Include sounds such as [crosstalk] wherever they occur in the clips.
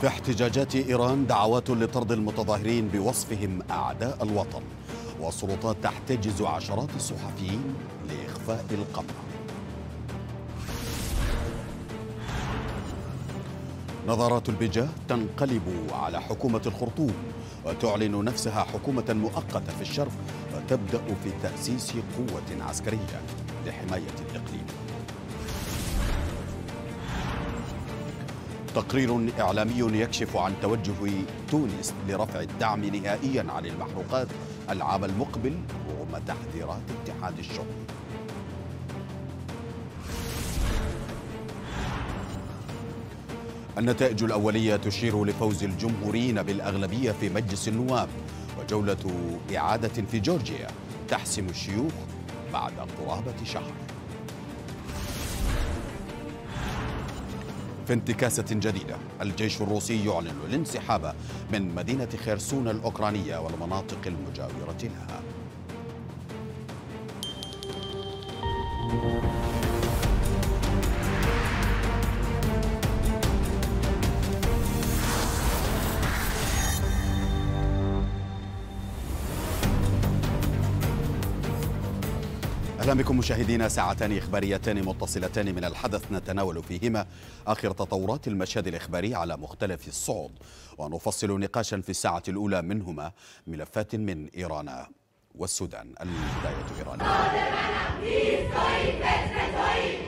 في احتجاجات إيران دعوات لطرد المتظاهرين بوصفهم أعداء الوطن والسلطات تحتجز عشرات الصحفيين لإخفاء القمع نظارات البجاه تنقلب على حكومة الخرطوم وتعلن نفسها حكومة مؤقتة في الشرق وتبدأ في تأسيس قوة عسكرية لحماية الإقليم تقرير إعلامي يكشف عن توجه تونس لرفع الدعم نهائيا عن المحروقات العام المقبل رغم تحذيرات اتحاد الشرطة. النتائج الأولية تشير لفوز الجمهوريين بالأغلبية في مجلس النواب وجولة إعادة في جورجيا تحسم الشيوخ بعد قرابة شهر في انتكاسة جديدة الجيش الروسي يعلن الانسحاب من مدينة خيرسون الأوكرانية والمناطق المجاورة لها بكم مشاهدينا ساعتان إخباريتان متصلتان من الحدث نتناول فيهما آخر تطورات المشهد الإخباري على مختلف الصعود ونفصل نقاشا في الساعة الأولى منهما ملفات من إيران والسودان البداية إيران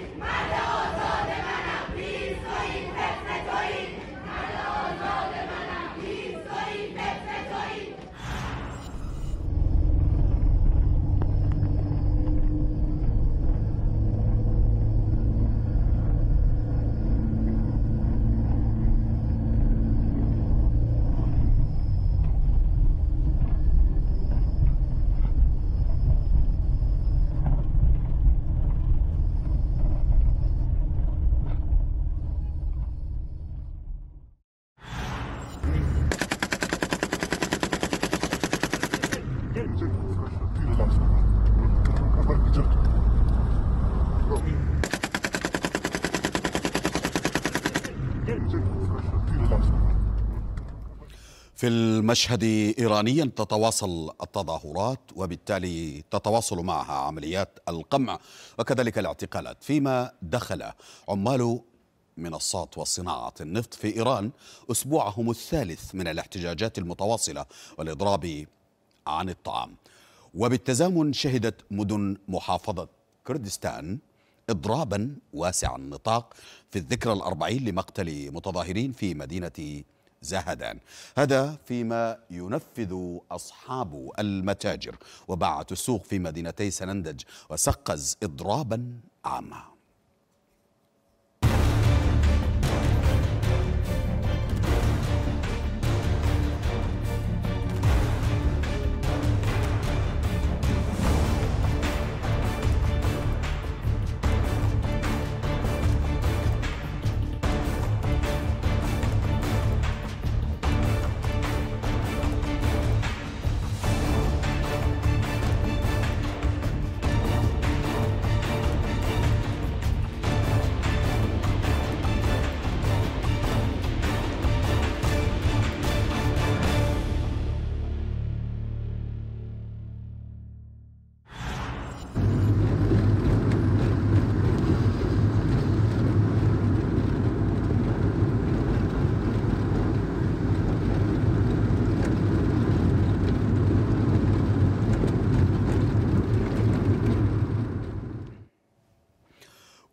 مشهد إيراني تتواصل التظاهرات وبالتالي تتواصل معها عمليات القمع وكذلك الاعتقالات فيما دخل عمال منصات وصناعة النفط في إيران أسبوعهم الثالث من الاحتجاجات المتواصلة والإضراب عن الطعام وبالتزامن شهدت مدن محافظة كردستان إضرابا واسع النطاق في الذكرى الأربعين لمقتل متظاهرين في مدينة زهدان هذا فيما ينفذ أصحاب المتاجر وباعة السوق في مدينتي سنندج وسقز إضرابا عاما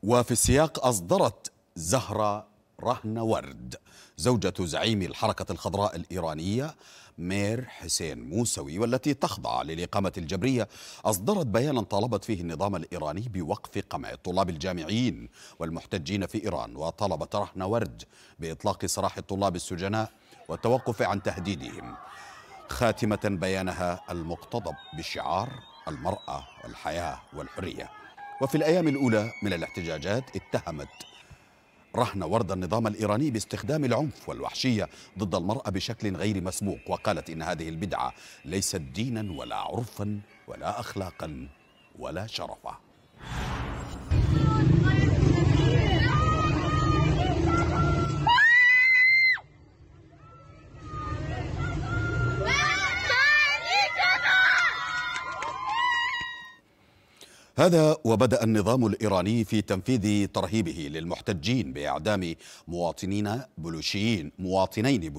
وفي السياق أصدرت زهرة رهن ورد زوجة زعيم الحركة الخضراء الإيرانية مير حسين موسوي والتي تخضع للإقامة الجبرية أصدرت بيانا طالبت فيه النظام الإيراني بوقف قمع الطلاب الجامعيين والمحتجين في إيران وطلبت رهن ورد بإطلاق سراح الطلاب السجناء والتوقف عن تهديدهم خاتمة بيانها المقتضب بشعار المرأة والحياة والحرية وفي الأيام الأولى من الاحتجاجات اتهمت رهن ورد النظام الإيراني باستخدام العنف والوحشية ضد المرأة بشكل غير مسبوق وقالت إن هذه البدعة ليست دينا ولا عرفا ولا أخلاقا ولا شرفا هذا وبدا النظام الايراني في تنفيذ ترهيبه للمحتجين باعدام مواطنين بلوشيين مواطنين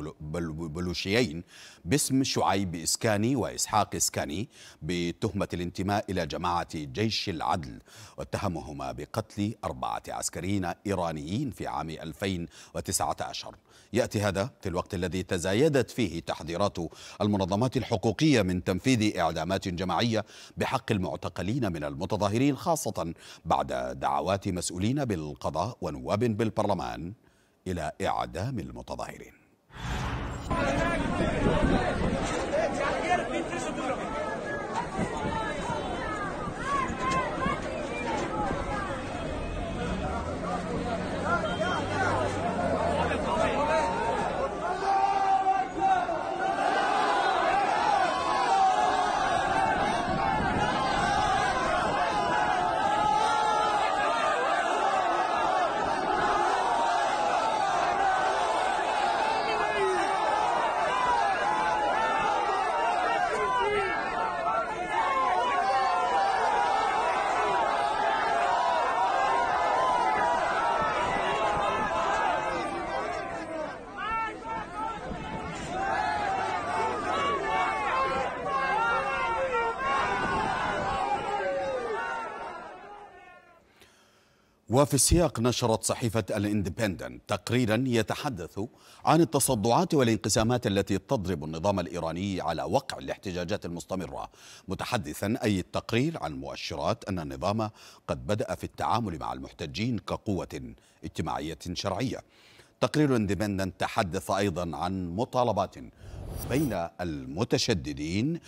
بلوشيين باسم شعيب اسكاني واسحاق اسكاني بتهمه الانتماء الى جماعه جيش العدل واتهمهما بقتل اربعه عسكريين ايرانيين في عام 2019 يأتي هذا في الوقت الذي تزايدت فيه تحذيرات المنظمات الحقوقية من تنفيذ إعدامات جماعية بحق المعتقلين من المتظاهرين خاصة بعد دعوات مسؤولين بالقضاء ونواب بالبرلمان إلى إعدام المتظاهرين وفي السياق نشرت صحيفة الاندبندنت تقريرا يتحدث عن التصدعات والانقسامات التي تضرب النظام الإيراني على وقع الاحتجاجات المستمرة متحدثا أي التقرير عن مؤشرات أن النظام قد بدأ في التعامل مع المحتجين كقوة اجتماعية شرعية تقرير الاندبندنت تحدث أيضا عن مطالبات بين المتشددين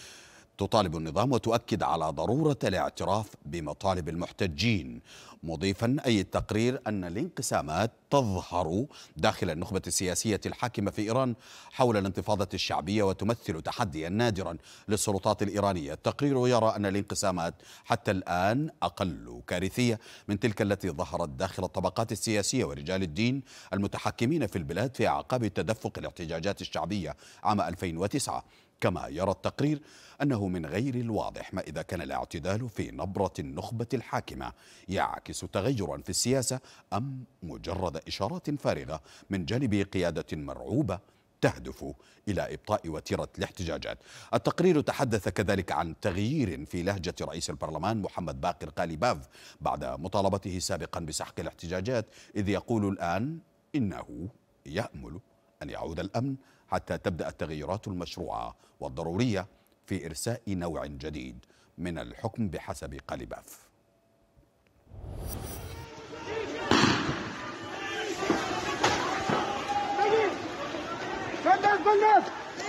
تطالب النظام وتؤكد على ضرورة الاعتراف بمطالب المحتجين مضيفا أي التقرير أن الانقسامات تظهر داخل النخبة السياسية الحاكمة في إيران حول الانتفاضة الشعبية وتمثل تحديا نادرا للسلطات الإيرانية التقرير يرى أن الانقسامات حتى الآن أقل كارثية من تلك التي ظهرت داخل الطبقات السياسية ورجال الدين المتحكمين في البلاد في أعقاب تدفق الاحتجاجات الشعبية عام 2009 كما يرى التقرير أنه من غير الواضح ما إذا كان الاعتدال في نبرة النخبة الحاكمة يعكس تغيرا في السياسة أم مجرد إشارات فارغة من جانب قيادة مرعوبة تهدف إلى إبطاء وتيرة الاحتجاجات التقرير تحدث كذلك عن تغيير في لهجة رئيس البرلمان محمد باقر قاليباف بعد مطالبته سابقا بسحق الاحتجاجات إذ يقول الآن إنه يأمل أن يعود الأمن حتى تبدأ التغييرات المشروعة والضرورية في إرساء نوع جديد من الحكم بحسب قلباف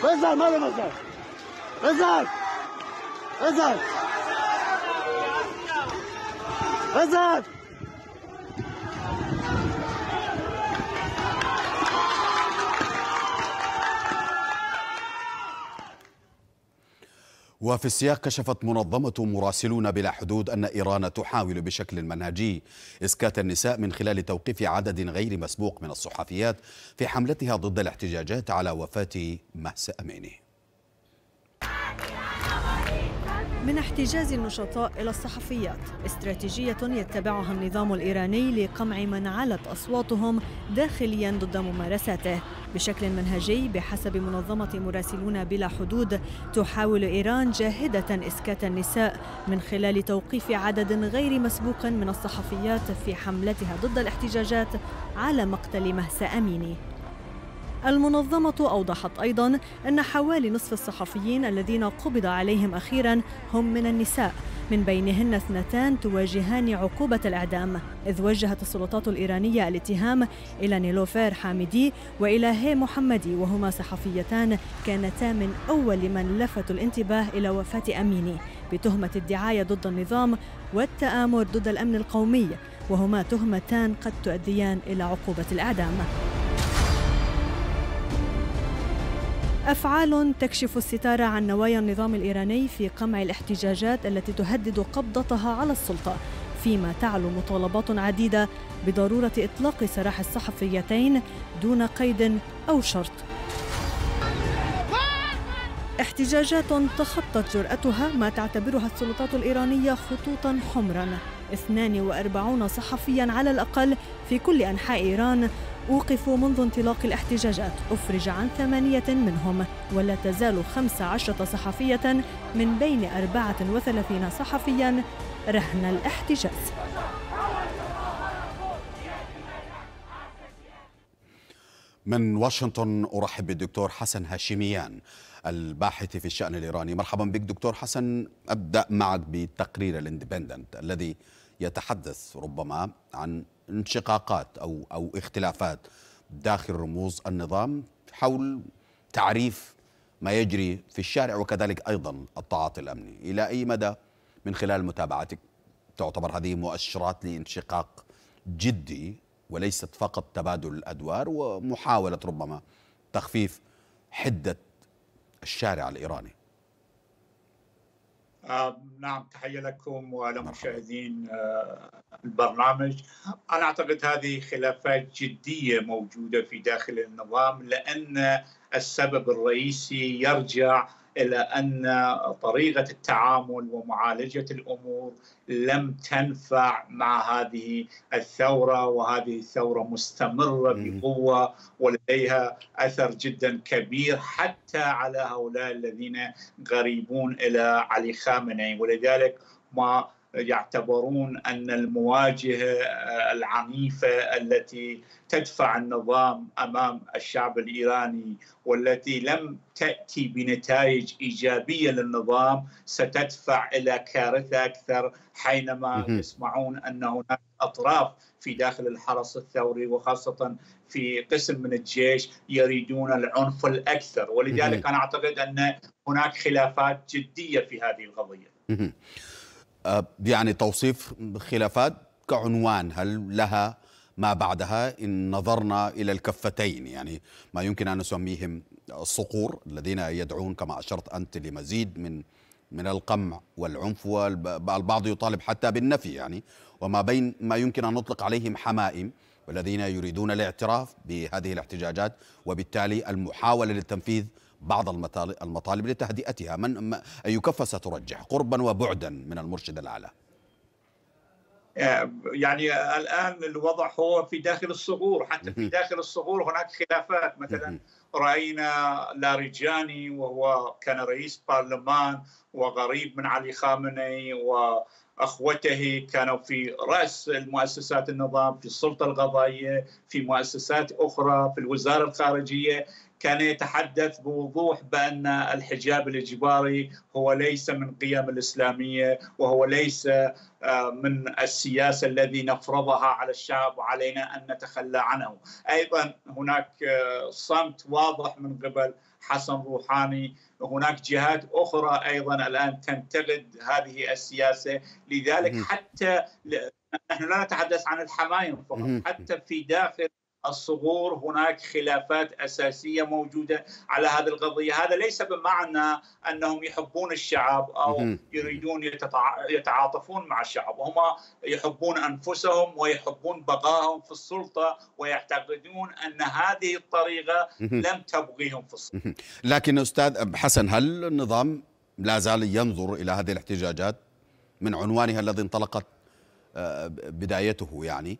بزر ما بزر وفي السياق كشفت منظمة مراسلون بلا حدود أن إيران تحاول بشكل منهجي إسكات النساء من خلال توقيف عدد غير مسبوق من الصحفيات في حملتها ضد الاحتجاجات على وفاة مهسا أميني من احتجاز النشطاء إلى الصحفيات استراتيجية يتبعها النظام الإيراني لقمع من علت أصواتهم داخليا ضد ممارساته بشكل منهجي بحسب منظمة مراسلون بلا حدود تحاول إيران جاهدة إسكات النساء من خلال توقيف عدد غير مسبوق من الصحفيات في حملتها ضد الاحتجاجات على مقتل مهسا أميني المنظمة أوضحت أيضا أن حوالي نصف الصحفيين الذين قبض عليهم أخيرا هم من النساء من بينهن اثنتان تواجهان عقوبة الإعدام إذ وجهت السلطات الإيرانية الاتهام إلى نيلوفير حامدي وإلى هي محمدي وهما صحفيتان كانتا من أول من لفتوا الانتباه إلى وفاة أميني بتهمة الدعاية ضد النظام والتآمر ضد الأمن القومي وهما تهمتان قد تؤديان إلى عقوبة الإعدام أفعال تكشف الستار عن نوايا النظام الإيراني في قمع الاحتجاجات التي تهدد قبضتها على السلطة فيما تعلو مطالبات عديدة بضرورة إطلاق سراح الصحفيتين دون قيد أو شرط احتجاجات تخطت جرأتها ما تعتبرها السلطات الإيرانية خطوطا حمرا 42 صحفيا على الأقل في كل أنحاء إيران أوقفوا منذ انطلاق الاحتجاجات أفرج عن ثمانية منهم ولا تزال 15 صحفية من بين 34 صحفيا رهن الاحتجاز من واشنطن أرحب بالدكتور حسن هاشميان الباحث في الشأن الإيراني مرحبا بك دكتور حسن أبدأ معك بتقرير الاندبندنت الذي يتحدث ربما عن انشقاقات او او اختلافات داخل رموز النظام حول تعريف ما يجري في الشارع وكذلك ايضا التعاطي الامني، الى اي مدى من خلال متابعتك تعتبر هذه مؤشرات لانشقاق جدي وليست فقط تبادل الادوار ومحاوله ربما تخفيف حده الشارع الايراني. آه، نعم تحية لكم ولمشاهدين نعم. آه، البرنامج أنا أعتقد هذه خلافات جدية موجودة في داخل النظام لأن السبب الرئيسي يرجع الى ان طريقه التعامل ومعالجه الامور لم تنفع مع هذه الثوره وهذه الثوره مستمره بقوه ولديها اثر جدا كبير حتى على هؤلاء الذين غريبون الى علي خامنئي ولذلك ما يعتبرون ان المواجهه آه، العنيفه التي تدفع النظام امام الشعب الايراني والتي لم تاتي بنتائج ايجابيه للنظام ستدفع الى كارثه اكثر حينما يسمعون ان هناك اطراف في داخل الحرس الثوري وخاصه في قسم من الجيش يريدون العنف الاكثر ولذلك انا اعتقد ان هناك خلافات جديه في هذه القضيه. آه، يعني توصيف خلافات كعنوان هل لها ما بعدها إن نظرنا إلى الكفتين يعني ما يمكن أن نسميهم الصقور الذين يدعون كما أشرت أنت لمزيد من من القمع والعنف والبعض يطالب حتى بالنفي يعني وما بين ما يمكن أن نطلق عليهم حمائم والذين يريدون الاعتراف بهذه الاحتجاجات وبالتالي المحاولة للتنفيذ بعض المطالب لتهدئتها من أي كفة سترجح قربا وبعدا من المرشد الأعلى آه، يعني الآن الوضع هو في داخل الصغور حتى في داخل الصغور هناك خلافات مثلا راينا لاريجاني وهو كان رئيس برلمان وغريب من علي خامنئي واخوته كانوا في راس المؤسسات النظام في السلطه القضائيه في مؤسسات اخرى في الوزاره الخارجيه كان يتحدث بوضوح بان الحجاب الاجباري هو ليس من قيم الاسلاميه وهو ليس آه، من السياسه الذي نفرضها على الشعب وعلينا ان نتخلى عنه، ايضا هناك آه، صمت واضح من قبل حسن روحاني هناك جهات اخرى ايضا الان تنتقد هذه السياسه لذلك حتى نحن لا نتحدث عن الحمايم فقط حتى في داخل الصغور هناك خلافات اساسيه موجوده على هذه القضيه، هذا ليس بمعنى انهم يحبون الشعب او يريدون يتعاطفون مع الشعب، هم يحبون انفسهم ويحبون بقائهم في السلطه ويعتقدون ان هذه الطريقه لم تبغيهم في السلطه. لكن استاذ حسن هل النظام لا زال ينظر الى هذه الاحتجاجات من عنوانها الذي انطلقت آه، بدايته يعني؟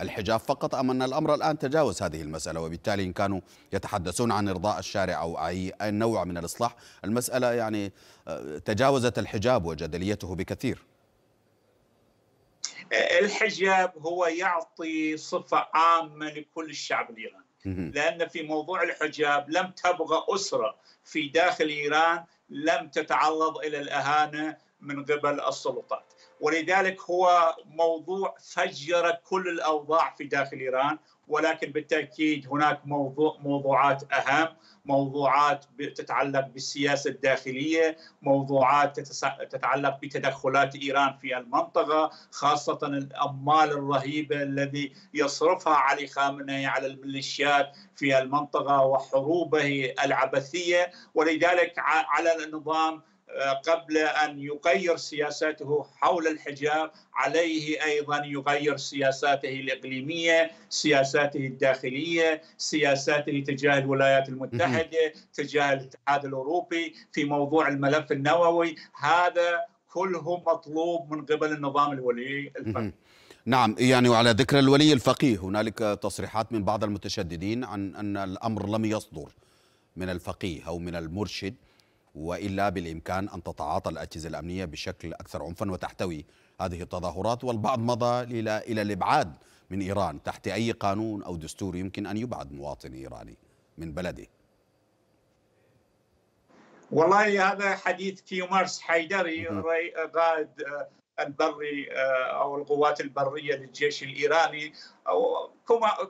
الحجاب فقط أم أن الأمر الآن تجاوز هذه المسألة وبالتالي إن كانوا يتحدثون عن إرضاء الشارع أو أي نوع من الإصلاح المسألة يعني آه، تجاوزت الحجاب وجدليته بكثير الحجاب هو يعطي صفة عامة لكل الشعب الإيراني لأن في موضوع الحجاب لم تبغى أسرة في داخل إيران لم تتعرض إلى الأهانة من قبل السلطات ولذلك هو موضوع فجر كل الاوضاع في داخل ايران ولكن بالتاكيد هناك موضوع موضوعات اهم موضوعات تتعلق بالسياسه الداخليه موضوعات تتعلق بتدخلات ايران في المنطقه خاصه الاموال الرهيبه الذي يصرفها علي خامنئي على الميليشيات في المنطقه وحروبه العبثيه ولذلك على النظام قبل ان يغير سياساته حول الحجاب عليه ايضا يغير سياساته الاقليميه، سياساته الداخليه، سياساته تجاه الولايات المتحده، تجاه الاتحاد الاوروبي، في موضوع الملف النووي، هذا كله مطلوب من قبل النظام الولي الفقيه. نعم يعني وعلى ذكر الولي الفقيه هنالك تصريحات من بعض المتشددين عن ان الامر لم يصدر من الفقيه او من المرشد والا بالامكان ان تتعاطى الاجهزه الامنيه بشكل اكثر عنفا وتحتوي هذه التظاهرات والبعض مضى الى الى الابعاد من ايران تحت اي قانون او دستور يمكن ان يبعد مواطن ايراني من بلده. والله هذا حديث كيومارس حيدري قائد البري آه، او القوات البريه للجيش الايراني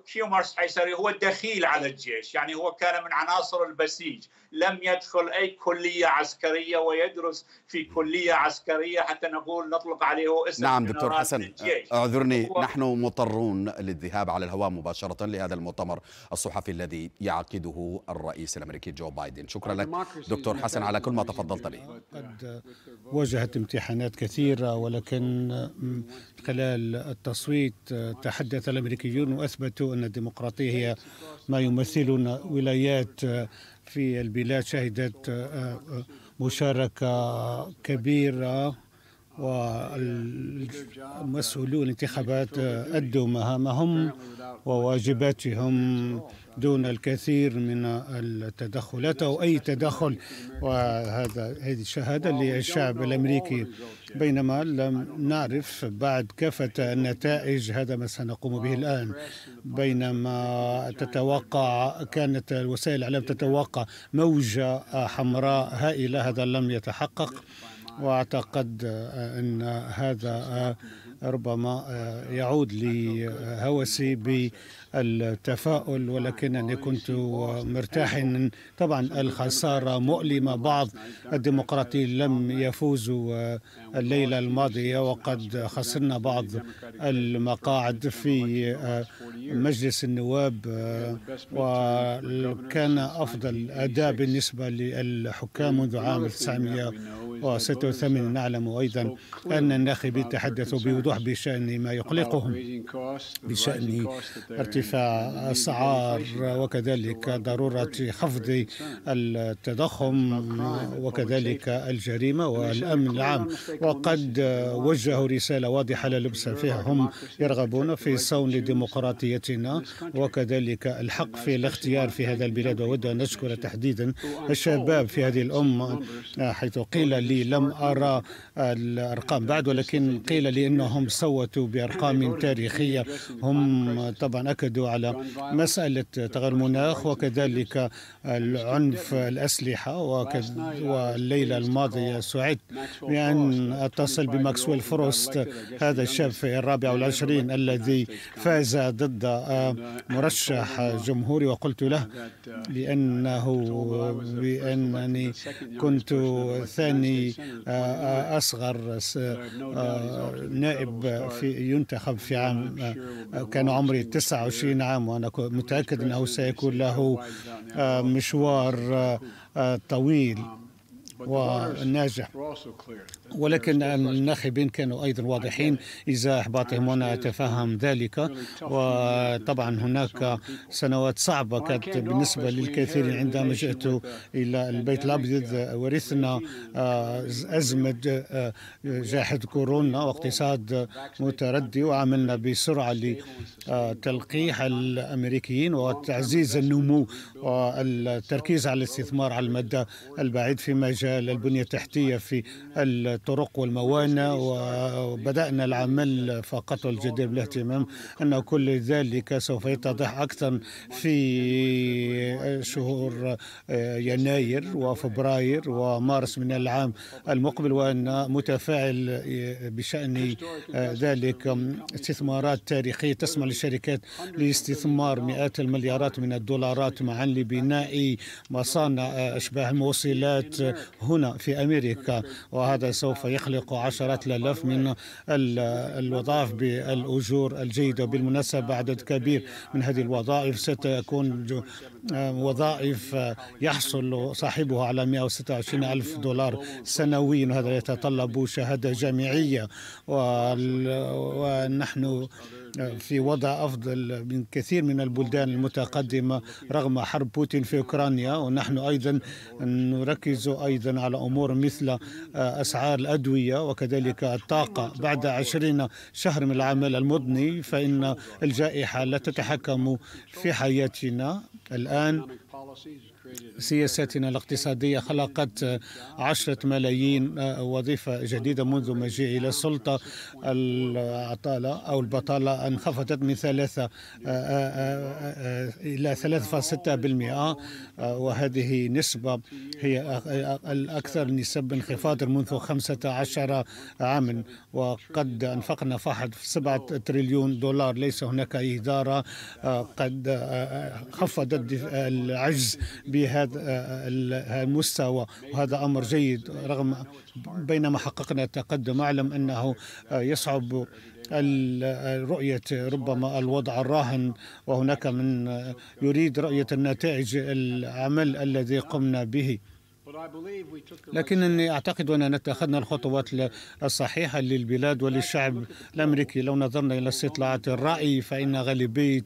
كيومارس حيسري هو دخيل على الجيش يعني هو كان من عناصر البسيج لم يدخل أي كلية عسكرية ويدرس في كلية عسكرية حتى نقول نطلق عليه اسم نعم دكتور حسن أعذرني نحن مضطرون للذهاب على الهواء مباشرة لهذا المؤتمر الصحفي الذي يعقده الرئيس الأمريكي جو بايدن شكرا لك دكتور حسن على كل ما تفضلت به قد واجهت امتحانات كثيرة ولكن خلال التصويت تحدث لم الأمريكيون وأثبتوا أن الديمقراطية هي ما يمثلنا ولايات آه، في البلاد شهدت آه، آه، مشاركة كبيرة والمسؤولون انتخابات أدوا مهامهم وواجباتهم دون الكثير من التدخلات أو أي تدخل وهذا هذه شهادة للشعب الأمريكي بينما لم نعرف بعد كافة النتائج هذا ما سنقوم به الآن بينما تتوقع كانت وسائل الإعلام تتوقع موجة حمراء هائلة هذا لم يتحقق واعتقد ان هذا ربما يعود لهوسي التفاؤل ولكنني كنت مرتاحا طبعا الخسارة مؤلمة بعض الديمقراطي لم يفوزوا الليلة الماضية وقد خسرنا بعض المقاعد في مجلس النواب وكان أفضل أداء بالنسبة للحكام منذ عام 1986 نعلم أيضا أن الناخبين تحدثوا بوضوح بشأن ما يقلقهم بشأن ارتفاع ارتفاع أسعار وكذلك ضرورة خفض التضخم وكذلك الجريمة والأمن العام وقد وجهوا رسالة واضحة لا فيها هم يرغبون في صون لديمقراطيتنا وكذلك الحق في الاختيار في هذا البلاد وود أن أشكر تحديدا الشباب في هذه الأمة حيث قيل لي لم أرى الأرقام بعد ولكن قيل لي أنهم صوتوا بأرقام تاريخية هم طبعا أكدوا أكدوا على مسألة تغير المناخ وكذلك العنف الأسلحة والليلة الماضية سعدت بأن أتصل بماكسويل فروست هذا الشاب في الرابع والعشرين الذي فاز ضد مرشح جمهوري وقلت له بأنه بأنني كنت ثاني أصغر نائب في ينتخب في عام كان عمري 29 20 عام وأنا متأكد أنه سيكون له آه، مشوار آه، آه، طويل وناجح ولكن الناخبين كانوا أيضا واضحين إذا إحباطهم وأنا أتفهم ذلك وطبعا هناك سنوات صعبة كانت بالنسبة للكثيرين عندما جئت إلى البيت الأبيض ورثنا آه، أزمة آه، جائحة كورونا واقتصاد متردي وعملنا بسرعة لتلقيح الأمريكيين وتعزيز النمو والتركيز على الاستثمار على المدى البعيد في مجال البنية التحتية في الطرق والموانئ وبدأنا العمل فقط الجدير بالاهتمام أن كل ذلك سوف يتضح أكثر في شهور آه، يناير وفبراير ومارس من العام المقبل وأنا متفاعل آه، بشأن آه، ذلك استثمارات تاريخية تسمح للشركات لاستثمار مئات المليارات من الدولارات معا لبناء مصانع أشباه الموصلات هنا في أمريكا وهذا سوف سوف يخلق عشرات الالاف من الوظائف بالاجور الجيده بالمناسبه عدد كبير من هذه الوظائف ستكون وظائف آه، يحصل صاحبها على 126 ألف دولار سنويا وهذا يتطلب شهادة جامعية ونحن آه، في وضع أفضل من كثير من البلدان المتقدمة رغم حرب بوتين في أوكرانيا ونحن أيضا نركز أيضا على أمور مثل آه، أسعار الأدوية وكذلك الطاقة بعد عشرين شهر من العمل المضني فإن الجائحة لا تتحكم في حياتنا الآن الآن سياستنا الاقتصادية خلقت عشرة ملايين وظيفة جديدة منذ مجيئي إلى السلطة العطالة أو البطالة انخفضت من ثلاثة آه، آه، آه، إلى 3.6% آه، وهذه نسبة هي الأكثر نسب انخفاض منذ 15 عاما وقد أنفقنا فحد 7 تريليون دولار ليس هناك إدارة آه، قد آه، خفضت العجز بهذا المستوى وهذا أمر جيد رغم بينما حققنا تقدم أعلم أنه يصعب رؤية ربما الوضع الراهن وهناك من يريد رؤية النتائج العمل الذي قمنا به لكنني أعتقد أننا اتخذنا الخطوات الصحيحة للبلاد وللشعب الأمريكي لو نظرنا إلى استطلاعات الرأي فإن غالبية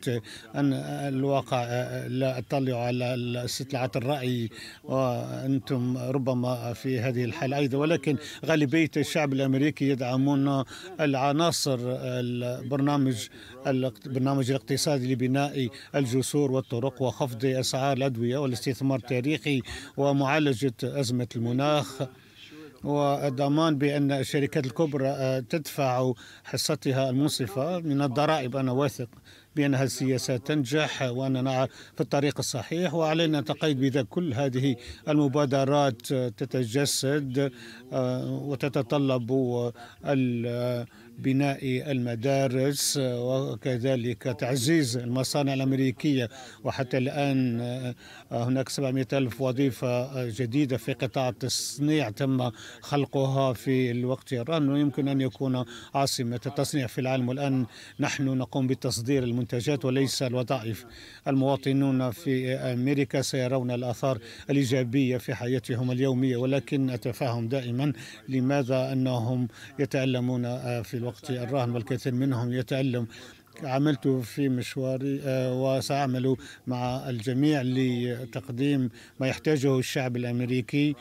أن الواقع آه، آه، لا أطلع على استطلاعات الرأي وأنتم ربما في هذه الحالة أيضا ولكن غالبية الشعب الأمريكي يدعمون العناصر البرنامج البرنامج الاقتصادي لبناء الجسور والطرق وخفض أسعار الأدوية والاستثمار التاريخي ومعالجة نتيجة أزمة المناخ والضمان بأن الشركات الكبرى آه، تدفع حصتها المنصفة من الضرائب أنا واثق بأن هذه السياسة تنجح وأننا في الطريق الصحيح وعلينا نتقيد بذا كل هذه المبادرات آه، تتجسد آه، وتتطلب بناء المدارس وكذلك تعزيز المصانع الأمريكية وحتى الآن آه، هناك 700 ألف وظيفة جديدة في قطاع التصنيع تم خلقها في الوقت الران ويمكن أن يكون عاصمة التصنيع في العالم والآن نحن نقوم بتصدير المنتجات وليس الوظائف المواطنون في أمريكا سيرون الآثار الإيجابية في حياتهم اليومية ولكن أتفاهم دائما لماذا أنهم يتألمون آه، في الوقت وقتي الراهن والكثير منهم يتألم عملت في مشواري آه، وسأعمل مع الجميع لتقديم ما يحتاجه الشعب الأمريكي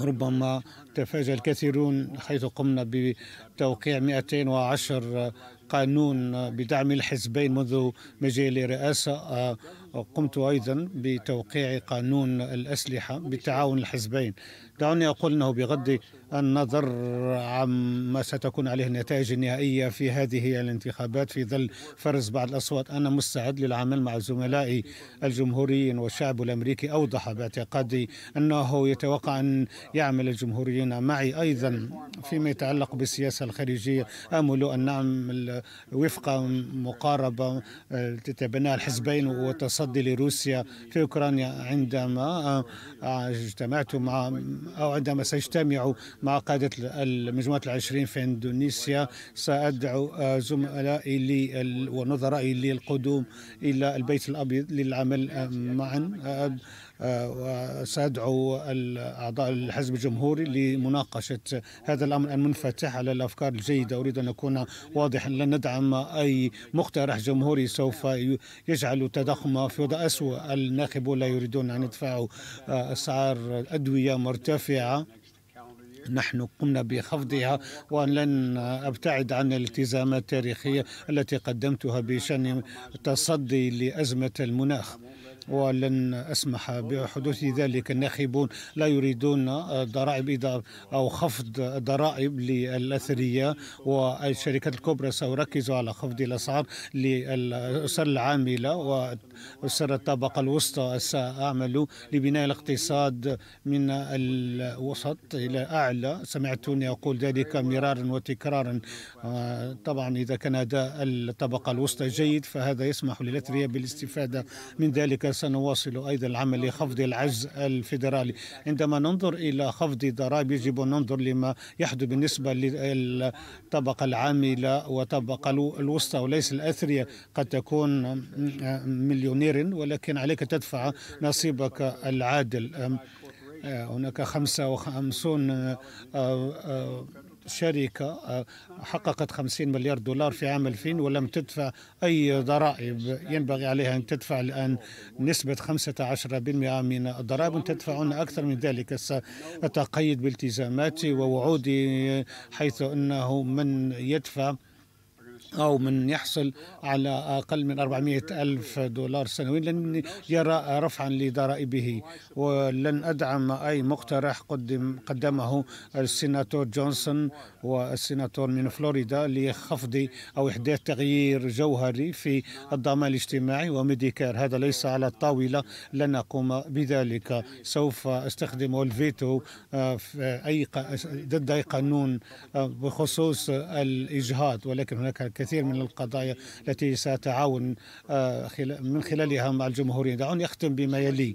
ربما تفاجأ الكثيرون حيث قمنا بتوقيع 210 قانون بدعم الحزبين منذ مجيء الرئاسه آه، قمت أيضا بتوقيع قانون الأسلحة بتعاون الحزبين دعوني أقول أنه بغض النظر عما ستكون عليه النتائج النهائية في هذه الانتخابات في ظل فرز بعض الأصوات أنا مستعد للعمل مع زملائي الجمهوريين والشعب الأمريكي أوضح باعتقادي أنه يتوقع أن يعمل الجمهوريين معي أيضا فيما يتعلق بالسياسة الخارجية آمل أن نعمل وفق مقاربة تتبناها الحزبين وتصل التصدي لروسيا في أوكرانيا عندما آه، اجتمعت مع أو عندما سيجتمع مع قادة مجموعة العشرين في إندونيسيا سأدعو آه، زملائي لي ونظرائي للقدوم إلى البيت الأبيض للعمل آه، معا وسأدعو أعضاء الحزب الجمهوري لمناقشة هذا الأمر المنفتح على الأفكار الجيدة أريد أن أكون واضحا لن ندعم أي مقترح جمهوري سوف يجعل التضخم في وضع اسوء الناخبون لا يريدون أن يدفعوا آه، أسعار أدوية مرتفعة نحن قمنا بخفضها ولن ابتعد عن الالتزامات التاريخيه التي قدمتها بشان التصدي لازمه المناخ ولن أسمح بحدوث ذلك الناخبون لا يريدون ضرائب أو خفض ضرائب للاثرياء والشركات الكبرى سيركز على خفض الأسعار للأسر العاملة وأسر الطبقة الوسطى سأعمل لبناء الاقتصاد من الوسط إلى أعلى سمعتني أقول ذلك مرارا وتكرارا طبعا إذا كان أداء الطبقة الوسطى جيد فهذا يسمح للاثرياء بالاستفادة من ذلك وسنواصل أيضا العمل لخفض العجز الفيدرالي عندما ننظر إلى خفض الضرائب يجب أن ننظر لما يحدث بالنسبة للطبقة العاملة والطبقة الوسطى وليس الأثرياء قد تكون مليونير ولكن عليك تدفع نصيبك العادل هناك 55 شركة آه، حققت 50 مليار دولار في عام 2000 ولم تدفع أي ضرائب ينبغي عليها أن تدفع الآن نسبة 15% من الضرائب تدفعون أكثر من ذلك سأتقيد بالتزاماتي ووعودي حيث أنه من يدفع أو من يحصل على أقل من 400 ألف دولار سنويا لن يرى رفعا لضرائبه ولن أدعم أي مقترح قدم قدمه السيناتور جونسون والسيناتور من فلوريدا لخفض أو إحداث تغيير جوهري في الضمان الاجتماعي وميديكير هذا ليس على الطاولة لن أقوم بذلك سوف أستخدم الفيتو آه، أي ضد أي قانون آه، بخصوص الإجهاض ولكن هناك الكثير من القضايا التي ستعاون آه، من خلالها مع الجمهورية دعوني أختم بما يلي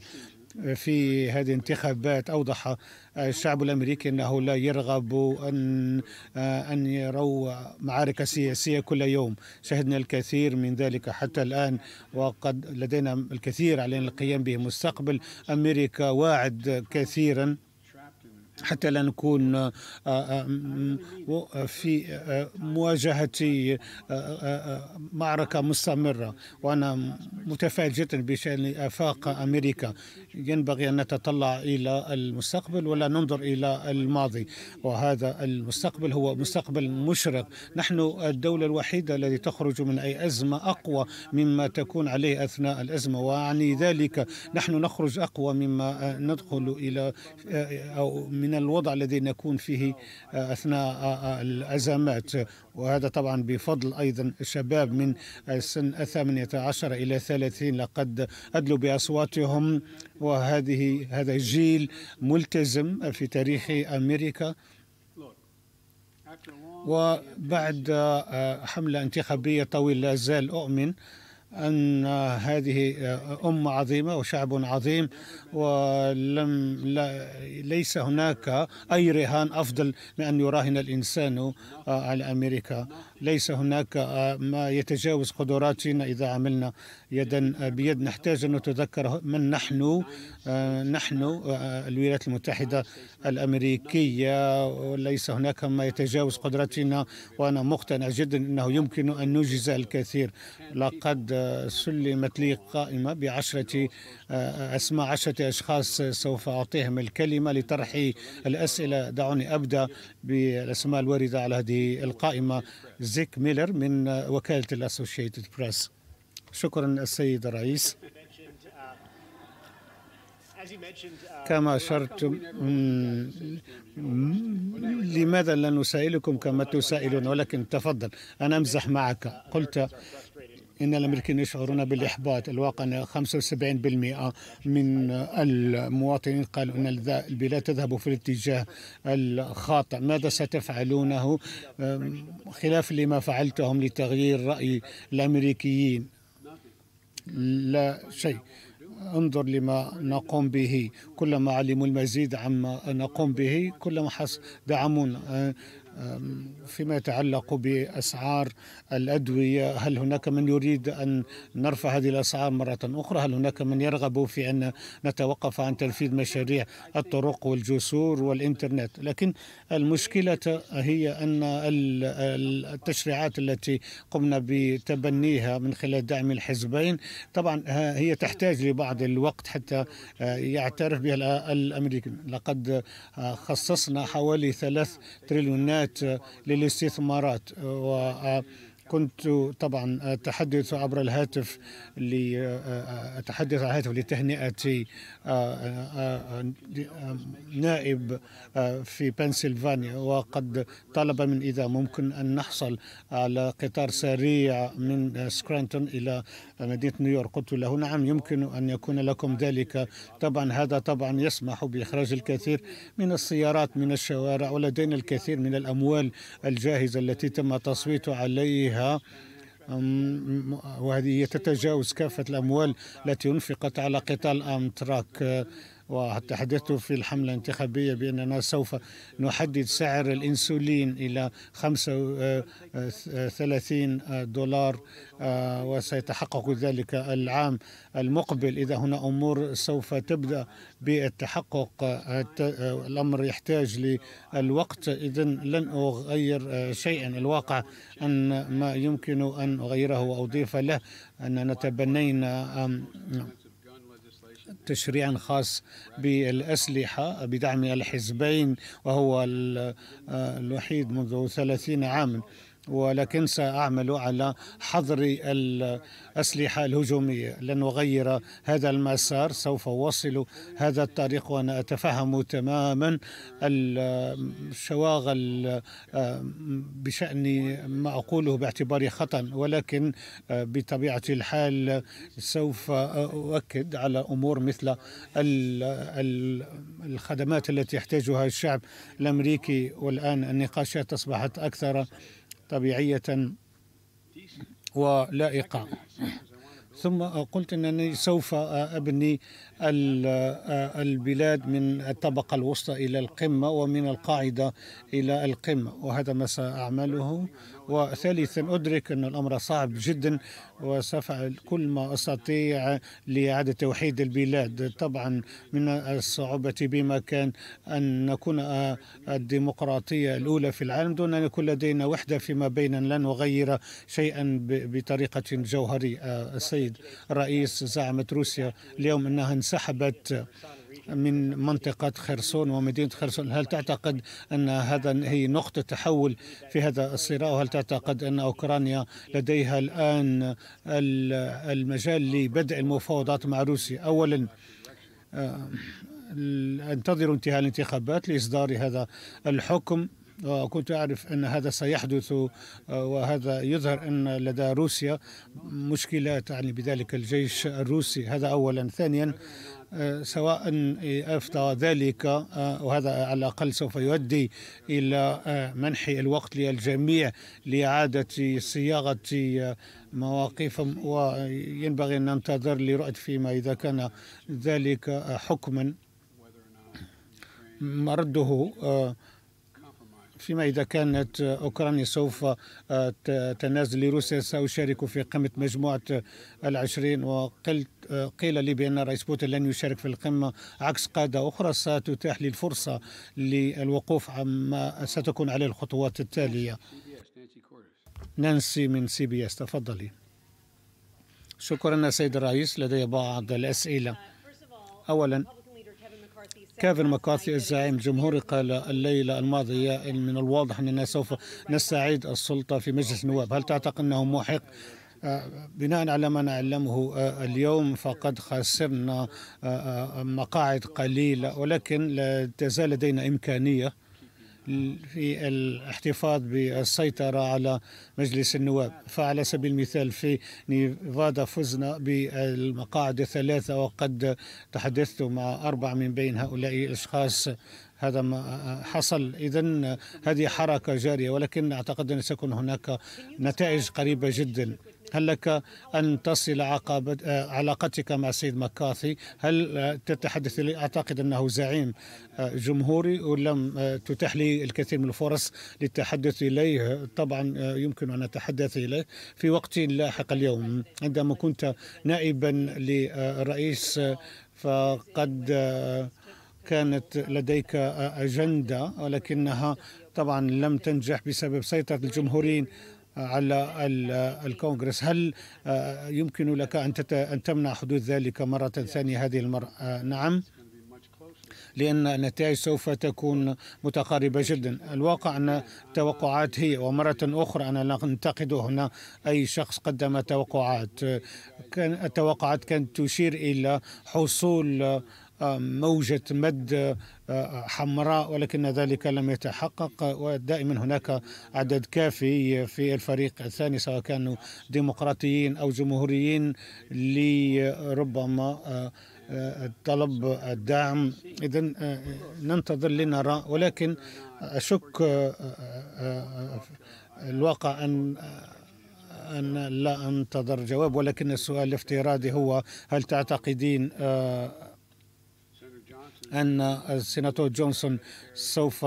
في هذه الانتخابات أوضح الشعب الأمريكي أنه لا يرغب أن آه، أن يروا معارك سياسية كل يوم شهدنا الكثير من ذلك حتى الآن وقد لدينا الكثير علينا القيام به مستقبل أمريكا واعد كثيرا حتى لا نكون آه، آه، آه، في مواجهة معركة مستمرة وأنا متفائل جدا بشأن آفاق أمريكا ينبغي أن نتطلع إلى المستقبل ولا ننظر إلى الماضي وهذا المستقبل هو مستقبل مشرق نحن الدولة الوحيدة التي تخرج من أي أزمة أقوى مما تكون عليه أثناء الأزمة وأعني ذلك نحن نخرج أقوى مما ندخل إلى أو من من الوضع الذي نكون فيه نعم. آه، أثناء آه، آه، الأزمات وهذا طبعا بفضل أيضا الشباب من سن 18 إلى 30 لقد أدلوا بأصواتهم وهذه هذا جيل ملتزم في تاريخ أمريكا وبعد حملة انتخابية طويلة لا زال أؤمن أن هذه أمة عظيمة وشعب عظيم ولم لا ليس هناك أي رهان أفضل من أن يراهن الإنسان على أمريكا ليس هناك ما يتجاوز قدراتنا إذا عملنا يدا بيد نحتاج أن نتذكر من نحن نحن الولايات المتحدة الأمريكية وليس هناك ما يتجاوز قدراتنا وأنا مقتنع جدا أنه يمكن أن نجز الكثير لقد سلمت لي قائمة بعشرة آه، أسماء عشرة أشخاص سوف أعطيهم الكلمة لطرح الأسئلة دعوني أبدأ بالأسماء الواردة على هذه القائمة زيك ميلر من وكالة الأسوشيتد بريس شكرا السيد الرئيس كما أشرتم لماذا لا نسائلكم كما تسائلون ولكن تفضل أنا أمزح معك قلت إن الأمريكيين يشعرون بالإحباط الواقع 75% من المواطنين قالوا أن البلاد تذهب في الاتجاه الخاطئ ماذا ستفعلونه خلاف لما فعلتهم لتغيير رأي الأمريكيين لا شيء انظر لما نقوم به كلما علموا المزيد عما نقوم به كلما حس دعمونا أه، فيما يتعلق بأسعار الأدوية هل هناك من يريد أن نرفع هذه الأسعار مرة أخرى هل هناك من يرغب في أن نتوقف عن تنفيذ مشاريع الطرق والجسور والإنترنت لكن المشكلة هي أن التشريعات التي قمنا بتبنيها من خلال دعم الحزبين طبعا هي تحتاج لبعض الوقت حتى آه، يعترف بها الأمريكان لقد آه، خصصنا حوالي ثلاث تريليونات التوجيهات للاستثمارات وكنت طبعا أتحدث عبر الهاتف أتحدث على الهاتف لتهنئة نائب في بنسلفانيا وقد طلب من إذا ممكن أن نحصل على قطار سريع من سكرانتون إلى مدينة نيويورك قلت له نعم يمكن أن يكون لكم ذلك طبعا هذا طبعا يسمح بإخراج الكثير من السيارات من الشوارع ولدينا الكثير من الأموال الجاهزة التي تم تصويت عليها وهذه تتجاوز كافة الأموال التي أنفقت على قطاع امتراك وتحدثت في الحملة الانتخابية بأننا سوف نحدد سعر الإنسولين إلى 35 آه، دولار آه، وسيتحقق ذلك العام المقبل إذا هنا أمور سوف تبدأ بالتحقق آه، الأمر يحتاج للوقت إذا لن أغير شيئا الواقع أن ما يمكن أن أغيره وأضيف له أننا تبنينا تشريع خاص بالأسلحة بدعم الحزبين وهو آه، الوحيد منذ ثلاثين عاما ولكن سأعمل على حظر الأسلحة الهجومية لن أغير هذا المسار سوف أوصل هذا الطريق وأنا أتفهم تماما الشواغل بشأن ما أقوله باعتبار خطأ ولكن بطبيعة الحال سوف أؤكد على أمور مثل الخدمات التي يحتاجها الشعب الأمريكي والآن النقاشات أصبحت أكثر طبيعية ولائقة ثم قلت أنني سوف أبني البلاد من الطبقة الوسطى إلى القمة ومن القاعدة إلى القمة وهذا ما سأعمله وثالثا أدرك أن الأمر صعب جدا وسأفعل كل ما أستطيع لإعادة توحيد البلاد طبعا من الصعوبة بما كان أن نكون الديمقراطية الأولى في العالم دون أن يكون لدينا وحدة فيما بيننا لن نغير شيئا بطريقة جوهرية السيد رئيس زعمت روسيا اليوم أنها انسحبت من منطقة خرسون ومدينة خرسون هل تعتقد أن هذا هي نقطة تحول في هذا الصراع وهل تعتقد أن أوكرانيا لديها الآن المجال لبدء المفاوضات مع روسيا أولا آه، أنتظر انتهاء الانتخابات لإصدار هذا الحكم وكنت آه، أعرف أن هذا سيحدث آه، وهذا يظهر أن لدى روسيا مشكلة تعني بذلك الجيش الروسي هذا أولا ثانيا آه، سواء آه، أفتى ذلك آه، وهذا على الأقل سوف يؤدي إلى منح الوقت للجميع لإعادة صياغة مواقفهم وينبغي أن ننتظر لرؤية فيما إذا كان ذلك حكما مرده فيما إذا كانت أوكرانيا سوف آه، تنازل لروسيا سأشارك في قمة مجموعة آه، العشرين وقلت آه، قيل لي بأن الرئيس بوتين لن يشارك في القمة عكس قادة أخرى ستتاح لي الفرصة للوقوف عما ستكون عليه الخطوات التالية نانسي من سي بي اس تفضلي شكرا سيد الرئيس لدي بعض الأسئلة أولا كيفن مقاطي الزعيم الجمهوري قال الليلة الماضية من الواضح أننا سوف نستعيد السلطة في مجلس النواب هل تعتقد أنه محق آه، بناء على ما نعلمه آه، اليوم فقد خسرنا آه، مقاعد قليلة ولكن لا تزال لدينا إمكانية في الاحتفاظ بالسيطرة على مجلس النواب فعلى سبيل المثال في نيفادا فزنا بالمقاعد الثلاثة وقد تحدثت مع أربع من بين هؤلاء الأشخاص هذا ما حصل إذا هذه حركة جارية ولكن أعتقد أن ستكون هناك نتائج قريبة جدا هل لك أن تصل آه، علاقتك مع سيد مكاثي هل آه، تتحدث لي أعتقد أنه زعيم آه، جمهوري ولم تتاح لي الكثير من الفرص للتحدث إليه طبعا يمكن أن أتحدث إليه في وقت لاحق اليوم عندما كنت نائبا لرئيس فقد كانت لديك أجندة ولكنها طبعا لم تنجح بسبب سيطرة الجمهوريين على الكونغرس هل آه، يمكن لك أن أن تمنع حدوث ذلك مرة ثانية هذه المرة آه، نعم لأن النتائج سوف تكون متقاربة جدا الواقع أن توقعات هي ومرة أخرى أنا لا أنتقد هنا أي شخص قدم توقعات آه، التوقعات كانت تشير إلى حصول موجة مد آه، آه، حمراء ولكن ذلك لم يتحقق ودائما هناك عدد كافي في الفريق الثاني سواء كانوا ديمقراطيين أو جمهوريين لربما آه، طلب الدعم إذا ننتظر لنرى ولكن أشك الواقع أن أن لا أنتظر جواب ولكن السؤال الافتراضي هو هل تعتقدين أن السيناتور جونسون سوف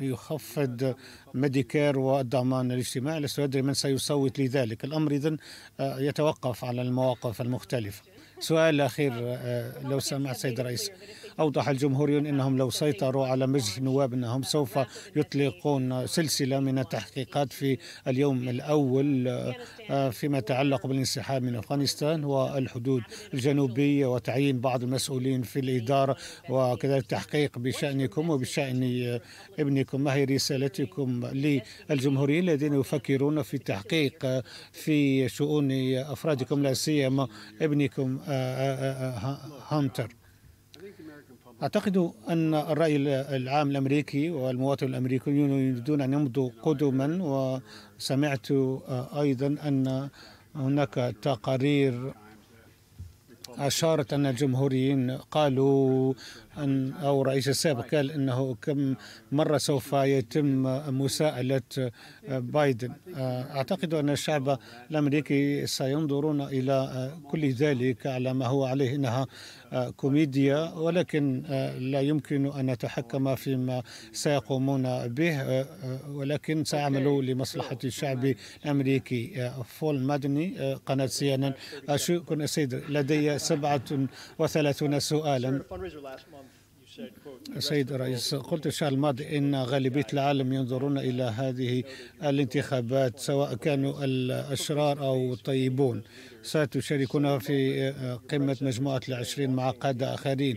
يخفض ميديكير والضمان الاجتماعي لست أدري من سيصوت لذلك الأمر إذن آه، يتوقف على المواقف المختلفة سؤال أخير آه، لو سمحت سيد الرئيس أوضح الجمهوريون أنهم لو سيطروا على مجلس النواب أنهم سوف يطلقون سلسلة من التحقيقات في اليوم الأول آه، فيما يتعلق بالانسحاب من أفغانستان والحدود الجنوبية وتعيين بعض المسؤولين في الإدارة وكذلك التحقيق بشأنكم وبشأن آه، ابنكم ما هي رسالتكم للجمهوريين الذين يفكرون في التحقيق آه، في شؤون أفرادكم لا سيما ابنكم هانتر أعتقد أن الرأي العام الأمريكي والمواطن الأمريكيون يريدون أن يمضوا قدما وسمعت آه، أيضا أن هناك تقارير أشارت أن الجمهوريين قالوا أن أو رئيس السابق قال أنه كم مرة سوف يتم مساءلة آه، بايدن آه، أعتقد أن الشعب الأمريكي سينظرون إلى كل ذلك على ما هو عليه إنها كوميديا ولكن آه، لا يمكن أن أتحكم فيما سيقومون به آه، آه، ولكن سأعمل لمصلحة الشعب الأمريكي فول مدني قناة سيانا ان سيد لدي 37 سؤالا سيد الرئيس قلت الشهر الماضي ان غالبيه العالم ينظرون الى هذه الانتخابات سواء كانوا الاشرار او الطيبون ستشاركنا في آه، قمة مجموعة العشرين مع قادة آخرين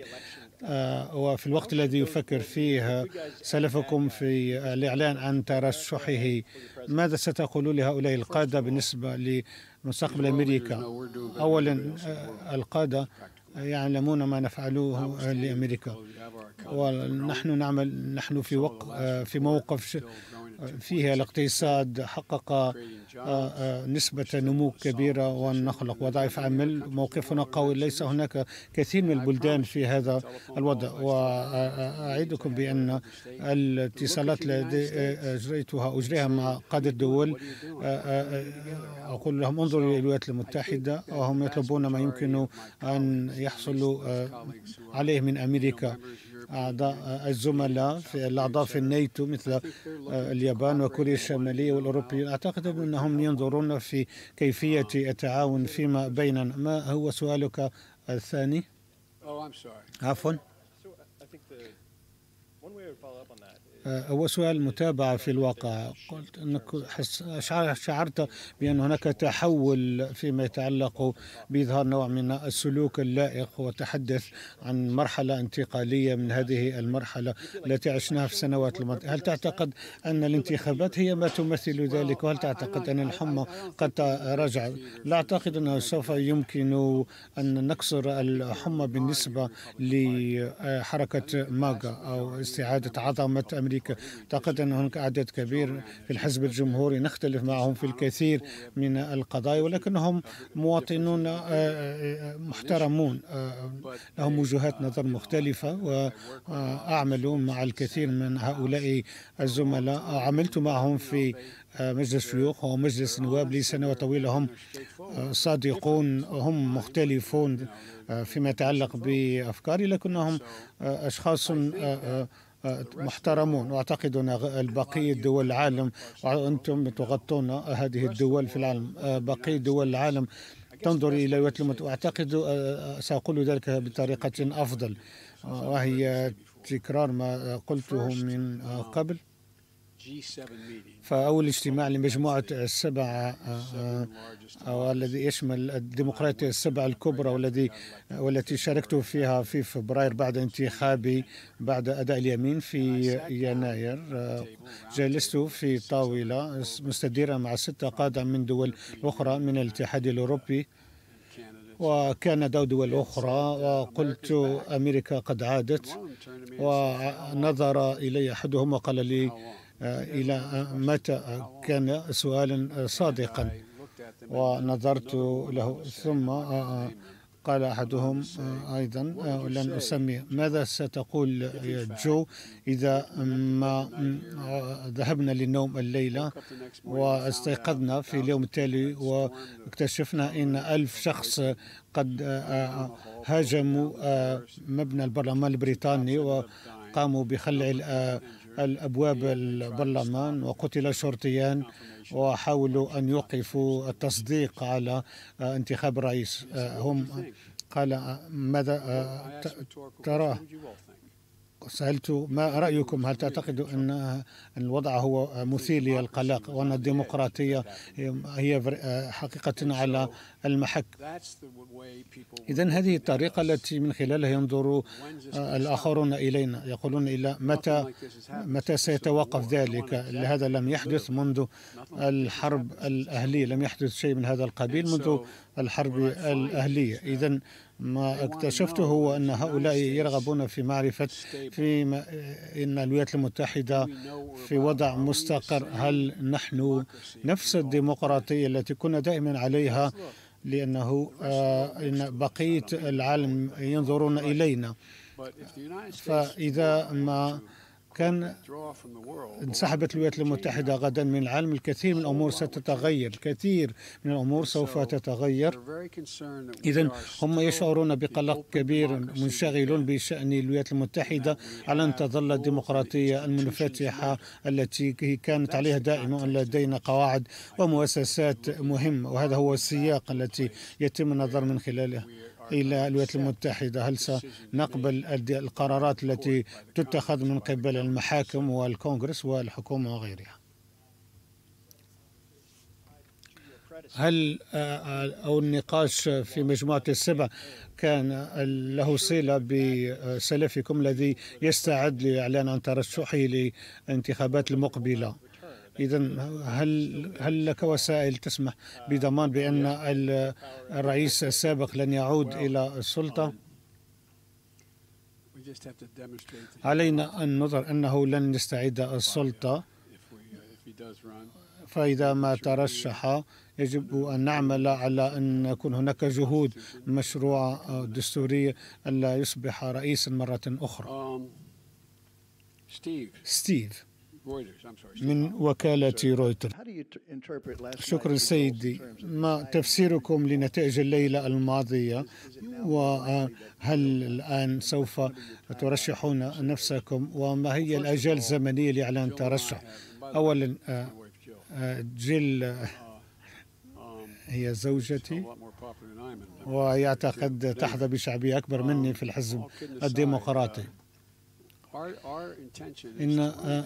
آه، وفي الوقت الذي يفكر فيه سلفكم في الإعلان عن ترشحه ماذا ستقول لهؤلاء القادة بالنسبة لمستقبل أمريكا أولا آه، القادة يعلمون ما نفعله لأمريكا ونحن نعمل نحن في وق في موقف فيها الاقتصاد حقق آه، آه، نسبة نمو كبيرة ونخلق وظائف عمل موقفنا قوي ليس هناك كثير من البلدان في هذا الوضع وأعدكم بأن الاتصالات التي أجريتها أجريها مع قادة الدول آه، أقول لهم انظروا إلى الولايات المتحدة وهم يطلبون ما يمكن أن يحصلوا عليه من أمريكا أعضاء الزملاء في الأعضاء في الناتو مثل آه، اليابان وكوريا الشمالية والأوروبيين أعتقد أنهم ينظرون في كيفية التعاون فيما بيننا ما هو سؤالك الثاني؟ oh, عفوا آه، هو سؤال متابعة في الواقع قلت أنك شعرت بأن هناك تحول فيما يتعلق بإظهار نوع من السلوك اللائق وتحدث عن مرحلة انتقالية من هذه المرحلة التي عشناها في السنوات الماضية هل تعتقد أن الانتخابات هي ما تمثل ذلك وهل تعتقد أن الحمى قد رجع لا أعتقد أنه سوف يمكن أن نكسر الحمى بالنسبة لحركة ماغا أو استعادة عظمة أمريكا ذلك أعتقد أن هناك عدد كبير في الحزب الجمهوري نختلف معهم في الكثير من القضايا ولكنهم مواطنون آه، آه، آه، محترمون لهم وجهات نظر مختلفة وأعمل مع الكثير من هؤلاء الزملاء عملت معهم في مجلس شيوخ ومجلس نواب لسنوات طويلة هم صادقون هم مختلفون فيما يتعلق بأفكاري لكنهم أشخاص محترمون واعتقد ان بقيه دول العالم انتم تغطون هذه الدول في العالم بقية دول العالم تنظر الى الولايات المتحده واعتقد آه، ساقول ذلك بطريقه افضل وهي تكرار ما قلته من قبل فأول اجتماع لمجموعة السبعة أو آه، آه، الذي يشمل الديمقراطية السبعة الكبرى والذي والتي شاركت فيها في فبراير بعد انتخابي بعد أداء اليمين في يناير آه، جلست في طاولة مستديرة مع ستة قادة من دول أخرى من الاتحاد الأوروبي وكندا ودول أخرى وقلت أمريكا قد عادت ونظر إلي أحدهم وقال لي آه، إلى آه، متى كان سؤالا آه، صادقا ونظرت له ثم قال أحدهم أيضا لن أسمي ماذا ستقول يا جو إذا ما ذهبنا للنوم الليلة واستيقظنا في اليوم التالي واكتشفنا أن ألف شخص قد هاجموا مبنى البرلمان البريطاني وقاموا بخلع الأبواب البرلمان وقتل شرطيان وحاولوا أن يوقفوا التصديق على انتخاب رئيس آه، هم قال آه، ماذا آه، تراه سألت ما رأيكم هل تعتقد أن الوضع هو مثير للقلق وأن الديمقراطية هي حقيقة على المحك إذا هذه الطريقة التي من خلالها ينظر الآخرون إلينا يقولون إلى متى متى سيتوقف ذلك هذا لم يحدث منذ الحرب الأهلية لم يحدث شيء من هذا القبيل منذ الحرب الأهلية إذا ما اكتشفته هو أن هؤلاء يرغبون في معرفة في إن الولايات المتحدة في وضع مستقر هل نحن نفس الديمقراطية التي كنا دائما عليها لأنه آه، إن بقية العالم ينظرون إلينا فإذا ما كان انسحبت الولايات المتحدة غدا من العالم الكثير من الأمور ستتغير الكثير من الأمور سوف تتغير إذا هم يشعرون بقلق كبير منشغلون بشأن الولايات المتحدة على أن تظل الديمقراطية المنفتحة التي كانت عليها دائما لدينا قواعد ومؤسسات مهمة وهذا هو السياق التي يتم النظر من خلاله إلى الولايات المتحدة هل سنقبل القرارات التي تتخذ من قبل المحاكم والكونغرس والحكومة وغيرها هل آه، آه، أو النقاش في مجموعة السبع كان له صلة بسلفكم الذي يستعد لإعلان عن ترشحه للانتخابات المقبلة إذا هل هل لك وسائل تسمح بضمان بأن الرئيس السابق لن يعود إلى السلطة؟ um, علينا أن نظهر أنه لن يستعيد uh, السلطة uh, فإذا ما ترشح يجب أن نعمل على أن يكون هناك جهود مشروع آه، دستوري ألا يصبح رئيسا مرة أخرى ستيف um, من وكالة رويتر شكرا سيدي ما تفسيركم لنتائج الليلة الماضية وهل الآن سوف ترشحون نفسكم وما هي الأجال الزمنية لإعلان ترشح أولا آه، آه، جيل uh, آه، um, هي زوجتي ويعتقد تحظى بشعبية أكبر um, مني في الحزب uh, الديمقراطي إن آه، آه،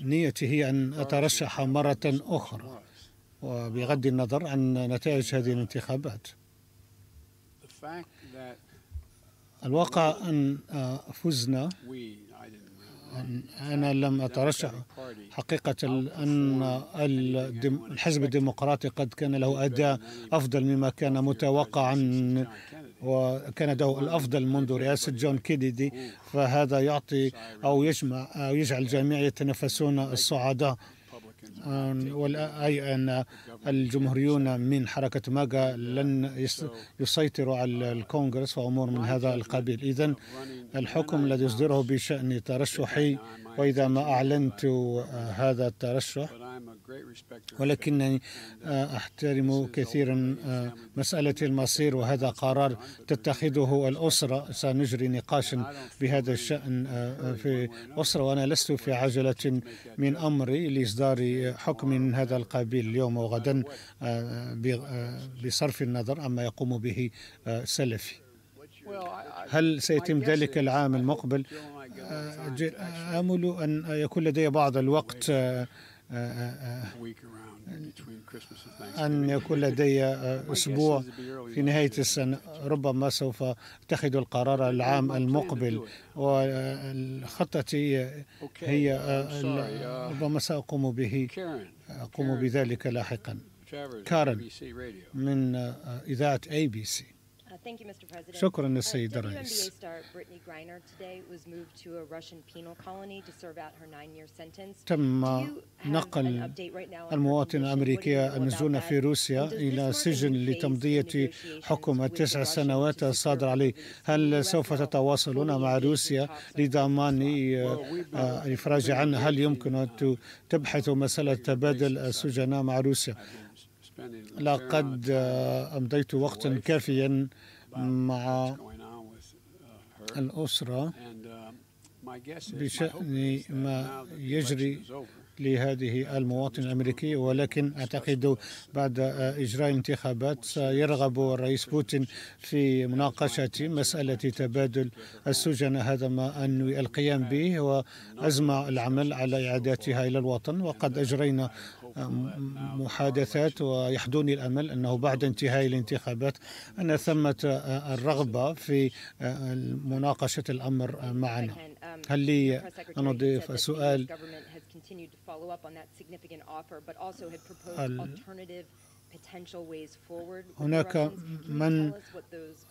نيتي هي أن أترشح مرة أخرى وبغض النظر عن نتائج هذه الانتخابات الواقع أن آه، فزنا أنا لم أترشح حقيقة أن الحزب الديمقراطي قد كان له أداء أفضل مما كان متوقعا وكندا الأفضل منذ رئاسة جون كيديدي فهذا يعطي أو يجمع أو يجعل الجميع يتنفسون الصعداء اي أن الجمهوريون من حركة ماغا لن يسيطروا على الكونغرس وأمور من هذا القبيل إذا الحكم الذي يصدره بشأن ترشحي وإذا ما أعلنت هذا الترشح ولكنني uh, أحترم كثيرا مسألة المصير وهذا قرار تتخذه الأسرة سنجري نقاشا بهذا الشأن في الأسرة وأنا لست في عجلة من أمري لإصدار حكم من هذا القبيل اليوم وغدا بصرف النظر عما يقوم به سلفي هل سيتم ذلك العام المقبل؟ آمل أن يكون لدي بعض الوقت أن يكون لدي آه، أسبوع في نهاية السنة ربما سوف أتخذ القرار العام المقبل وخطتي آه، هي آه، uh, ربما سأقوم به أقوم بذلك لاحقا كارن من إذاعة أي بي سي شكرا للسيد uh, الرئيس تم نقل المواطنة الأمريكية المسجونة في روسيا إلى سجن لتمضية حكم التسع سنوات الصادر عليه هل سوف تتواصلون آه، آه، uh, مع روسيا لضمان إفراج عنه هل يمكن أن تبحثوا مسألة تبادل السجناء مع روسيا لقد آه، أمضيت وقتا كافيا مع uh, الأسرة um, بشأن ما يجري لهذه المواطن الامريكي ولكن أعتقد بعد آه، إجراء الانتخابات سيرغب الرئيس بوتين في مناقشة مسألة تبادل السجناء هذا ما أنوي القيام به وأزمع العمل على إعادتها إلى الوطن وقد uh, أجرينا محادثات ويحدوني الامل انه بعد انتهاء الانتخابات ان ثمه آه، الرغبه في آه، مناقشه الامر آه، معنا. Um, هل لي ان اضيف سؤال هناك من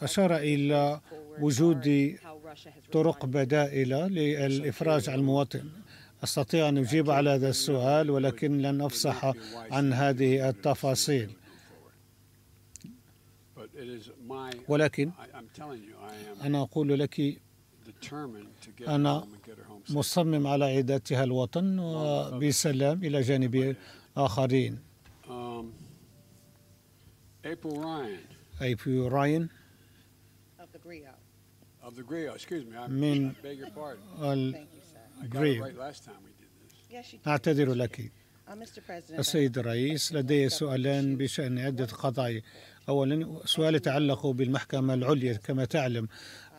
أشار إلى وجود طرق بدائلة للإفراج عن المواطن أستطيع أن أجيب على هذا السؤال ولكن لن أفصح عن هذه التفاصيل ولكن أنا أقول لك أنا مصمم على عودتها الوطن وبسلام إلى جانب آخرين أيبو راين من أعتذر لك uh, السيد الرئيس لدي سؤالان بشأن عدة قضايا أولا سؤال يتعلق بالمحكمة العليا كما تعلم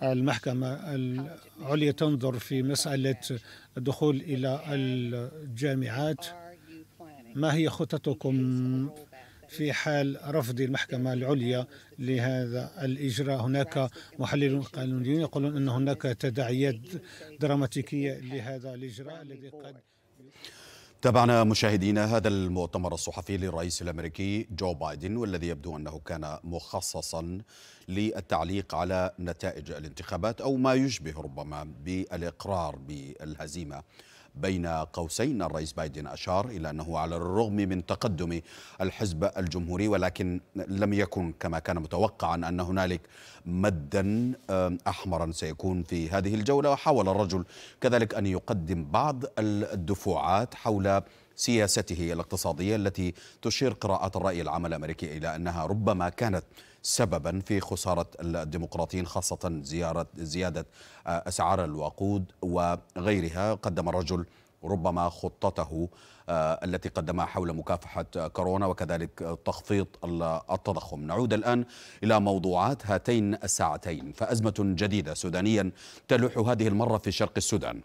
المحكمة العليا تنظر في مسألة الدخول إلى الجامعات ما هي خططكم في حال رفض المحكمة العليا لهذا الإجراء هناك محللون قانونيون يقولون أن هناك تداعيات دراماتيكية لهذا الإجراء الذي قد تابعنا مشاهدينا هذا المؤتمر الصحفي للرئيس الامريكي جو بايدن والذي يبدو انه كان مخصصا للتعليق على نتائج الانتخابات او ما يشبه ربما بالاقرار بالهزيمه بين قوسين الرئيس بايدن أشار إلى أنه على الرغم من تقدم الحزب الجمهوري ولكن لم يكن كما كان متوقعا أن هنالك مدا أحمرا سيكون في هذه الجولة وحاول الرجل كذلك أن يقدم بعض الدفوعات حول سياسته الاقتصادية التي تشير قراءة الرأي العام الأمريكي إلى أنها ربما كانت سببا في خسارة الديمقراطيين خاصة زيارة زيادة آه، أسعار الوقود وغيرها قدم الرجل ربما خطته آه، التي قدمها حول مكافحة كورونا وكذلك تخفيض التضخم نعود الآن إلى موضوعات هاتين الساعتين فأزمة جديدة سودانيا تلوح هذه المرة في شرق السودان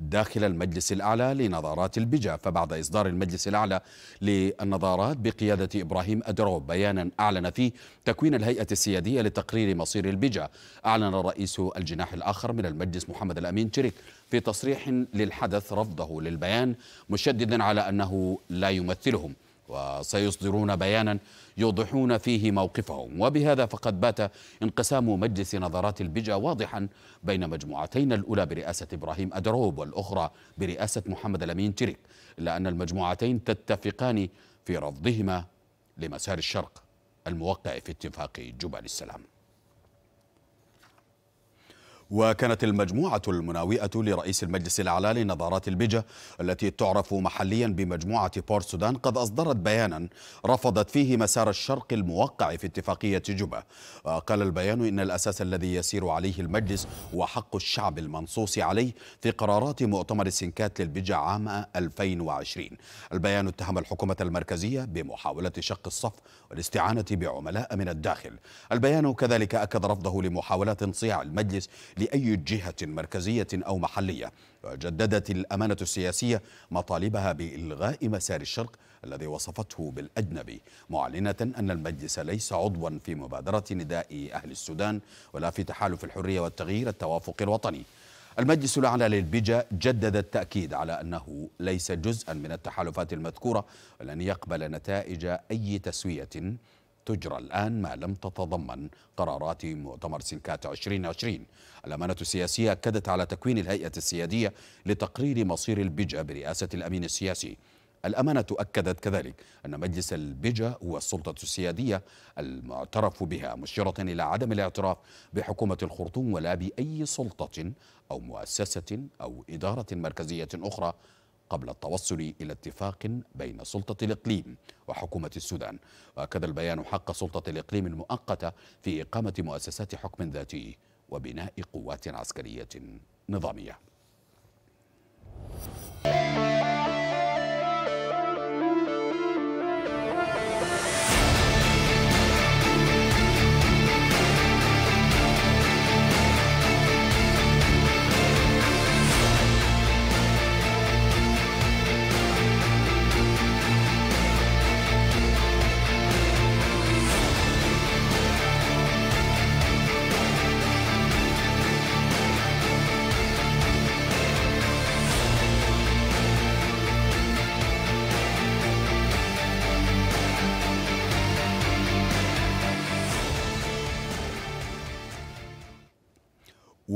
داخل المجلس الأعلى لنظارات البجا فبعد إصدار المجلس الأعلى للنظارات بقيادة إبراهيم أدروب بيانا أعلن فيه تكوين الهيئة السيادية لتقرير مصير البجا أعلن رئيس الجناح الآخر من المجلس محمد الأمين تشريك في تصريح للحدث رفضه للبيان مشددا على أنه لا يمثلهم وسيصدرون بيانا يوضحون فيه موقفهم وبهذا فقد بات انقسام مجلس نظرات البجا واضحا بين مجموعتين الأولى برئاسة إبراهيم أدروب والأخرى برئاسة محمد الأمين تريك إلا أن المجموعتين تتفقان في رفضهما لمسار الشرق الموقع في اتفاق جبل السلام وكانت المجموعة المناوئة لرئيس المجلس الأعلى لنظارات البجة التي تعرف محليا بمجموعة بورت سودان قد أصدرت بيانا رفضت فيه مسار الشرق الموقع في اتفاقية جوبا قال البيان إن الأساس الذي يسير عليه المجلس وحق الشعب المنصوص عليه في قرارات مؤتمر السنكات للبجة عام 2020 البيان اتهم الحكومة المركزية بمحاولة شق الصف والاستعانة بعملاء من الداخل البيان كذلك أكد رفضه لمحاولة انصياع المجلس لأي جهة مركزية أو محلية وجددت الأمانة السياسية مطالبها بإلغاء مسار الشرق الذي وصفته بالأجنبي معلنة أن المجلس ليس عضوا في مبادرة نداء أهل السودان ولا في تحالف الحرية والتغيير التوافق الوطني المجلس الأعلى للبيجا جدد التأكيد على أنه ليس جزءا من التحالفات المذكورة ولن يقبل نتائج أي تسوية تجرى الآن ما لم تتضمن قرارات مؤتمر سلكات 2020 الأمانة السياسية أكدت على تكوين الهيئة السيادية لتقرير مصير البجا برئاسة الأمين السياسي الأمانة أكدت كذلك أن مجلس البجا هو السلطة السيادية المعترف بها مشيرة إلى عدم الاعتراف بحكومة الخرطوم ولا بأي سلطة أو مؤسسة أو إدارة مركزية أخرى قبل التوصل إلى اتفاق بين سلطة الإقليم وحكومة السودان وأكد البيان حق سلطة الإقليم المؤقتة في إقامة مؤسسات حكم ذاتي وبناء قوات عسكرية نظامية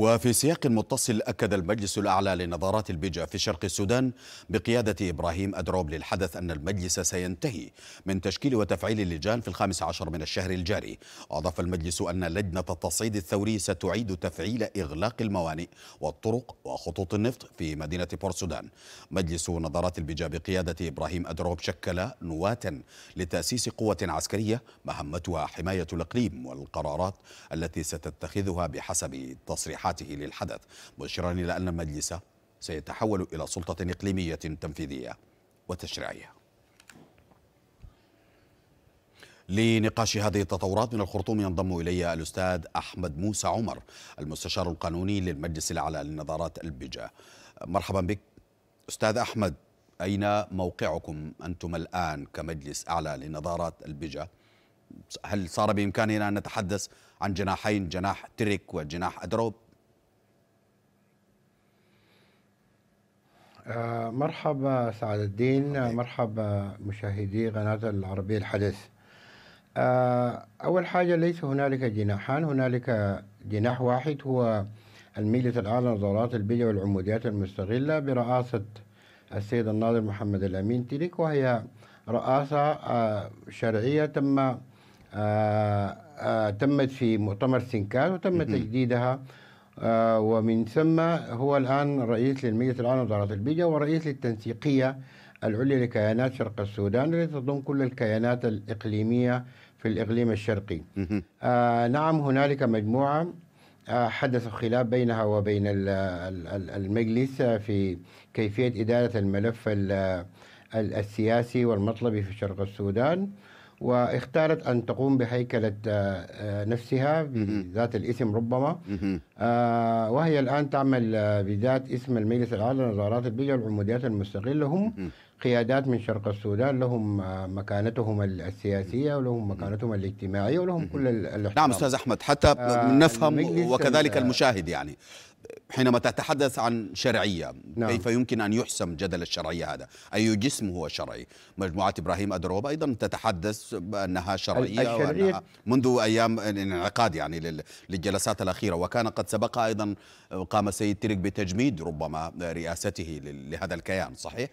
وفي سياق متصل أكد المجلس الأعلى لنظارات البيجا في شرق السودان بقيادة إبراهيم أدروب للحدث أن المجلس سينتهي من تشكيل وتفعيل اللجان في الخامس عشر من الشهر الجاري أضاف المجلس أن لجنة التصعيد الثوري ستعيد تفعيل إغلاق الموانئ والطرق وخطوط النفط في مدينة بور سودان مجلس نظارات البيجا بقيادة إبراهيم أدروب شكل نواة لتأسيس قوة عسكرية مهمتها حماية الإقليم والقرارات التي ستتخذها بحسب تصريحات صياحته للحدث مشيرا إلى أن المجلس سيتحول إلى سلطة إقليمية تنفيذية وتشريعية لنقاش هذه التطورات من الخرطوم ينضم إلي الأستاذ أحمد موسى عمر المستشار القانوني للمجلس الأعلى للنظارات البجة مرحبا بك أستاذ أحمد أين موقعكم أنتم الآن كمجلس أعلى لنظارات البجة هل صار بإمكاننا أن نتحدث عن جناحين جناح تريك وجناح أدروب آه، مرحبا سعد الدين آه مرحبا مشاهدي قناة العربية الحدث آه، أول حاجة ليس هنالك جناحان هنالك جناح واحد هو الميلة الأعلى نظارات البيئة والعموديات المستغلة برئاسة السيد الناظر محمد الأمين تلك وهي رئاسة آه، شرعية تم تمت في مؤتمر سنكال وتم تجديدها آه، ومن ثم هو الآن رئيس للمجلس العام لوزارة البيئة ورئيس للتنسيقية العليا لكيانات شرق السودان التي تضم كل الكيانات الإقليمية في الإقليم الشرقي آه نعم هنالك مجموعة آه حدث خلاف بينها وبين المجلس في كيفية إدارة الملف السياسي والمطلبي في شرق السودان واختارت أن تقوم بهيكلة آه، آه، نفسها بذات الاسم ربما آه، وهي الآن تعمل بذات اسم المجلس الأعلى لنظارات البيئة والعموديات المستقلة هم قيادات من شرق السودان لهم مكانتهم السياسية ولهم مكانتهم الاجتماعية ولهم كل الاحترام نعم أستاذ أحمد حتى نفهم وكذلك المشاهد يعني حينما تتحدث عن شرعية نعم. كيف يمكن أن يحسم جدل الشرعية هذا أي جسم هو شرعي مجموعة إبراهيم أدروب أيضا تتحدث بأنها شرعية الشرعية وأنها منذ أيام الانعقاد يعني للجلسات الأخيرة وكان قد سبق أيضا قام السيد تريك بتجميد ربما رئاسته لهذا الكيان صحيح؟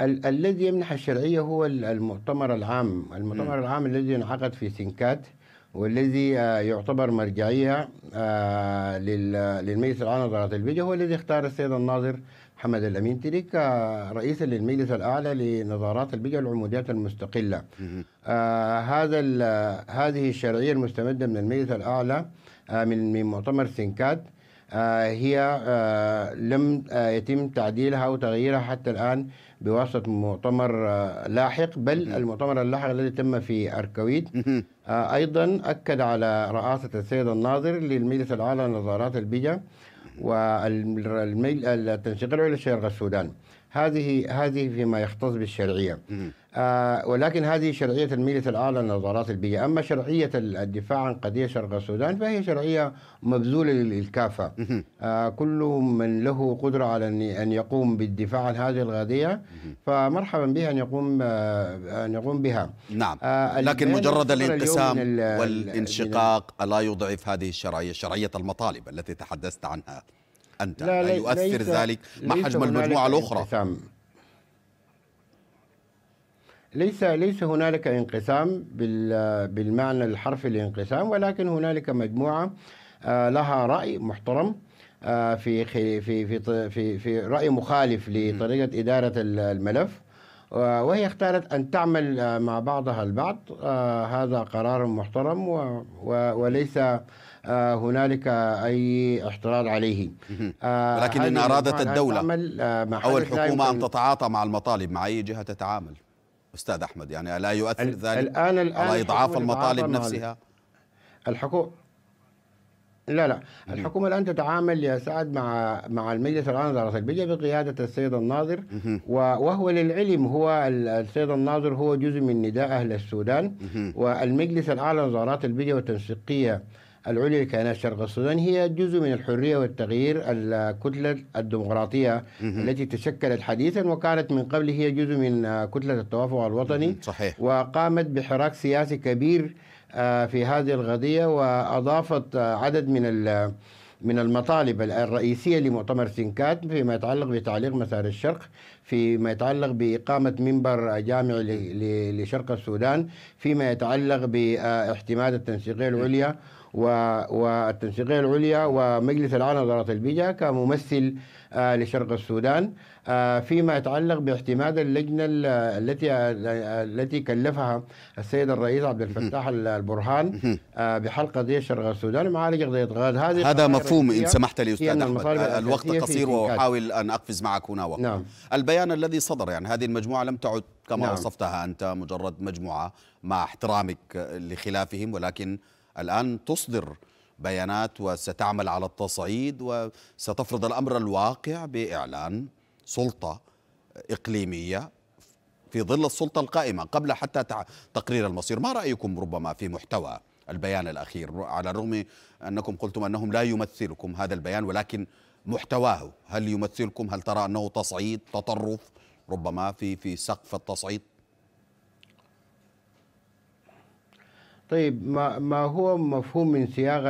ال الذي يمنح الشرعية هو المؤتمر العام المؤتمر م. العام الذي انعقد في سنكات والذي آه، يعتبر مرجعية آه، للمجلس الأعلى لدرجة البيجة هو الذي اختار السيد الناظر محمد الأمين تريك آه، رئيسا للمجلس الأعلى لنظارات البيئة العموديات المستقلة هذا هذه الشرعية المستمدة من المجلس الأعلى من من مؤتمر سنكات هي لم يتم تعديلها أو تغييرها حتى الآن بواسطة مؤتمر آه، لاحق بل المؤتمر اللاحق الذي تم في أركويد آه، أيضا أكد على رئاسة السيد الناظر للمجلس الأعلى لنظارات البيئة والتنسيق العليا لشرق السودان هذه هذه فيما يختص بالشرعية آه، ولكن هذه شرعية الميلة الأعلى للنظارات البيئية أما شرعية الدفاع عن قضية شرق السودان فهي شرعية مبذولة للكافة آه كل من له قدرة على أن يقوم بالدفاع عن هذه القضية فمرحبا به أن يقوم آه أن يقوم بها نعم آه لكن مجرد الانقسام والانشقاق ألا يضعف هذه الشرعية شرعية المطالب التي تحدثت عنها أنت لا, لا يؤثر ذلك مع حجم المجموعة الأخرى ليس ليس هنالك انقسام بالمعنى الحرفي للانقسام ولكن هنالك مجموعه آه، لها راي محترم آه، في في في في في راي مخالف لطريقه اداره الملف وهي اختارت ان تعمل آه، مع بعضها البعض هذا قرار محترم وليس هنالك اي اعتراض عليه ولكن ان ارادت الدوله او الحكومه ان تتعاطى مع المطالب مع اي جهه تتعامل أستاذ أحمد يعني لا يؤثر ذلك الآن الآن على إضعاف المطالب نفسها الحكومة لا لا الحكومة الآن تتعامل يا سعد مع مع المجلس الأنظار السلبية بقيادة السيد الناظر وهو للعلم هو السيد الناظر هو جزء من نداء أهل السودان والمجلس الأعلى للنظارات البيئية والتنسيقية العليا لكيانات شرق السودان هي جزء من الحرية والتغيير الكتلة الديمقراطية التي تشكلت حديثا وكانت من قبل هي جزء من كتلة التوافق الوطني صحيح. وقامت بحراك سياسي كبير آه، في هذه القضية وأضافت آه، عدد من من المطالب الرئيسية لمؤتمر سنكات فيما يتعلق بتعليق مسار الشرق فيما يتعلق بإقامة منبر جامع لشرق السودان فيما يتعلق باعتماد التنسيقية العليا والتنسيقية العليا ومجلس العالم نظرة البيجا كممثل آه، لشرق السودان آه، فيما يتعلق باعتماد اللجنة التي التي كلفها السيد الرئيس عبد الفتاح البرهان آه، بحل قضية شرق السودان معالجة قضية غاز هذه هذا مفهوم إن سمحت لي أستاذ أحمد الوقت قصير وأحاول أن أقفز معك هنا وقت نعم. البيان الذي صدر يعني هذه المجموعة لم تعد كما نعم. وصفتها أنت مجرد مجموعة مع احترامك لخلافهم ولكن الآن تصدر بيانات وستعمل على التصعيد وستفرض الأمر الواقع بإعلان سلطة إقليمية في ظل السلطة القائمة قبل حتى تقرير المصير ما رأيكم ربما في محتوى البيان الأخير على الرغم أنكم قلتم أنهم لا يمثلكم هذا البيان ولكن محتواه هل يمثلكم هل ترى أنه تصعيد تطرف ربما في في سقف التصعيد طيب ما ما هو مفهوم من صياغ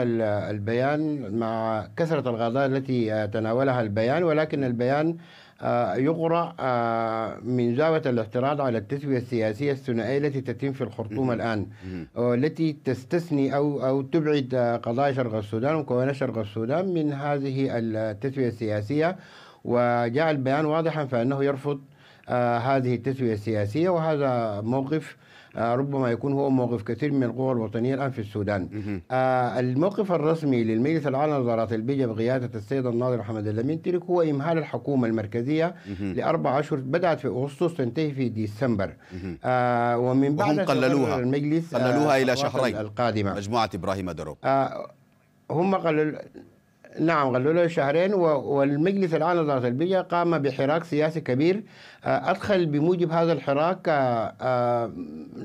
البيان مع كثرة القضايا التي تناولها البيان ولكن البيان آه، يقرأ آه، من زاوية الاعتراض على التسوية السياسية الثنائية التي تتم في الخرطوم الآن والتي تستثني أو أو تبعد آه، قضايا شرق السودان ومكونات شرق السودان من هذه التسوية السياسية وجاء البيان واضحا فأنه يرفض هذه التسوية السياسية وهذا موقف آه، ربما يكون هو موقف كثير من القوى الوطنية الآن في السودان آه، الموقف الرسمي للمجلس العام لوزارات البيئة بقيادة السيد الناظر محمد اللمين ترك هو إمهال الحكومة المركزية لأربع أشهر بدأت في أغسطس تنتهي في ديسمبر آه، ومن بعد قللوها المجلس قللوها إلى شهرين القادمة مجموعة إبراهيم دروب هم قللوا نعم غلوا له شهرين والمجلس الأعلى لذات البيئة قام بحراك سياسي كبير آه، أدخل بموجب هذا الحراك آه، آه،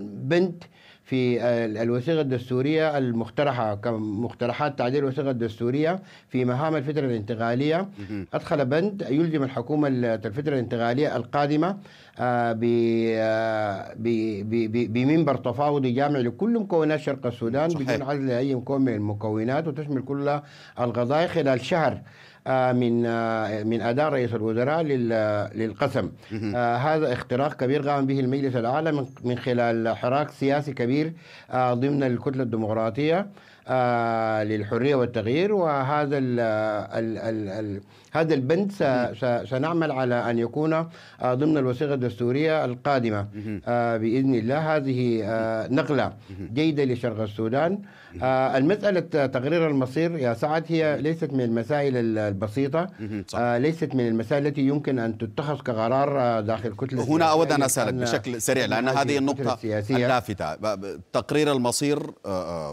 بنت في الوثيقة الدستورية المقترحة كمقترحات تعديل الوثيقة الدستورية في مهام الفترة الانتقالية أدخل بند يلزم الحكومة الفترة الانتقالية القادمة آه، آه، بمنبر تفاوضي جامع لكل مكونات شرق السودان صحيح. بدون عزل أي مكون من المكونات وتشمل كل القضايا خلال شهر آه، من آه، من اداء رئيس الوزراء آه، للقسم هذا اختراق كبير قام به المجلس الاعلى من خلال حراك سياسي كبير ضمن الكتله الديمقراطيه للحريه والتغيير وهذا ال ال ال الـ هذا البند سنعمل على ان يكون ضمن الوثيقه الدستوريه القادمه باذن الله هذه نقله جيده لشرق السودان آه، المسألة تقرير المصير يا سعد هي ليست من المسائل البسيطة آه، ليست من المسائل التي يمكن أن تتخذ كقرار آه، داخل كتلة هنا أود أن أسألك بشكل سريع لأن هذه النقطة اللافتة تقرير المصير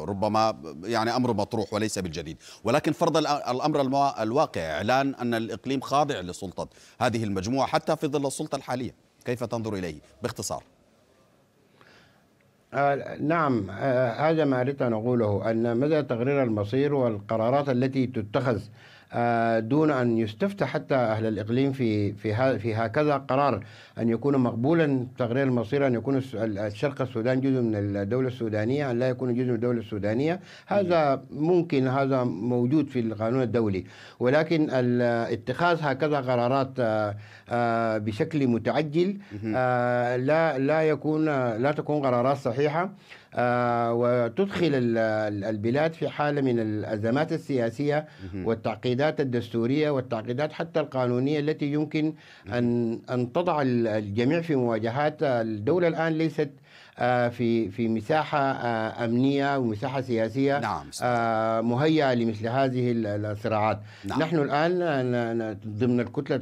ربما يعني أمر مطروح وليس بالجديد ولكن فرض الأمر الواقع إعلان أن الإقليم خاضع لسلطة هذه المجموعة حتى في ظل السلطة الحالية كيف تنظر إليه باختصار آه، نعم آه، هذا ما أردت أن أقوله أن مدى تقرير المصير والقرارات التي تتخذ آه، دون ان يستفتى حتى اهل الاقليم في في في هكذا قرار ان يكون مقبولا تقرير المصير ان يكون الشرق السودان جزء من الدوله السودانيه ان لا يكون جزء من الدوله السودانيه هذا ممكن هذا موجود في القانون الدولي ولكن اتخاذ هكذا قرارات آه، آه، بشكل متعجل لا لا يكون لا تكون قرارات صحيحه آه، وتدخل البلاد في حالة من الأزمات السياسية والتعقيدات الدستورية والتعقيدات حتى القانونية التي يمكن أن أن تضع الجميع في مواجهات الدولة الآن ليست آه، في في مساحه آه، امنيه ومساحه سياسيه نعم آه، مهيئه لمثل هذه الصراعات نعم. نحن الان ضمن الكتله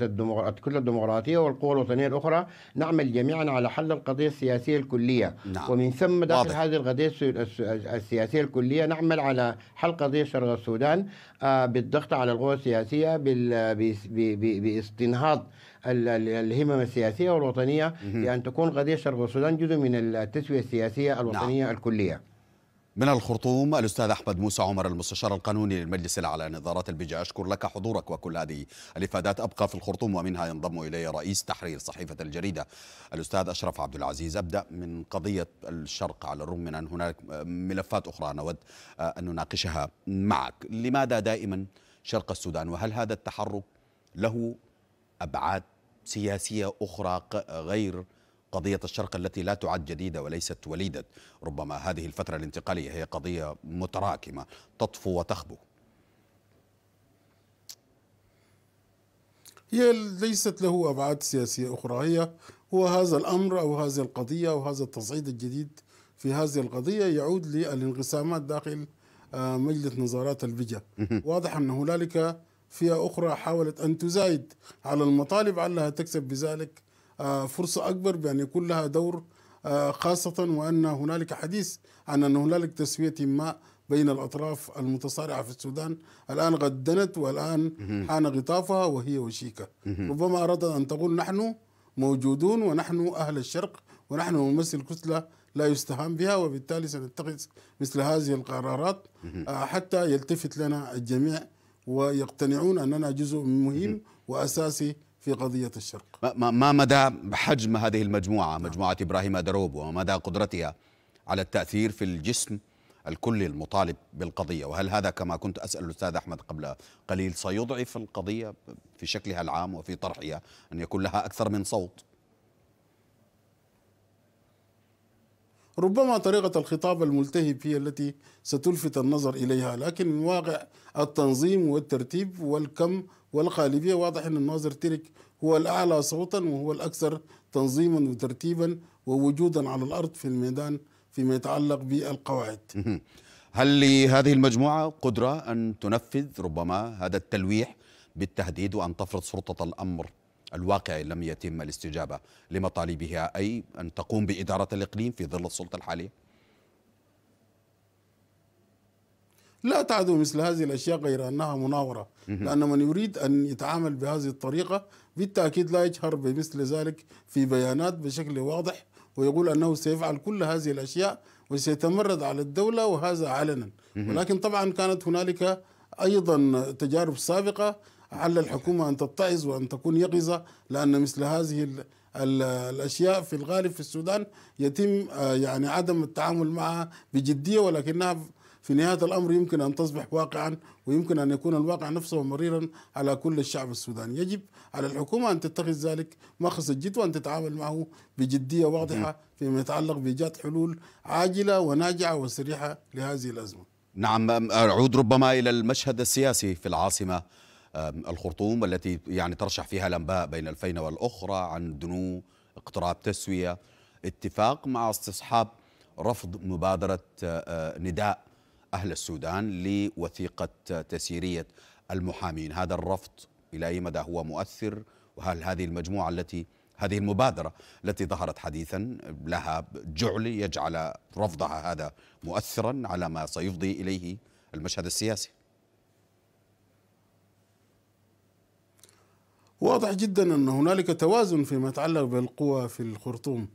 الكتله الديمقراطيه والقوى الوطنيه الاخرى نعمل جميعا على حل القضيه السياسيه الكليه نعم. ومن ثم داخل واضح. هذه القضيه السياسيه الكليه نعمل على حل قضيه شرق السودان بالضغط على القوى السياسيه باستنهاض الهمم السياسيه والوطنيه لان تكون قضيه شرق السودان جزء من التسويه السياسيه نعم. الوطنيه نعم. الكليه. من الخرطوم الاستاذ احمد موسى عمر المستشار القانوني للمجلس الاعلى لنظارات البيجا اشكر لك حضورك وكل هذه الافادات ابقى في الخرطوم ومنها ينضم الي رئيس تحرير صحيفه الجريده الاستاذ اشرف عبد العزيز ابدا من قضيه الشرق على الرغم من ان هناك ملفات اخرى نود ان نناقشها معك لماذا دائما شرق السودان وهل هذا التحرك له ابعاد سياسية أخرى غير قضية الشرق التي لا تعد جديدة وليست وليدة ربما هذه الفترة الانتقالية هي قضية متراكمة تطفو وتخبو هي ليست له أبعاد سياسية أخرى هي هو هذا الأمر أو هذه القضية أو هذا التصعيد الجديد في هذه القضية يعود للانقسامات داخل آه، مجلس نظارات البجة واضح أن هنالك فئة أخرى حاولت أن تزايد على المطالب علها تكسب بذلك آه، فرصة أكبر بأن يكون لها دور آه، خاصة وأن هنالك حديث عن أن هنالك تسوية ما بين الأطراف المتصارعة في السودان الآن قد دنت والآن حان غطافها وهي وشيكة ربما أرادت أن تقول نحن موجودون ونحن أهل الشرق ونحن نمثل كتلة لا يستهان بها وبالتالي سنتخذ مثل هذه القرارات آه، حتى يلتفت لنا الجميع ويقتنعون أننا جزء مهم وأساسي في قضية الشرق ما مدى حجم هذه المجموعة نعم. مجموعة إبراهيم ادروب ومدى قدرتها على التأثير في الجسم الكلي المطالب بالقضية وهل هذا كما كنت أسأل الأستاذ أحمد قبل قليل سيضعف القضية في شكلها العام وفي طرحها أن يكون لها أكثر من صوت ربما طريقة الخطاب الملتهب هي التي ستلفت النظر إليها لكن من واقع التنظيم والترتيب والكم والغالبية واضح أن الناظر ترك هو الأعلى صوتا وهو الأكثر تنظيما وترتيبا ووجودا على الأرض في الميدان فيما يتعلق بالقواعد [laughs] هل لهذه المجموعة قدرة أن تنفذ ربما هذا التلويح بالتهديد وأن تفرض سلطة الأمر الواقع لم يتم الاستجابة لمطالبها أي أن تقوم بإدارة الإقليم في ظل السلطة الحالية لا تعدو مثل هذه الأشياء غير أنها مناورة لأن من يريد أن يتعامل بهذه الطريقة بالتأكيد لا يجهر بمثل ذلك في بيانات بشكل واضح ويقول أنه سيفعل كل هذه الأشياء وسيتمرد على الدولة وهذا علنا ولكن طبعا كانت هنالك أيضا تجارب سابقة على الحكومة أن تتعظ وأن تكون يقظة لأن مثل هذه الأشياء في الغالب في السودان يتم آه، يعني عدم التعامل معها بجدية ولكنها في نهاية الأمر يمكن أن تصبح واقعا ويمكن أن يكون الواقع نفسه مريرا على كل الشعب السوداني يجب على الحكومة أن تتخذ ذلك مخص الجد وأن تتعامل معه بجدية واضحة فيما يتعلق بإيجاد حلول عاجلة وناجعة وسريعة لهذه الأزمة نعم أعود ربما إلى المشهد السياسي في العاصمة الخرطوم التي يعني ترشح فيها الانباء بين الفينه والاخرى عن دنو اقتراب تسويه اتفاق مع استصحاب رفض مبادره نداء اهل السودان لوثيقه تسييريه المحامين هذا الرفض الى اي مدى هو مؤثر وهل هذه المجموعه التي هذه المبادره التي ظهرت حديثا لها جعل يجعل رفضها هذا مؤثرا على ما سيفضي اليه المشهد السياسي واضح جدا أن هنالك توازن فيما يتعلق بالقوى في الخرطوم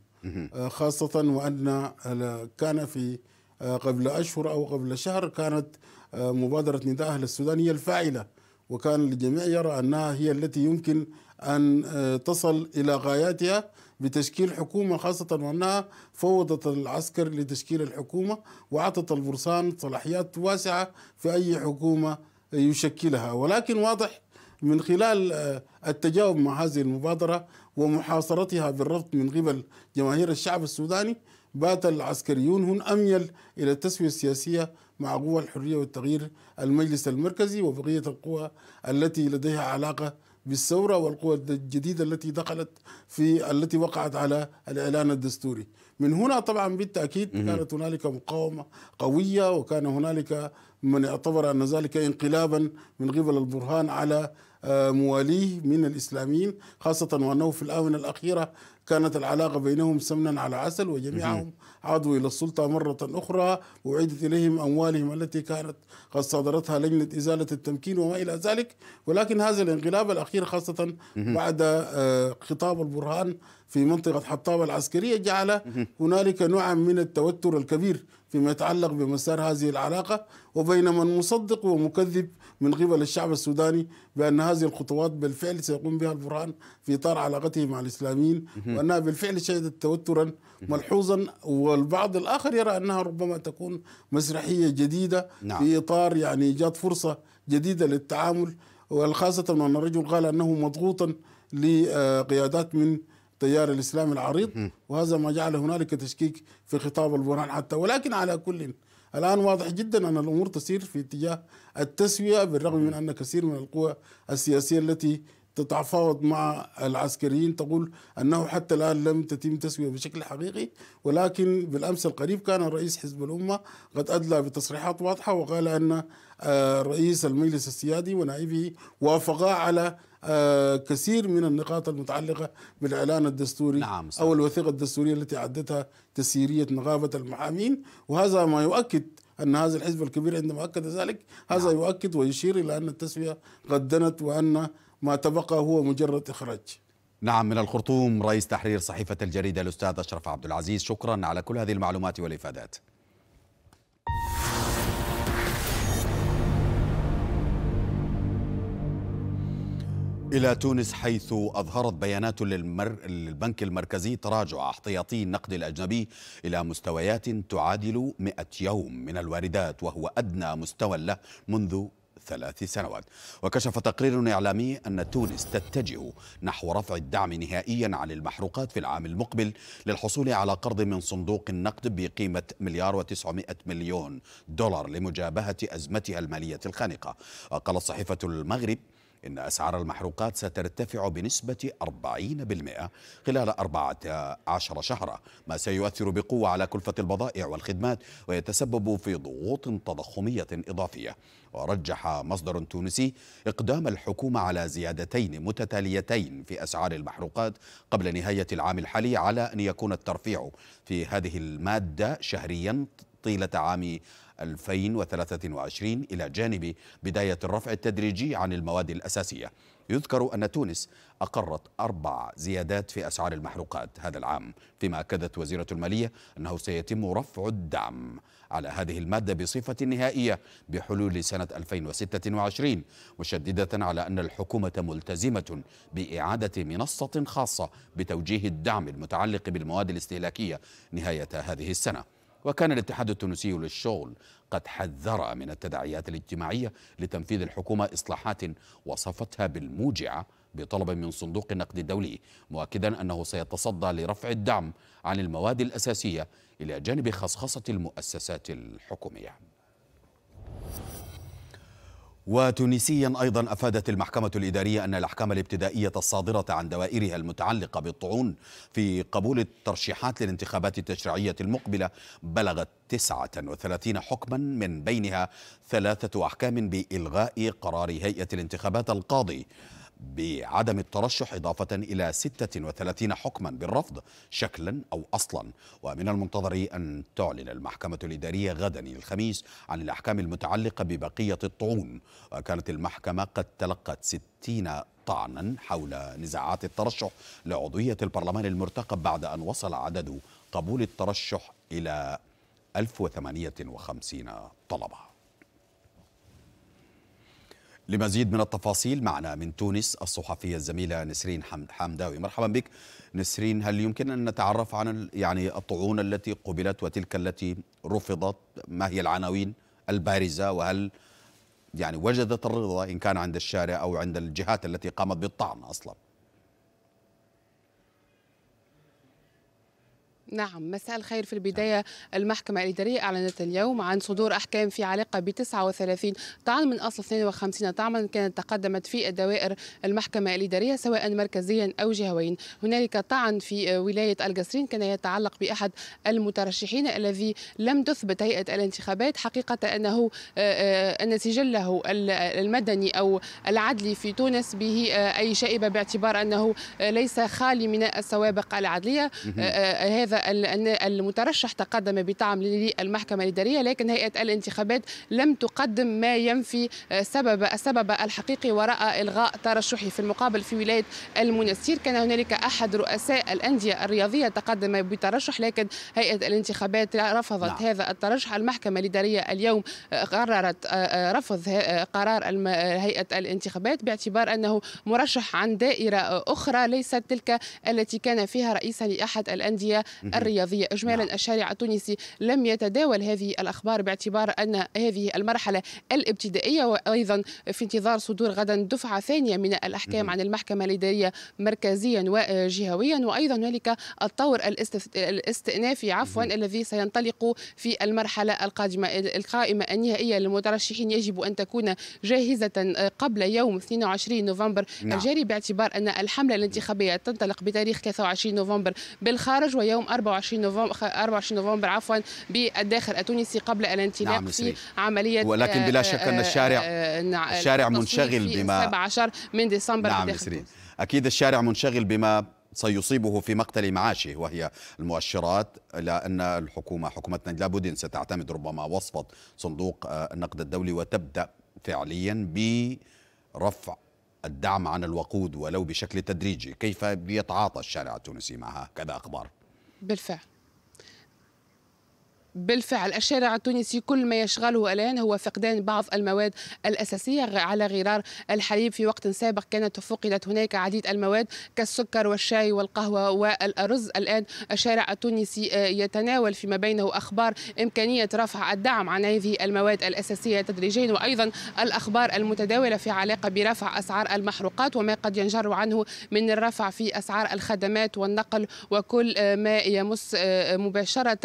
آه، خاصة وأن آه، كان في آه، قبل أشهر أو قبل شهر كانت مبادرة نداء أهل السودان هي الفاعلة وكان الجميع يرى أنها هي التي يمكن أن تصل إلى غاياتها بتشكيل حكومة خاصة وأنها فوضت العسكر لتشكيل الحكومة وأعطت البرسان صلاحيات واسعة في أي حكومة يشكلها ولكن واضح من خلال آه، التجاوب مع هذه المبادرة ومحاصرتها بالربط من قبل جماهير الشعب السوداني بات العسكريون هم أميل إلى التسوية السياسية مع قوى الحرية والتغيير المجلس المركزي وبقية القوى التي لديها علاقة بالثورة والقوى الجديدة التي دخلت في التي وقعت على الإعلان الدستوري من هنا طبعا بالتأكيد كانت هنالك مقاومة قوية وكان هنالك من اعتبر أن ذلك انقلابا من قبل البرهان على مواليه من الإسلاميين خاصة وأنه في الآونة الأخيرة كانت العلاقة بينهم سمنا على عسل وجميعهم عادوا إلى السلطة مرة أخرى وعيدت إليهم أموالهم التي كانت قد صادرتها لجنة إزالة التمكين وما إلى ذلك ولكن هذا الانقلاب الأخير خاصة بعد آه، خطاب البرهان في منطقة حطاب العسكرية جعل هنالك نوعا من التوتر الكبير فيما يتعلق بمسار هذه العلاقة وبين من مصدق ومكذب من قبل الشعب السوداني بأن هذه الخطوات بالفعل سيقوم بها البرهان في إطار علاقته مع الإسلاميين وأنها بالفعل شهدت توترا ملحوظا والبعض الآخر يرى أنها ربما تكون مسرحية جديدة نعم. في إطار يعني إيجاد فرصة جديدة للتعامل وخاصة أن الرجل قال أنه مضغوطا لقيادات من التيار الإسلامي العريض وهذا ما جعل هنالك تشكيك في خطاب البرهان حتى ولكن على كل الآن واضح جدا أن الأمور تسير في اتجاه التسوية بالرغم من أن كثير من القوى السياسية التي تتفاوض مع العسكريين تقول أنه حتى الآن لم تتم تسوية بشكل حقيقي ولكن بالأمس القريب كان رئيس حزب الأمة قد أدلى بتصريحات واضحة وقال أن آه، رئيس المجلس السيادي ونائبه وافقا على آه، كثير من النقاط المتعلقة بالإعلان الدستوري نعم صحيح. أو الوثيقة الدستورية التي عدتها تسييرية نقابة المحامين وهذا ما يؤكد أن هذا الحزب الكبير عندما أكد ذلك هذا نعم. يؤكد ويشير إلى أن التسوية قد دنت وأن ما تبقى هو مجرد إخراج نعم من الخرطوم رئيس تحرير صحيفة الجريدة الأستاذ أشرف عبد العزيز شكرا على كل هذه المعلومات والإفادات إلى تونس حيث أظهرت بيانات للمر... للبنك المركزي تراجع احتياطي النقد الأجنبي إلى مستويات تعادل 100 يوم من الواردات وهو أدنى مستوى له منذ ثلاث سنوات وكشف تقرير إعلامي أن تونس تتجه نحو رفع الدعم نهائيا عن المحروقات في العام المقبل للحصول على قرض من صندوق النقد بقيمة مليار وتسعمائة مليون دولار لمجابهة أزمتها المالية الخانقة وقال صحيفة المغرب إن أسعار المحروقات سترتفع بنسبة 40% خلال 14 شهرا ما سيؤثر بقوة على كلفة البضائع والخدمات ويتسبب في ضغوط تضخمية إضافية ورجح مصدر تونسي إقدام الحكومة على زيادتين متتاليتين في أسعار المحروقات قبل نهاية العام الحالي على أن يكون الترفيع في هذه المادة شهريا طيلة عام 2023 إلى جانب بداية الرفع التدريجي عن المواد الأساسية يذكر أن تونس أقرت أربع زيادات في أسعار المحروقات هذا العام فيما أكدت وزيرة المالية أنه سيتم رفع الدعم على هذه المادة بصفة نهائية بحلول سنة 2026 مشددة على أن الحكومة ملتزمة بإعادة منصة خاصة بتوجيه الدعم المتعلق بالمواد الاستهلاكية نهاية هذه السنة وكان الاتحاد التونسي للشغل قد حذر من التداعيات الاجتماعية لتنفيذ الحكومة إصلاحات وصفتها بالموجعة بطلب من صندوق النقد الدولي مؤكدا أنه سيتصدى لرفع الدعم عن المواد الأساسية إلى جانب خصخصة المؤسسات الحكومية وتونسيا أيضا أفادت المحكمة الإدارية أن الأحكام الابتدائية الصادرة عن دوائرها المتعلقة بالطعون في قبول الترشيحات للانتخابات التشريعية المقبلة بلغت 39 حكما من بينها ثلاثة أحكام بإلغاء قرار هيئة الانتخابات القاضي بعدم الترشح إضافة إلى 36 حكما بالرفض شكلا أو أصلا ومن المنتظر أن تعلن المحكمة الإدارية غدا الخميس عن الأحكام المتعلقة ببقية الطعون وكانت المحكمة قد تلقت 60 طعنا حول نزاعات الترشح لعضوية البرلمان المرتقب بعد أن وصل عدد قبول الترشح إلى 1058 طلبه لمزيد من التفاصيل معنا من تونس الصحفية الزميلة نسرين حمداوي مرحبا بك نسرين هل يمكن أن نتعرف عن يعني الطعون التي قبلت وتلك التي رفضت ما هي العناوين البارزة وهل يعني وجدت الرضا إن كان عند الشارع أو عند الجهات التي قامت بالطعن أصلاً نعم مساء الخير في نعم. البداية المحكمة الإدارية أعلنت اليوم عن صدور أحكام في علاقة ب 39 طعن من أصل 52 طعما كانت تقدمت في الدوائر المحكمة الإدارية سواء مركزيا أو جهويا هنالك طعن في ولاية القصرين كان يتعلق بأحد المترشحين الذي لم تثبت هيئة الانتخابات حقيقة أنه آه، آه، أن سجله المدني أو العدلي في تونس به آه، أي شائبة باعتبار أنه ليس خالي من السوابق العدلية هذا المترشح تقدم بطعم للمحكمة الإدارية لكن هيئة الانتخابات لم تقدم ما ينفي سبب السبب الحقيقي وراء إلغاء ترشحه في المقابل في ولاية المنستير كان هنالك أحد رؤساء الأندية الرياضية تقدم بترشح لكن هيئة الانتخابات رفضت لا. نعم. هذا الترشح المحكمة الإدارية اليوم قررت رفض قرار هيئة الانتخابات باعتبار أنه مرشح عن دائرة أخرى ليست تلك التي كان فيها رئيسا لأحد الأندية الرياضية إجمالا نعم. الشارع التونسي لم يتداول هذه الأخبار باعتبار أن هذه المرحلة الابتدائية وأيضا في انتظار صدور غدا دفعة ثانية من الأحكام عن المحكمة الإدارية مركزيا وجهويا وأيضا هنالك الطور الاستئنافي عفوا الذي سينطلق في المرحلة القادمة القائمة النهائية للمترشحين يجب أن تكون جاهزة قبل يوم 22 نوفمبر نعم. الجاري باعتبار أن الحملة الانتخابية تنطلق بتاريخ 23 نوفمبر بالخارج ويوم 24 نوفمبر 24 نوفمبر عفوا بالداخل التونسي قبل الانطلاق نعم في عمليه ولكن بلا آه، شك ان آه، الشارع آه، الشارع منشغل بما 17 من ديسمبر نعم نسرين اكيد الشارع منشغل بما سيصيبه في مقتل معاشه وهي المؤشرات لأن الحكومة حكومتنا لابد ستعتمد ربما وصفة صندوق النقد الدولي وتبدأ فعليا برفع الدعم عن الوقود ولو بشكل تدريجي كيف يتعاطى الشارع التونسي مع هكذا أخبار Belle faim. بالفعل الشارع التونسي كل ما يشغله الان هو فقدان بعض المواد الاساسيه على غرار الحليب في وقت سابق كانت فقدت هناك عديد المواد كالسكر والشاي والقهوه والارز الان الشارع التونسي آه، يتناول فيما بينه اخبار امكانيه رفع الدعم عن هذه المواد الاساسيه تدريجيا وايضا الاخبار المتداوله في علاقه برفع اسعار المحروقات وما قد ينجر عنه من الرفع في اسعار الخدمات والنقل وكل آه، ما يمس آه، مباشره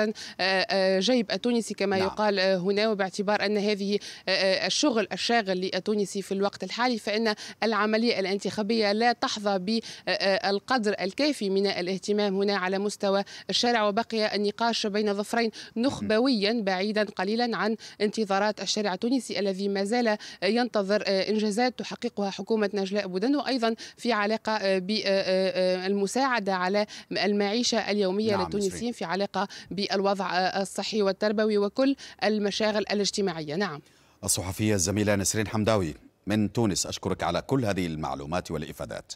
جيب التونسي كما نعم. يقال آه، هنا وباعتبار أن هذه آه، آه، الشغل الشاغل للتونسي في الوقت الحالي فإن العملية الانتخابية لا تحظى بالقدر الكافي من الاهتمام هنا على مستوى الشارع وبقي النقاش بين ظفرين نخبويا بعيدا قليلا عن انتظارات الشارع التونسي الذي ما زال ينتظر إنجازات تحققها حكومة نجلاء بودن وأيضا في علاقة بالمساعدة على المعيشة اليومية نعم للتونسيين في علاقة بالوضع الصحي الصحي والتربوي وكل المشاغل الاجتماعية نعم الصحفية الزميلة نسرين حمداوي من تونس أشكرك على كل هذه المعلومات والإفادات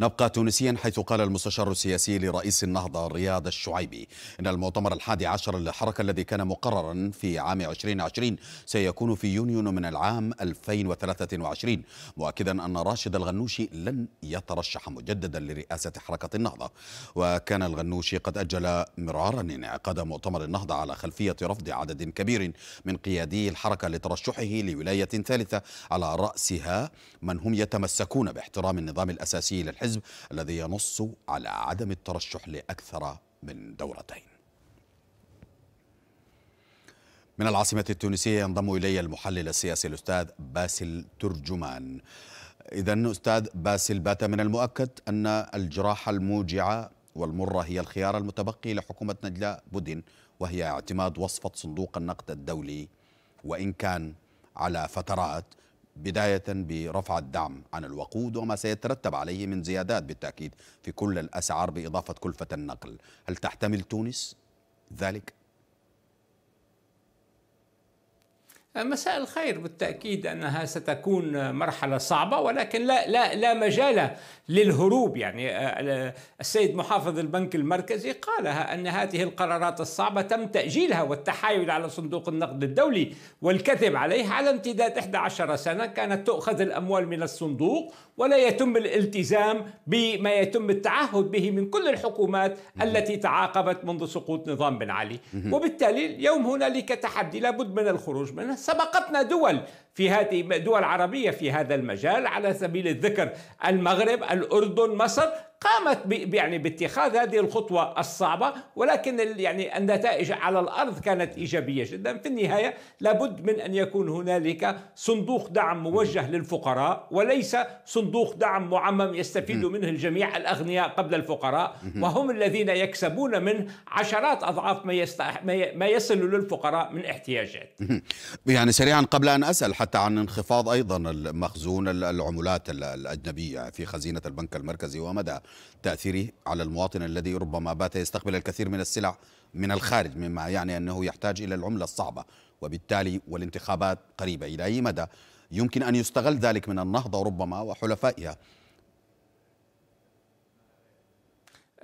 نبقى تونسيا حيث قال المستشار السياسي لرئيس النهضة رياض الشعيبي إن المؤتمر الحادي عشر للحركة الذي كان مقررا في عام 2020 سيكون في يونيو من العام 2023 مؤكدا أن راشد الغنوشي لن يترشح مجددا لرئاسة حركة النهضة وكان الغنوشي قد أجل مرارا انعقاد مؤتمر النهضة على خلفية رفض عدد كبير من قيادي الحركة لترشحه لولاية ثالثة على رأسها من هم يتمسكون باحترام النظام الأساسي للحزب الحزب الذي ينص على عدم الترشح لأكثر من دورتين من العاصمة التونسية ينضم إلي المحلل السياسي الأستاذ باسل ترجمان إذا أستاذ باسل بات من المؤكد أن الجراحة الموجعة والمرة هي الخيار المتبقي لحكومة نجلاء بودين وهي اعتماد وصفة صندوق النقد الدولي وإن كان على فترات بداية برفع الدعم عن الوقود وما سيترتب عليه من زيادات بالتأكيد في كل الأسعار بإضافة كلفة النقل هل تحتمل تونس ذلك؟ مساء الخير بالتاكيد انها ستكون مرحله صعبه ولكن لا لا لا مجال للهروب يعني آه، السيد محافظ البنك المركزي قالها ان هذه القرارات الصعبه تم تاجيلها والتحايل على صندوق النقد الدولي والكذب عليه على امتداد 11 سنه كانت تؤخذ الاموال من الصندوق ولا يتم الالتزام بما يتم التعهد به من كل الحكومات التي تعاقبت منذ سقوط نظام بن علي وبالتالي اليوم هنالك تحدي لابد من الخروج منه سبقتنا دول في هذه دول عربية في هذا المجال على سبيل الذكر المغرب الأردن مصر قامت يعني باتخاذ هذه الخطوة الصعبة ولكن يعني النتائج على الأرض كانت إيجابية جدا في النهاية لابد من أن يكون هنالك صندوق دعم موجه للفقراء وليس صندوق دعم معمم يستفيد منه الجميع الأغنياء قبل الفقراء وهم الذين يكسبون منه عشرات أضعاف ما, ما يصل للفقراء من احتياجات يعني سريعا قبل أن أسأل حتى حتى عن انخفاض ايضا المخزون العملات الاجنبيه في خزينه البنك المركزي ومدى تاثيره على المواطن الذي ربما بات يستقبل الكثير من السلع من الخارج مما يعني انه يحتاج الى العمله الصعبه وبالتالي والانتخابات قريبه الى اي مدى يمكن ان يستغل ذلك من النهضه ربما وحلفائها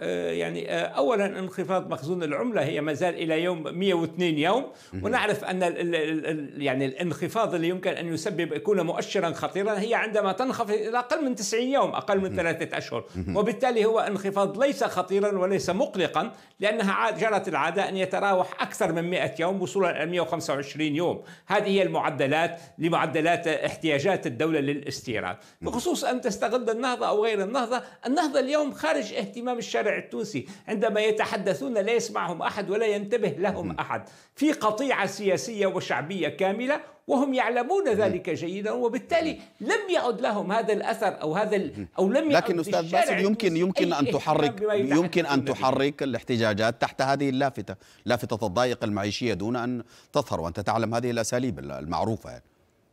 آه، يعني آه، اولا انخفاض مخزون العمله هي ما زال الى يوم 102 يوم ونعرف ان الـ الـ يعني الانخفاض اللي يمكن ان يسبب يكون مؤشرا خطيرا هي عندما تنخفض الى اقل من 90 يوم اقل من ثلاثه اشهر وبالتالي هو انخفاض ليس خطيرا وليس مقلقا لانها جرت العاده ان يتراوح اكثر من 100 يوم وصولا الى 125 يوم هذه هي المعدلات لمعدلات احتياجات الدوله للاستيراد بخصوص ان تستغل النهضه او غير النهضه النهضه اليوم خارج اهتمام الشارع التونسي عندما يتحدثون لا يسمعهم أحد ولا ينتبه لهم أحد في قطيعة سياسية وشعبية كاملة وهم يعلمون ذلك جيدا وبالتالي لم يعد لهم هذا الاثر او هذا او لم يعد لكن استاذ باسل يمكن يمكن ان تحرك يمكن ان تحرك الاحتجاجات تحت هذه اللافته لافته الضائقه المعيشيه دون ان تظهر وانت تعلم هذه الاساليب المعروفه يعني.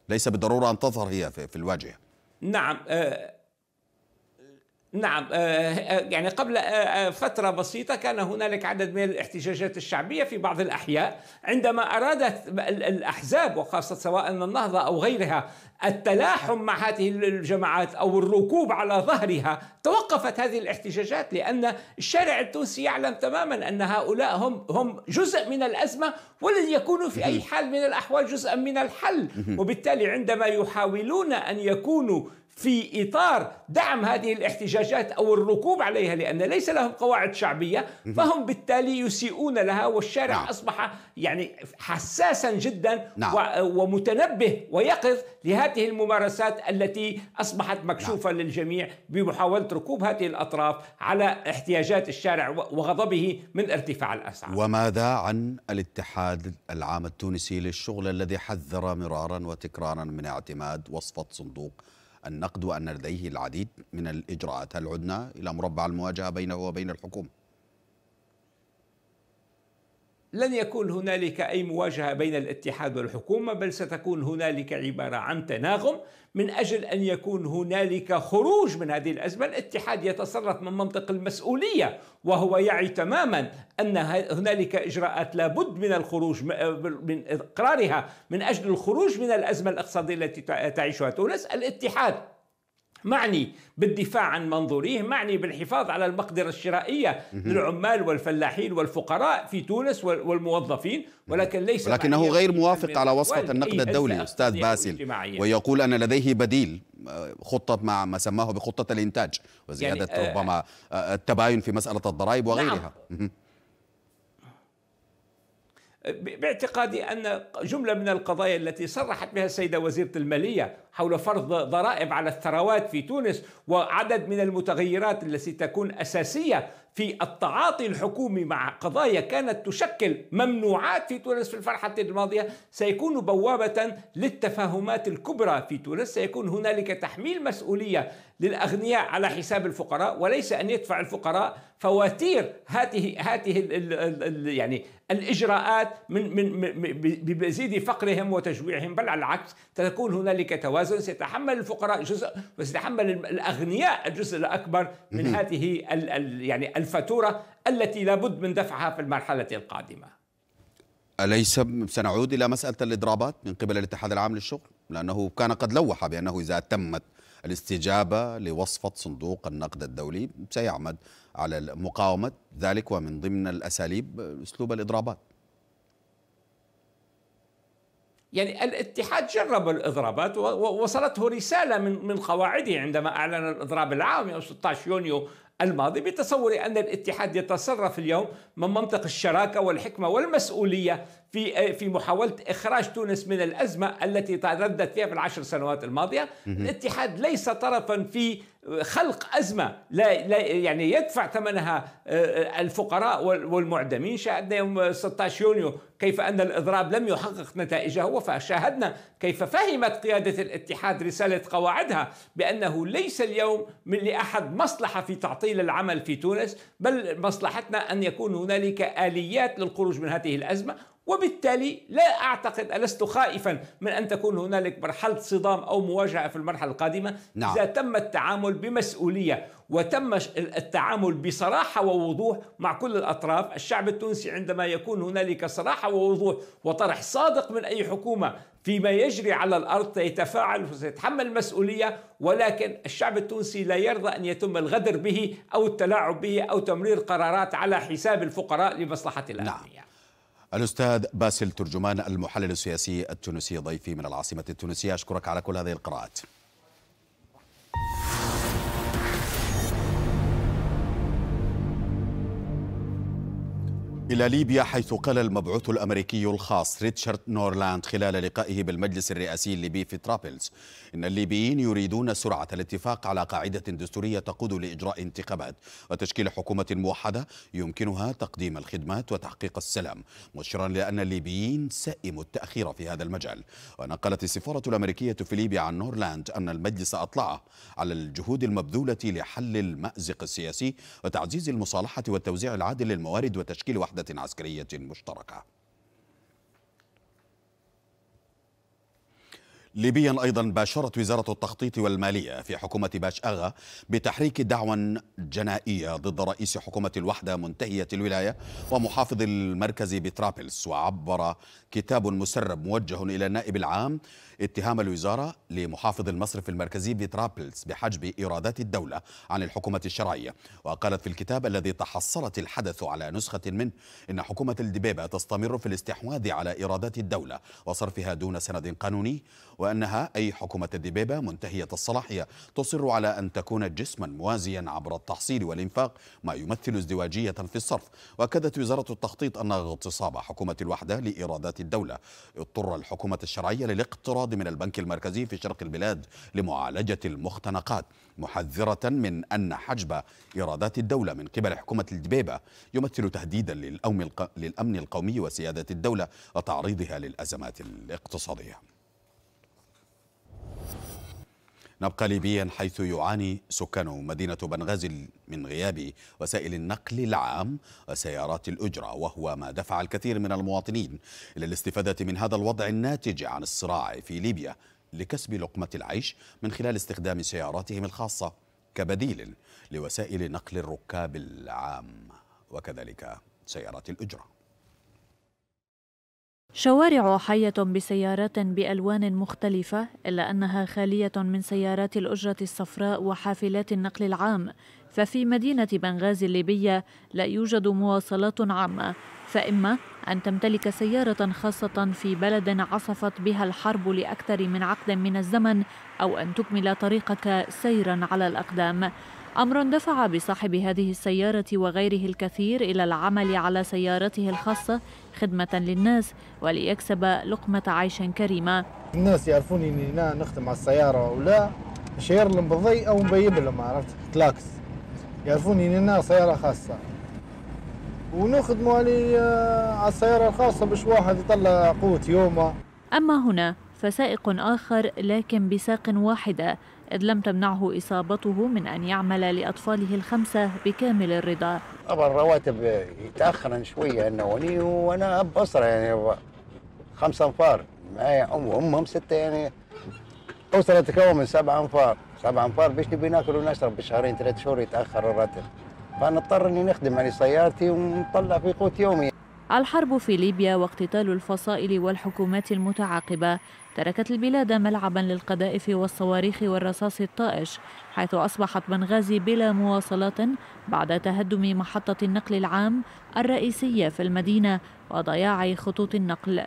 ليس بالضروره ان تظهر هي في الواجهه نعم آه نعم آه، آه، آه، يعني قبل فترة بسيطة كان هنالك عدد من الاحتجاجات الشعبية في بعض الأحياء عندما أرادت الأحزاب وخاصة سواء النهضة أو غيرها التلاحم مع هذه الجماعات أو الركوب على ظهرها توقفت هذه الاحتجاجات لأن الشارع التونسي يعلم تماما أن هؤلاء هم هم جزء من الأزمة ولن يكونوا في أي حال من الأحوال جزءا من الحل وبالتالي عندما يحاولون أن يكونوا في اطار دعم هذه الاحتجاجات او الركوب عليها لان ليس لهم قواعد شعبيه فهم بالتالي يسيئون لها والشارع نعم. اصبح يعني حساسا جدا نعم. ومتنبه ويقظ لهذه الممارسات التي اصبحت مكشوفه نعم. للجميع بمحاوله ركوب هذه الاطراف على احتياجات الشارع وغضبه من ارتفاع الاسعار. وماذا عن الاتحاد العام التونسي للشغل الذي حذر مرارا وتكرارا من اعتماد وصفه صندوق النقد وأن لديه العديد من الإجراءات هل عدنا إلى مربع المواجهة بينه وبين الحكومة لن يكون هنالك اي مواجهه بين الاتحاد والحكومه بل ستكون هنالك عباره عن تناغم من اجل ان يكون هنالك خروج من هذه الازمه، الاتحاد يتصرف من منطق المسؤوليه وهو يعي تماما ان هنالك اجراءات لابد من الخروج من اقرارها من اجل الخروج من الازمه الاقتصاديه التي تعيشها تونس، الاتحاد معني بالدفاع عن منظوريه معني بالحفاظ على المقدرة الشرائية للعمال والفلاحين والفقراء في تونس والموظفين ولكن ليس ولكنه غير موافق على وصفة النقد الدولي أستاذ باسل ويقول أن لديه بديل آه، خطة مع ما سماه بخطة الإنتاج وزيادة يعني آه، ربما آه، التباين في مسألة الضرائب وغيرها نعم. باعتقادي أن جملة من القضايا التي صرحت بها السيدة وزيرة المالية حول فرض ضرائب على الثروات في تونس وعدد من المتغيرات التي تكون أساسية في التعاطي الحكومي مع قضايا كانت تشكل ممنوعات في تونس في الفرحة الماضية سيكون بوابة للتفاهمات الكبرى في تونس سيكون هنالك تحميل مسؤولية للأغنياء على حساب الفقراء وليس أن يدفع الفقراء فواتير هذه هذه يعني الإجراءات من من بمزيد فقرهم وتجويعهم بل على العكس ستكون هنالك توازن سيتحمل الفقراء جزء وسيتحمل الأغنياء الجزء الأكبر من هذه الـ يعني الفاتورة التي لابد من دفعها في المرحلة القادمة أليس سنعود إلى مسألة الإضرابات من قبل الاتحاد العام للشغل؟ لأنه كان قد لوح بأنه إذا تمت الاستجابة لوصفة صندوق النقد الدولي سيعمد على مقاومة ذلك ومن ضمن الأساليب أسلوب الإضرابات يعني الاتحاد جرب الاضرابات ووصلته رساله من من قواعده عندما اعلن الاضراب العام يوم 16 يونيو الماضي بتصوري ان الاتحاد يتصرف اليوم من منطق الشراكه والحكمه والمسؤوليه في آه، في محاوله اخراج تونس من الازمه التي تردت فيها في العشر سنوات الماضيه، الاتحاد ليس طرفا في خلق ازمه لا, لا يعني يدفع ثمنها آه، الفقراء والمعدمين، شاهدنا يوم 16 يونيو كيف ان الاضراب لم يحقق نتائجه وشاهدنا كيف فهمت قياده الاتحاد رساله قواعدها بانه ليس اليوم من لاحد مصلحه في تعطيل العمل في تونس، بل مصلحتنا ان يكون هنالك اليات للخروج من هذه الازمه وبالتالي لا أعتقد ألست خائفا من أن تكون هنالك مرحلة صدام أو مواجهة في المرحلة القادمة نعم. إذا تم التعامل بمسؤولية وتم التعامل بصراحة ووضوح مع كل الأطراف الشعب التونسي عندما يكون هنالك صراحة ووضوح وطرح صادق من أي حكومة فيما يجري على الأرض سيتفاعل وسيتحمل المسؤولية ولكن الشعب التونسي لا يرضى أن يتم الغدر به أو التلاعب به أو تمرير قرارات على حساب الفقراء لمصلحة الأغنياء نعم. الأستاذ باسل ترجمان المحلل السياسي التونسي ضيفي من العاصمة التونسية أشكرك على كل هذه القراءات إلى ليبيا حيث قال المبعوث الأمريكي الخاص ريتشارد نورلاند خلال لقائه بالمجلس الرئاسي الليبي في طرابلس إن الليبيين يريدون سرعة الاتفاق على قاعدة دستورية تقود لإجراء انتخابات وتشكيل حكومة موحدة يمكنها تقديم الخدمات وتحقيق السلام مشيرا لأن الليبيين سئموا التأخير في هذا المجال ونقلت السفارة الأمريكية في ليبيا عن نورلاند أن المجلس أطلعه على الجهود المبذولة لحل المأزق السياسي وتعزيز المصالحة والتوزيع العادل للموارد وتشكيل وحدة وحدة عسكرية مشتركة ليبيا أيضا باشرت وزارة التخطيط والمالية في حكومة باش أغا بتحريك دعوى جنائية ضد رئيس حكومة الوحدة منتهية الولاية ومحافظ المركز بترابلس وعبر كتاب مسرب موجه إلى النائب العام اتهام الوزارة لمحافظ المصرف المركزي بترابلس بحجب إيرادات الدولة عن الحكومة الشرعية وقالت في الكتاب الذي تحصلت الحدث على نسخة منه إن حكومة الدبيبة تستمر في الاستحواذ على إيرادات الدولة وصرفها دون سند قانوني وأنها أي حكومة الدبيبة منتهية الصلاحية تصر على أن تكون جسما موازيا عبر التحصيل والإنفاق ما يمثل ازدواجية في الصرف وأكدت وزارة التخطيط أن اغتصاب حكومة الوحدة لإيرادات الدولة اضطر الحكومة الشرعية للاقتراض من البنك المركزي في شرق البلاد لمعالجة المختنقات محذرة من أن حجب إيرادات الدولة من قبل حكومة الدبيبة يمثل تهديدا للأمن القومي وسيادة الدولة وتعريضها للأزمات الاقتصادية نبقى ليبيا حيث يعاني سكان مدينة بنغازي من غياب وسائل النقل العام وسيارات الأجرة وهو ما دفع الكثير من المواطنين إلى الاستفادة من هذا الوضع الناتج عن الصراع في ليبيا لكسب لقمة العيش من خلال استخدام سياراتهم الخاصة كبديل لوسائل نقل الركاب العام وكذلك سيارات الأجرة شوارع حية بسيارات بألوان مختلفة إلا أنها خالية من سيارات الأجرة الصفراء وحافلات النقل العام ففي مدينة بنغازي الليبية لا يوجد مواصلات عامة فإما أن تمتلك سيارة خاصة في بلد عصفت بها الحرب لأكثر من عقد من الزمن أو أن تكمل طريقك سيرا على الأقدام أمر دفع بصاحب هذه السيارة وغيره الكثير إلى العمل على سيارته الخاصة خدمة للناس وليكسب لقمة عيش كريمة الناس يعرفوني أني أنا نخدم على السيارة ولا نشير لهم بالضي أو نبيب لهم عرفت تلاكس يعرفوني أني أنا سيارة خاصة ونخدموا على آه، السيارة الخاصة باش واحد يطلع قوت يومه أما هنا فسائق آخر لكن بساق واحدة إذ لم تمنعه إصابته من أن يعمل لأطفاله الخمسة بكامل الرضا طبعا الرواتب يتأخرن شوية أنا وني يعني وأنا أب أسرة يعني خمسة أنفار معي أم وأمهم ستة يعني أسرة تتكون من سبعة أنفار سبعة أنفار باش نبي ناكل ونشرب بشهرين ثلاث شهور يتأخر الراتب فنضطر إني نخدم على يعني سيارتي ونطلع في قوت يومي الحرب في ليبيا واقتتال الفصائل والحكومات المتعاقبة تركت البلاد ملعبا للقذائف والصواريخ والرصاص الطائش حيث أصبحت بنغازي بلا مواصلات بعد تهدم محطة النقل العام الرئيسية في المدينة وضياع خطوط النقل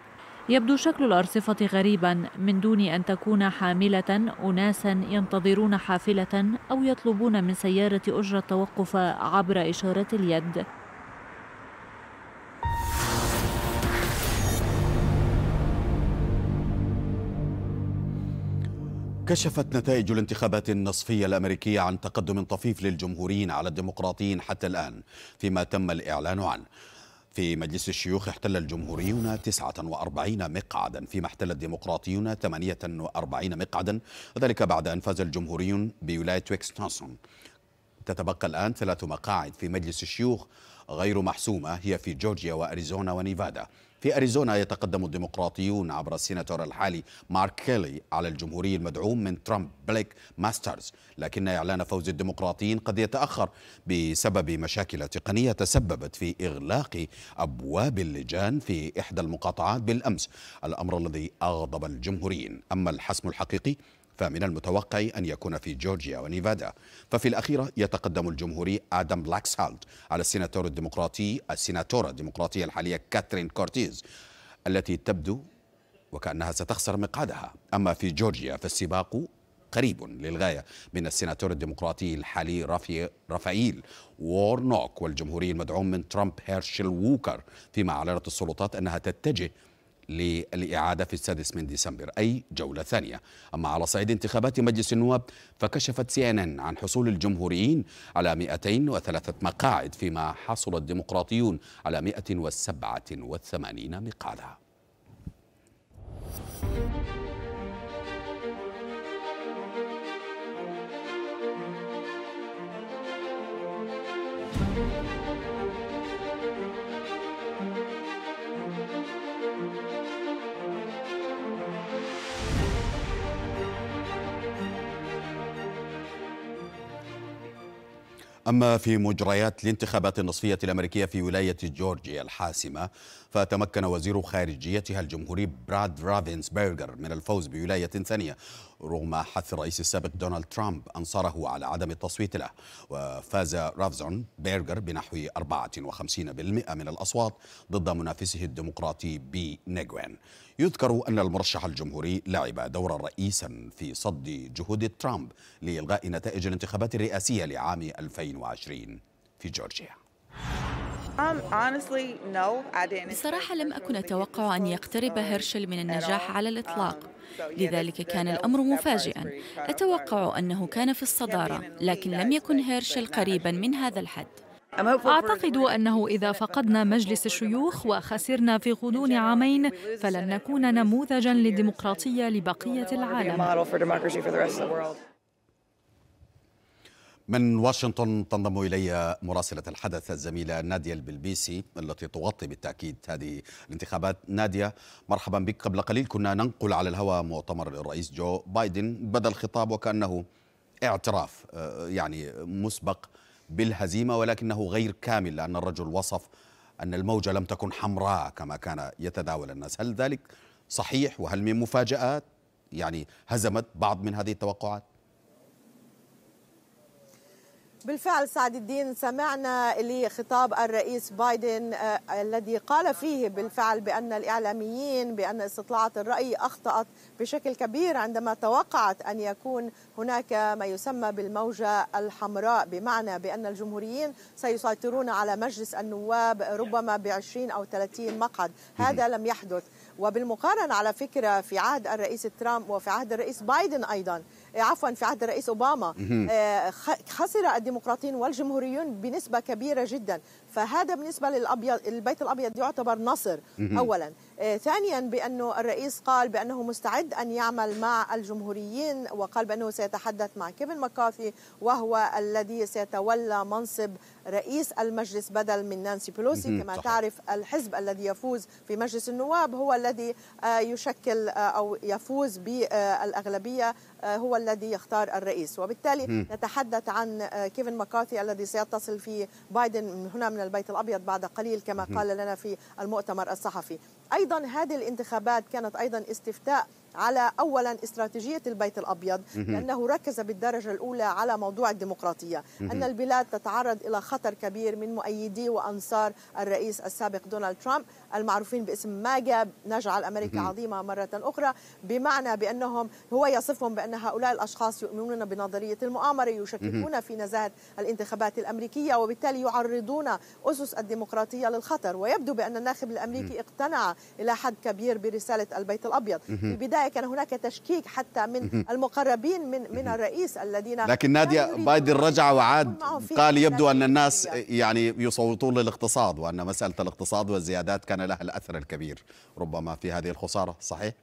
يبدو شكل الأرصفة غريبا من دون أن تكون حاملة أناسا ينتظرون حافلة أو يطلبون من سيارة أجرة توقف عبر إشارة اليد كشفت نتائج الانتخابات النصفية الأمريكية عن تقدم طفيف للجمهوريين على الديمقراطيين حتى الآن فيما تم الإعلان عنه في مجلس الشيوخ احتل الجمهوريون 49 مقعدا فيما احتل الديمقراطيون 48 مقعدا وذلك بعد أن فاز الجمهوريون بولاية ويكستونسون تتبقى الآن ثلاث مقاعد في مجلس الشيوخ غير محسومة هي في جورجيا وأريزونا ونيفادا في أريزونا يتقدم الديمقراطيون عبر السيناتور الحالي مارك كيلي على الجمهوري المدعوم من ترامب بليك ماسترز لكن إعلان فوز الديمقراطيين قد يتأخر بسبب مشاكل تقنية تسببت في إغلاق أبواب اللجان في إحدى المقاطعات بالأمس الأمر الذي أغضب الجمهوريين أما الحسم الحقيقي فمن المتوقع أن يكون في جورجيا ونيفادا ففي الأخيرة يتقدم الجمهوري آدم بلاكسهالد على السيناتور الديمقراطي السيناتورة الديمقراطية الحالية كاترين كورتيز التي تبدو وكأنها ستخسر مقعدها أما في جورجيا فالسباق قريب للغاية بين السيناتور الديمقراطي الحالي رافي رافائيل وورنوك والجمهوري المدعوم من ترامب هيرشل ووكر فيما أعلنت السلطات أنها تتجه للإعادة في السادس من ديسمبر أي جولة ثانية أما على صعيد انتخابات مجلس النواب فكشفت سي ان ان عن حصول الجمهوريين على 203 مقاعد فيما حصل الديمقراطيون على 187 مقعدا thank you أما في مجريات الانتخابات النصفية الأمريكية في ولاية جورجيا الحاسمة فتمكن وزير خارجيتها الجمهوري براد رافنسبرغر من الفوز بولاية ثانية رغم حث الرئيس السابق دونالد ترامب أنصاره على عدم التصويت له وفاز رافزون بيرجر بنحو 54% من الأصوات ضد منافسه الديمقراطي بي نيغوين يذكر أن المرشح الجمهوري لعب دورا رئيسا في صد جهود ترامب لإلغاء نتائج الانتخابات الرئاسية لعام 2020 في جورجيا um, بصراحة لم أكن أتوقع أن يقترب هيرشل من النجاح على الإطلاق لذلك كان الأمر مفاجئا أتوقع أنه كان في الصدارة لكن لم يكن هيرشل قريبا من هذا الحد أعتقد أنه إذا فقدنا مجلس الشيوخ وخسرنا في غضون عامين فلن نكون نموذجا للديمقراطية لبقية العالم من واشنطن تنضم الي مراسله الحدث الزميله ناديه البلبيسي التي تغطي بالتاكيد هذه الانتخابات ناديه مرحبا بك قبل قليل كنا ننقل على الهواء مؤتمر الرئيس جو بايدن بدا الخطاب وكانه اعتراف آه، يعني مسبق بالهزيمه ولكنه غير كامل لان الرجل وصف ان الموجه لم تكن حمراء كما كان يتداول الناس هل ذلك صحيح وهل من مفاجات يعني هزمت بعض من هذه التوقعات بالفعل سعد الدين سمعنا لخطاب الرئيس بايدن آه، الذي قال فيه بالفعل بأن الإعلاميين بأن استطلاعات الرأي أخطأت بشكل كبير عندما توقعت أن يكون هناك ما يسمى بالموجة الحمراء بمعنى بأن الجمهوريين سيسيطرون على مجلس النواب ربما ب 20 أو 30 مقعد هذا لم يحدث وبالمقارنة على فكرة في عهد الرئيس ترامب وفي عهد الرئيس بايدن أيضا إيه، عفوا في عهد الرئيس أوباما إيه، خسر الديمقراطيين والجمهوريون بنسبة كبيرة جدا فهذا بالنسبة للأبيض البيت الأبيض يعتبر نصر أولا آه، ثانيا بأنه الرئيس قال بأنه مستعد أن يعمل مع الجمهوريين وقال بأنه سيتحدث مع كيفن مكافي وهو الذي سيتولى منصب رئيس المجلس بدل من نانسي بيلوسي كما صح. تعرف الحزب الذي يفوز في مجلس النواب هو الذي آه، يشكل آه، أو يفوز بالأغلبية هو الذي يختار الرئيس وبالتالي م. نتحدث عن كيفن مكاثي الذي سيتصل في بايدن من هنا من البيت الأبيض بعد قليل كما قال لنا في المؤتمر الصحفي أيضا هذه الانتخابات كانت أيضا استفتاء على اولا استراتيجيه البيت الابيض لانه ركز بالدرجه الاولى على موضوع الديمقراطيه ان البلاد تتعرض الى خطر كبير من مؤيدي وانصار الرئيس السابق دونالد ترامب المعروفين باسم ماجا نجعل امريكا عظيمه مره اخرى بمعنى بانهم هو يصفهم بان هؤلاء الاشخاص يؤمنون بنظريه المؤامره يشككون في نزاهه الانتخابات الامريكيه وبالتالي يعرضون اسس الديمقراطيه للخطر ويبدو بان الناخب الامريكي اقتنع الى حد كبير برساله البيت الابيض في البدايه البدايه يعني كان هناك تشكيك حتى من المقربين من من الرئيس الذين لكن نادي بايدن رجع وعاد قال يبدو ان الناس يعني يصوتون للاقتصاد وان مساله الاقتصاد والزيادات كان لها الاثر الكبير ربما في هذه الخساره صحيح؟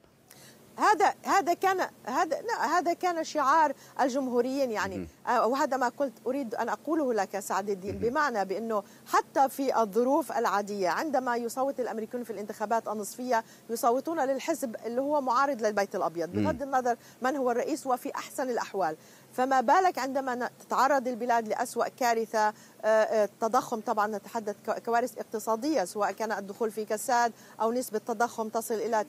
هذا هذا كان هذا لا هذا كان شعار الجمهوريين يعني آه، وهذا ما كنت اريد ان اقوله لك سعد الدين بمعنى بانه حتى في الظروف العاديه عندما يصوت الامريكيون في الانتخابات النصفيه يصوتون للحزب اللي هو معارض للبيت الابيض بغض النظر من هو الرئيس وفي احسن الاحوال فما بالك عندما تتعرض البلاد لأسوأ كارثة آه، آه، التضخم طبعا نتحدث كوارث اقتصادية سواء كان الدخول في كساد أو نسبة تضخم تصل إلى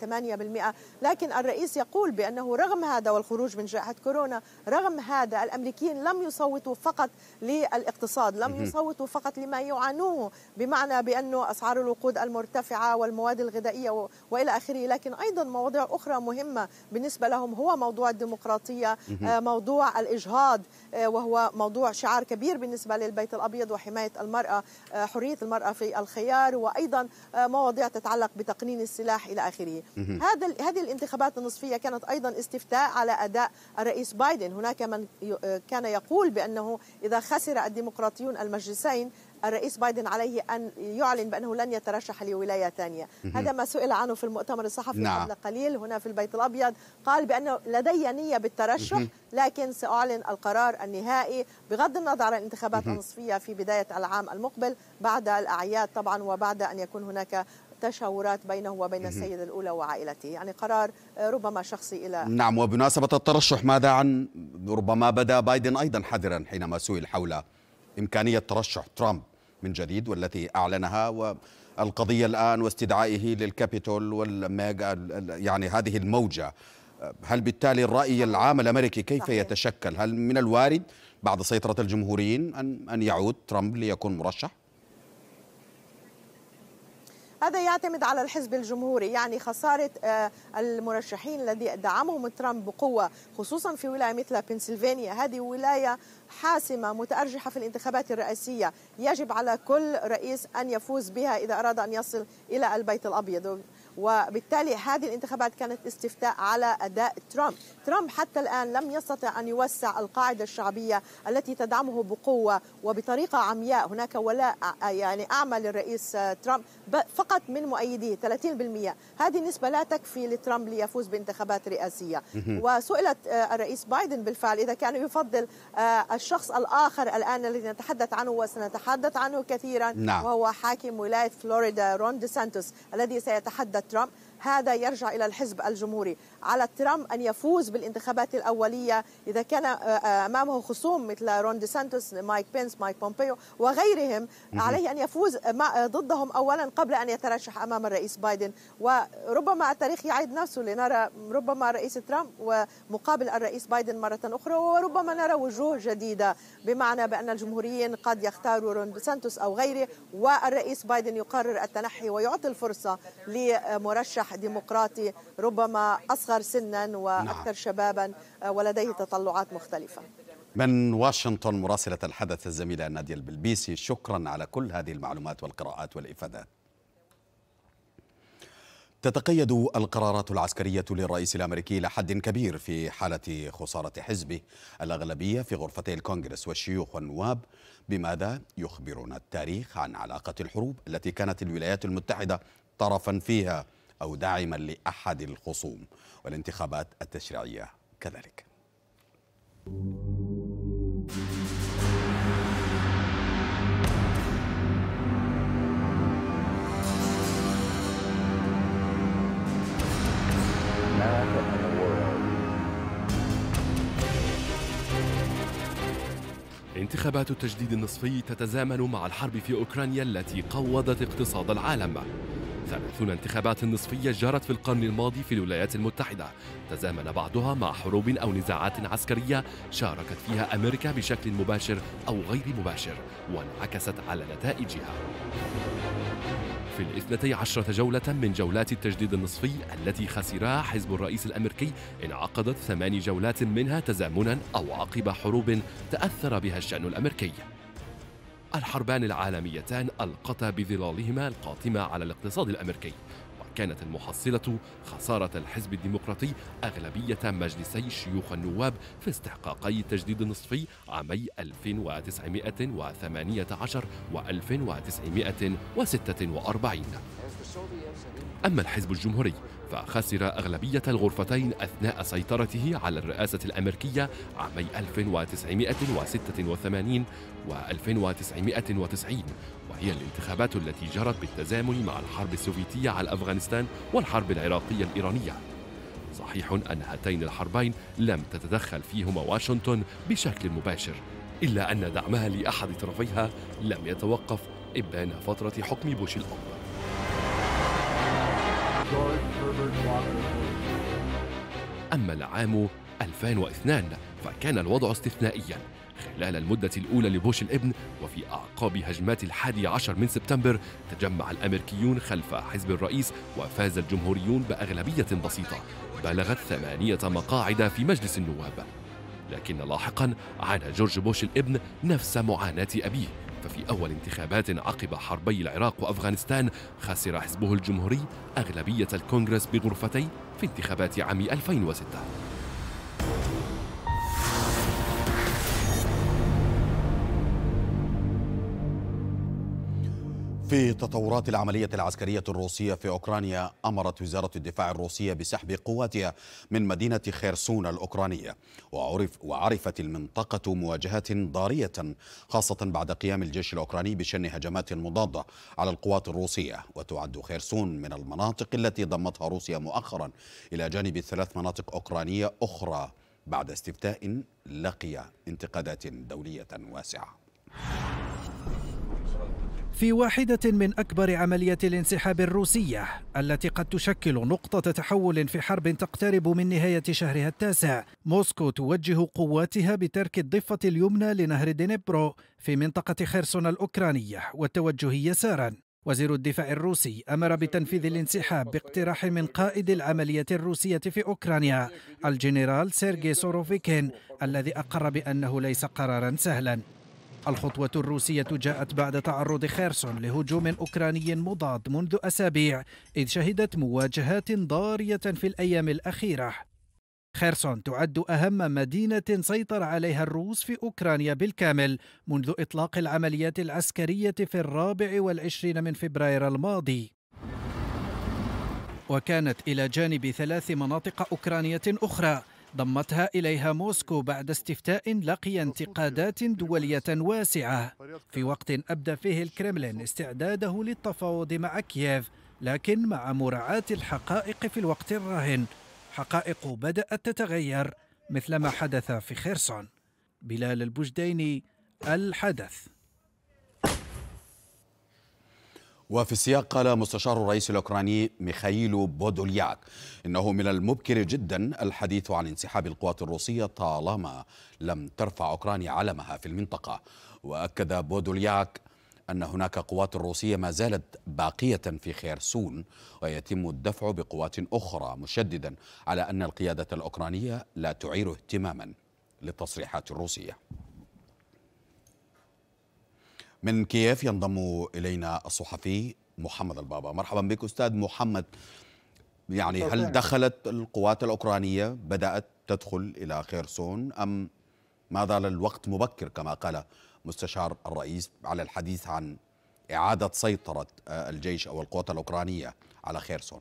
8% لكن الرئيس يقول بأنه رغم هذا والخروج من جائحة كورونا رغم هذا الأمريكيين لم يصوتوا فقط للاقتصاد لم يصوتوا فقط لما يعانوه بمعنى بأنه أسعار الوقود المرتفعة والمواد الغذائية وإلى آخره لكن أيضا مواضيع أخرى مهمة بالنسبة لهم هو موضوع الديمقراطية آه، موضوع الإجهاض آه، وهو موضوع شعار كبير بالنسبة للبيت الأبيض وحماية المرأة آه، حرية المرأة في الخيار وأيضا آه، مواضيع تتعلق بتقنين السلاح إلى آخره هذا هذه الانتخابات النصفية كانت أيضا استفتاء على أداء الرئيس بايدن هناك من كان يقول بأنه إذا خسر الديمقراطيون المجلسين الرئيس بايدن عليه أن يعلن بأنه لن يترشح لولاية ثانية هذا ما سئل عنه في المؤتمر الصحفي نعم. قبل قليل هنا في البيت الأبيض قال بأنه لدي نية بالترشح لكن سأعلن القرار النهائي بغض النظر عن الانتخابات النصفية في بداية العام المقبل بعد الأعياد طبعا وبعد أن يكون هناك تشاورات بينه وبين السيدة الأولى وعائلته يعني قرار ربما شخصي إلى نعم وبمناسبة الترشح ماذا عن ربما بدا بايدن أيضا حذرا حينما سئل حول إمكانية ترشح ترامب من جديد والتي أعلنها والقضية الآن واستدعائه للكابيتول والميغا يعني هذه الموجة هل بالتالي الرأي العام الأمريكي كيف صحيح. يتشكل هل من الوارد بعد سيطرة الجمهوريين أن أن يعود ترامب ليكون مرشح هذا يعتمد على الحزب الجمهوري يعني خسارة آه، المرشحين الذي دعمهم ترامب بقوة خصوصا في ولاية مثل بنسلفانيا هذه ولاية حاسمة متأرجحة في الانتخابات الرئاسية يجب على كل رئيس أن يفوز بها إذا أراد أن يصل إلى البيت الأبيض وبالتالي هذه الانتخابات كانت استفتاء على أداء ترامب ترامب حتى الآن لم يستطع أن يوسع القاعدة الشعبية التي تدعمه بقوة وبطريقة عمياء هناك ولاء يعني أعمى للرئيس ترامب فقط من مؤيديه 30% هذه النسبة لا تكفي لترامب ليفوز بانتخابات رئاسية وسئلت آه، الرئيس بايدن بالفعل إذا كان يفضل آه، الشخص الآخر الآن الذي نتحدث عنه وسنتحدث عنه كثيرا نعم. وهو حاكم ولاية فلوريدا رون دي سانتوس الذي سيتحدث ترامب هذا يرجع إلى الحزب الجمهوري على ترامب أن يفوز بالانتخابات الأولية إذا كان آه، آه، أمامه خصوم مثل رون دي سانتوس مايك بينس مايك بومبيو وغيرهم عليه أن يفوز آه، ضدهم أولا قبل أن يترشح أمام الرئيس بايدن وربما التاريخ يعيد نفسه لنرى ربما الرئيس ترامب ومقابل الرئيس بايدن مرة أخرى وربما نرى وجوه جديدة بمعنى بأن الجمهوريين قد يختاروا رون دي سانتوس أو غيره والرئيس بايدن يقرر التنحي ويعطي الفرصة لمرشح ديمقراطي ربما أصغر أصغر سنا وأكثر نعم. شبابا آه، ولديه تطلعات مختلفة من واشنطن مراسلة الحدث الزميلة نادية البلبيسي شكرا على كل هذه المعلومات والقراءات والإفادات تتقيد القرارات العسكرية للرئيس الأمريكي إلى حد كبير في حالة خسارة حزبه الأغلبية في غرفتي الكونغرس والشيوخ والنواب بماذا يخبرنا التاريخ عن علاقة الحروب التي كانت الولايات المتحدة طرفا فيها أو داعما لأحد الخصوم والانتخابات التشريعية كذلك انتخابات التجديد النصفي تتزامن مع الحرب في أوكرانيا التي قوضت اقتصاد العالم ثلاثون انتخابات نصفية جرت في القرن الماضي في الولايات المتحدة تزامن بعضها مع حروب أو نزاعات عسكرية شاركت فيها أمريكا بشكل مباشر أو غير مباشر وانعكست على نتائجها في الاثنتي عشرة جولة من جولات التجديد النصفي التي خسرها حزب الرئيس الأمريكي انعقدت ثماني جولات منها تزامنا أو عقب حروب تأثر بها الشأن الأمريكي الحربان العالميتان ألقتا بظلالهما القاتمة على الاقتصاد الأمريكي كانت المحصلة خسارة الحزب الديمقراطي أغلبية مجلسي شيوخ النواب في استحقاقي التجديد النصفي عامي 1918 و 1946 أما الحزب الجمهوري فخسر أغلبية الغرفتين أثناء سيطرته على الرئاسة الأمريكية عامي 1986 و 1990 وهي الانتخابات التي جرت بالتزامن مع الحرب السوفيتية على أفغانستان والحرب العراقية الإيرانية صحيح أن هاتين الحربين لم تتدخل فيهما واشنطن بشكل مباشر إلا أن دعمها لأحد طرفيها لم يتوقف إبان فترة حكم بوش الأول أما العام 2002 فكان الوضع استثنائيا خلال المدة الأولى لبوش الابن وفي أعقاب هجمات الحادي عشر من سبتمبر تجمع الأمريكيون خلف حزب الرئيس وفاز الجمهوريون بأغلبية بسيطة بلغت ثمانية مقاعد في مجلس النواب لكن لاحقا عانى جورج بوش الابن نفس معاناة أبيه ففي أول انتخابات عقب حربي العراق وأفغانستان خسر حزبه الجمهوري أغلبية الكونغرس بغرفتي في انتخابات عام 2006 في تطورات العملية العسكرية الروسية في أوكرانيا أمرت وزارة الدفاع الروسية بسحب قواتها من مدينة خيرسون الأوكرانية وعرف وعرفت المنطقة مواجهة ضارية خاصة بعد قيام الجيش الأوكراني بشن هجمات مضادة على القوات الروسية وتعد خيرسون من المناطق التي ضمتها روسيا مؤخرا إلى جانب ثلاث مناطق أوكرانية أخرى بعد استفتاء لقي انتقادات دولية واسعة في واحدة من أكبر عمليات الانسحاب الروسية التي قد تشكل نقطة تحول في حرب تقترب من نهاية شهرها التاسع موسكو توجه قواتها بترك الضفة اليمنى لنهر دنيبرو في منطقة خيرسون الأوكرانية والتوجه يسارا وزير الدفاع الروسي أمر بتنفيذ الانسحاب باقتراح من قائد العملية الروسية في أوكرانيا الجنرال سيرجي سوروفيكين الذي أقر بأنه ليس قرارا سهلا الخطوة الروسية جاءت بعد تعرض خيرسون لهجوم أوكراني مضاد منذ أسابيع إذ شهدت مواجهات ضارية في الأيام الأخيرة خيرسون تعد أهم مدينة سيطر عليها الروس في أوكرانيا بالكامل منذ إطلاق العمليات العسكرية في الرابع والعشرين من فبراير الماضي وكانت إلى جانب ثلاث مناطق أوكرانية أخرى ضمتها إليها موسكو بعد استفتاء لقي انتقادات دولية واسعة في وقت أبدى فيه الكرملين استعداده للتفاوض مع كييف لكن مع مراعاة الحقائق في الوقت الراهن حقائق بدأت تتغير مثل ما حدث في خيرسون بلال البجديني الحدث وفي السياق قال مستشار الرئيس الأوكراني ميخائيل بودولياك إنه من المبكر جدا الحديث عن انسحاب القوات الروسية طالما لم ترفع أوكرانيا علمها في المنطقة وأكد بودولياك أن هناك قوات روسية ما زالت باقية في خيرسون ويتم الدفع بقوات أخرى مشددا على أن القيادة الأوكرانية لا تعير اهتماما للتصريحات الروسية من كييف ينضم الينا الصحفي محمد البابا مرحبا بك استاذ محمد يعني هل دخلت القوات الاوكرانيه بدات تدخل الى خيرسون ام ما زال الوقت مبكر كما قال مستشار الرئيس على الحديث عن اعاده سيطره آه، الجيش او القوات الاوكرانيه على خيرسون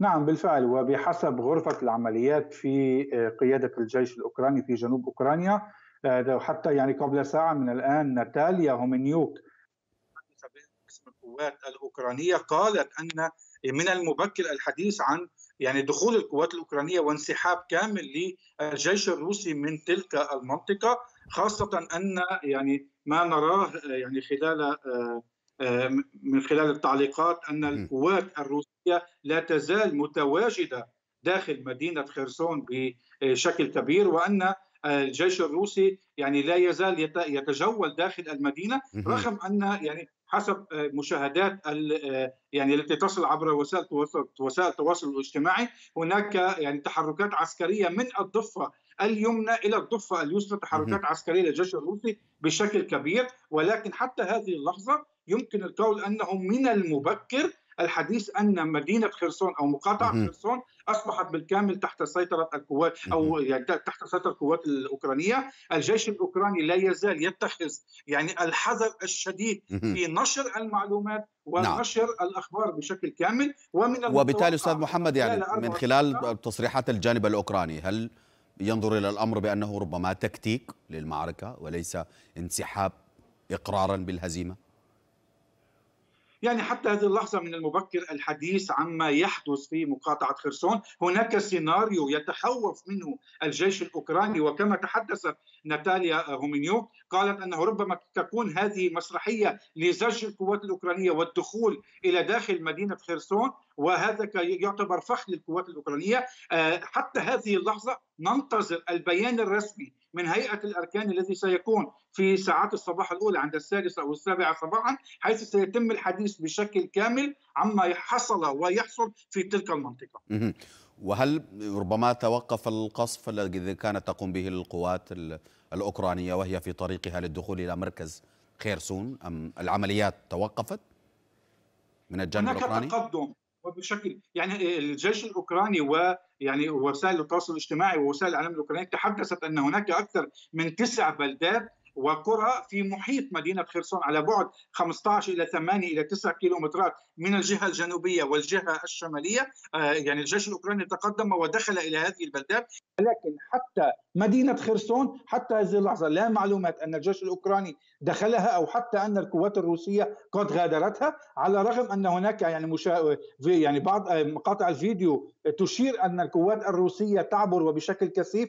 نعم بالفعل وبحسب غرفة العمليات في آه، قيادة الجيش الأوكراني في جنوب أوكرانيا آه، حتى يعني قبل ساعة من الآن ناتاليا هومنيوك باسم القوات الأوكرانية قالت أن من المبكر الحديث عن يعني دخول القوات الأوكرانية وانسحاب كامل للجيش الروسي من تلك المنطقة خاصة أن يعني ما نراه آه، يعني خلال آه، من خلال التعليقات أن القوات الروسية لا تزال متواجدة داخل مدينة خرسون بشكل كبير وأن الجيش الروسي يعني لا يزال يتجول داخل المدينه رغم ان يعني حسب آه، مشاهدات آه، يعني التي تصل عبر وسائل وسائل التواصل الاجتماعي هناك يعني تحركات عسكريه من الضفه اليمنى الى الضفه اليسرى تحركات عسكريه للجيش الروسي بشكل كبير ولكن حتى هذه اللحظه يمكن القول انه من المبكر الحديث ان مدينه خرسون او مقاطعه خرسون اصبحت بالكامل تحت سيطره القوات او يعني تحت سيطره القوات الاوكرانيه، الجيش الاوكراني لا يزال يتخذ يعني الحذر الشديد في نشر المعلومات نعم. ونشر نعم. الاخبار بشكل كامل ومن وبالتالي استاذ محمد يعني من خلال تصريحات الجانب الاوكراني هل ينظر الى الامر بانه ربما تكتيك للمعركه وليس انسحاب اقرارا بالهزيمه؟ يعني حتى هذه اللحظة من المبكر الحديث عما يحدث في مقاطعة خرسون هناك سيناريو يتخوف منه الجيش الأوكراني وكما تحدثت ناتاليا هومينيوك قالت أنه ربما تكون هذه مسرحية لزج القوات الأوكرانية والدخول إلى داخل مدينة خرسون وهذا يعتبر فخ للقوات الأوكرانية آه، حتى هذه اللحظة ننتظر البيان الرسمي من هيئة الأركان الذي سيكون في ساعات الصباح الأولى عند السادسة أو السابعة صباحا حيث سيتم الحديث بشكل كامل عما حصل ويحصل في تلك المنطقة وهل ربما توقف القصف الذي كانت تقوم به القوات الأوكرانية وهي في طريقها للدخول إلى مركز خيرسون أم العمليات توقفت من الجانب الأوكراني؟ هناك تقدم وبشكل يعني الجيش الاوكراني ويعني وسائل التواصل الاجتماعي ووسائل الاعلام الاوكرانيه تحدثت ان هناك اكثر من تسع بلدات وقرى في محيط مدينة خرسون على بعد 15 إلى 8 إلى 9 كيلومترات من الجهة الجنوبية والجهة الشمالية آه، يعني الجيش الأوكراني تقدم ودخل إلى هذه البلدات لكن حتى مدينة خرسون حتى هذه اللحظة لا معلومات أن الجيش الأوكراني دخلها أو حتى أن القوات الروسية قد غادرتها على الرغم أن هناك يعني مشا... يعني بعض آه، مقاطع الفيديو تشير أن القوات الروسية تعبر وبشكل كثيف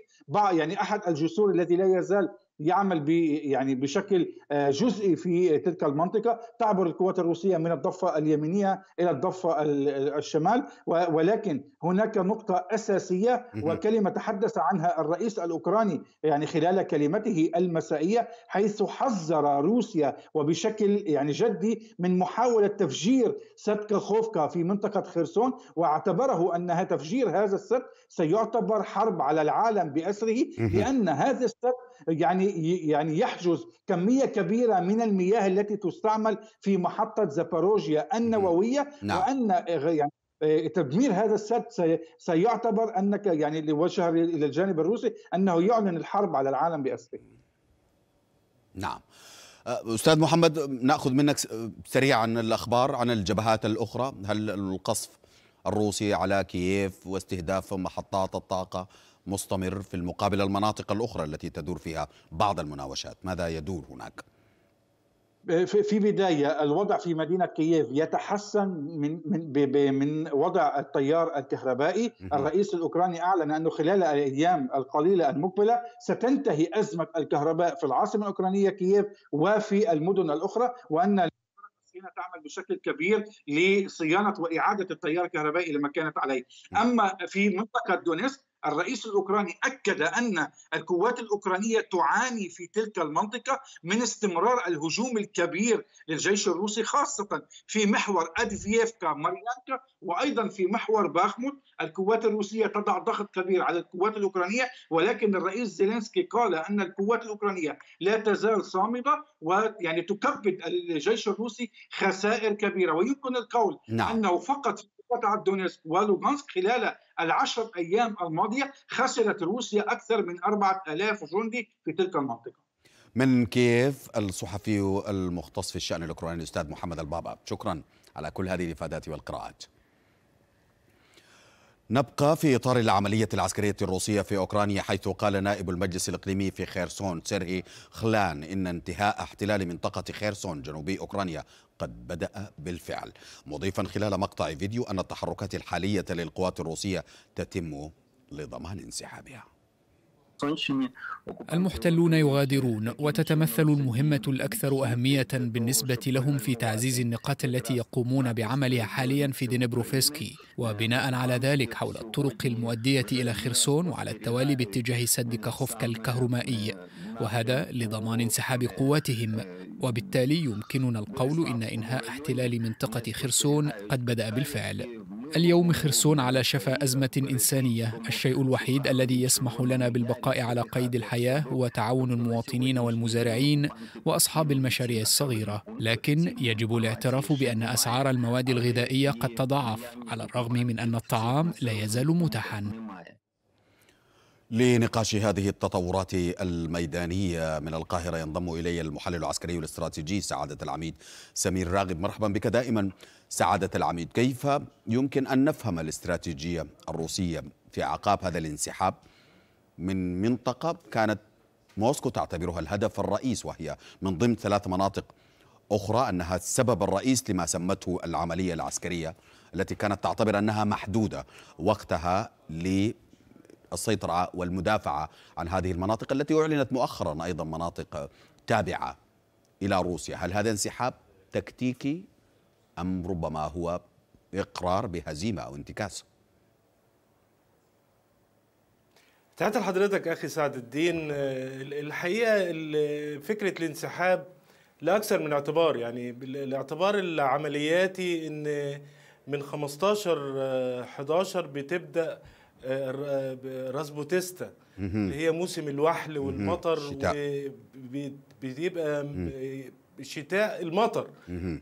يعني أحد الجسور الذي لا يزال يعمل ب يعني بشكل آه، جزئي في تلك المنطقه تعبر القوات الروسيه من الضفه اليمينيه الى الضفه الشمال ولكن هناك نقطه اساسيه وكلمه تحدث عنها الرئيس الاوكراني يعني خلال كلمته المسائيه حيث حذر روسيا وبشكل يعني جدي من محاوله تفجير سد كاخوفكا في منطقه خرسون واعتبره انها تفجير هذا السد سيعتبر حرب على العالم باسره لان هذا السد يعني يعني يحجز كميه كبيره من المياه التي تستعمل في محطه زاباروجيا النوويه نعم. وان يعني آه، تدمير هذا السد سيعتبر انك يعني وجه الى الجانب الروسي انه يعلن الحرب على العالم باسره. نعم. آه، استاذ محمد ناخذ منك سريعا الاخبار عن الجبهات الاخرى، هل القصف الروسي على كييف واستهداف محطات الطاقه مستمر في المقابل المناطق الأخرى التي تدور فيها بعض المناوشات ماذا يدور هناك؟ في بدايه الوضع في مدينه كييف يتحسن من من من وضع التيار الكهربائي، الرئيس الاوكراني اعلن انه خلال الايام القليله المقبله ستنتهي ازمه الكهرباء في العاصمه الاوكرانيه كييف وفي المدن الاخرى وان تعمل بشكل كبير لصيانه واعاده التيار الكهربائي لما كانت عليه، اما في منطقه دونيسك الرئيس الاوكراني اكد ان القوات الاوكرانيه تعاني في تلك المنطقه من استمرار الهجوم الكبير للجيش الروسي خاصه في محور ادفييفكا ماريانكا وايضا في محور باخموت القوات الروسيه تضع ضغط كبير على القوات الاوكرانيه ولكن الرئيس زيلينسكي قال ان القوات الاوكرانيه لا تزال صامده ويعني تكبد الجيش الروسي خسائر كبيره ويمكن القول نعم. انه فقط في قطعت دونيسك ولوغانسك خلال العشر أيام الماضية خسرت روسيا أكثر من أربعة ألاف جندي في تلك المنطقة من كييف الصحفي المختص في الشأن الأوكراني الأستاذ محمد البابا شكرا على كل هذه الإفادات والقراءات نبقى في إطار العملية العسكرية الروسية في أوكرانيا حيث قال نائب المجلس الإقليمي في خيرسون سيرهي خلان إن انتهاء احتلال منطقة خيرسون جنوبي أوكرانيا قد بدأ بالفعل مضيفا خلال مقطع فيديو أن التحركات الحالية للقوات الروسية تتم لضمان انسحابها المحتلون يغادرون وتتمثل المهمة الأكثر أهمية بالنسبة لهم في تعزيز النقاط التي يقومون بعملها حاليا في دينبروفسكي وبناء على ذلك حول الطرق المؤدية إلى خرسون وعلى التوالي باتجاه سد كاخوفكا الكهرمائي وهذا لضمان انسحاب قواتهم وبالتالي يمكننا القول إن إنهاء احتلال منطقة خرسون قد بدأ بالفعل اليوم خرسون على شفا أزمة إنسانية الشيء الوحيد الذي يسمح لنا بالبقاء على قيد الحياة هو تعاون المواطنين والمزارعين وأصحاب المشاريع الصغيرة لكن يجب الاعتراف بأن أسعار المواد الغذائية قد تضاعف على الرغم من أن الطعام لا يزال متاحا لنقاش هذه التطورات الميدانية من القاهرة ينضم إلي المحلل العسكري والاستراتيجي سعادة العميد سمير راغب مرحبا بك دائما سعادة العميد كيف يمكن أن نفهم الاستراتيجية الروسية في أعقاب هذا الانسحاب من منطقة كانت موسكو تعتبرها الهدف الرئيس وهي من ضمن ثلاث مناطق أخرى أنها السبب الرئيس لما سمته العملية العسكرية التي كانت تعتبر أنها محدودة وقتها ل السيطرة والمدافعة عن هذه المناطق التي أعلنت مؤخرا أيضا مناطق تابعة إلى روسيا هل هذا انسحاب تكتيكي أم ربما هو إقرار بهزيمة أو انتكاسة تحت حضرتك أخي سعد الدين آه، الحقيقة فكرة الانسحاب لا أكثر من اعتبار يعني الاعتبار العملياتي أن من 15 11 آه، بتبدأ آه، راسبوتيستا اللي هي موسم الوحل والمطر بيبقى شتاء المطر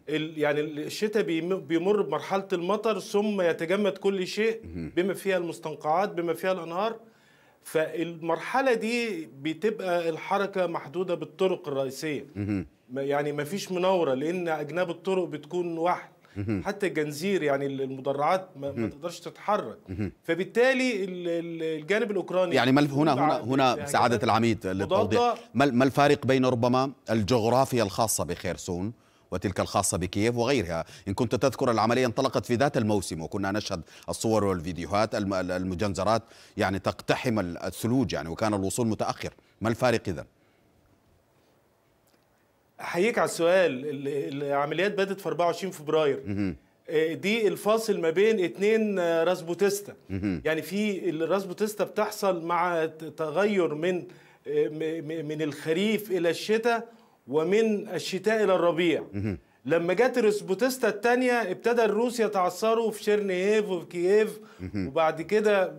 يعني الشتاء بيمر بمرحله المطر ثم يتجمد كل شيء بما فيها المستنقعات بما فيها الانهار فالمرحله دي بتبقى الحركه محدوده بالطرق الرئيسيه يعني ما فيش مناوره لان اجناب الطرق بتكون وحل حتى الجنزير يعني المدرعات ما, ما تقدرش تتحرك فبالتالي الجانب الاوكراني يعني ما هنا هنا هنا سعاده العميد للتوضيح ما الفارق بين ربما الجغرافيا الخاصه بخيرسون وتلك الخاصة بكييف وغيرها إن كنت تذكر العملية انطلقت في ذات الموسم وكنا نشهد الصور والفيديوهات المجنزرات يعني تقتحم الثلوج يعني وكان الوصول متأخر ما الفارق إذا؟ احييك على السؤال العمليات بدات في 24 فبراير آه، دي الفاصل ما بين اتنين آه، راسبوتيستا يعني في الراسبوتيستا بتحصل مع تغير من آه، من الخريف الى الشتاء ومن الشتاء الى الربيع لما جت الراسبوتيستا الثانيه ابتدى الروس يتعثروا في شيرنييف وفي كييف وبعد كده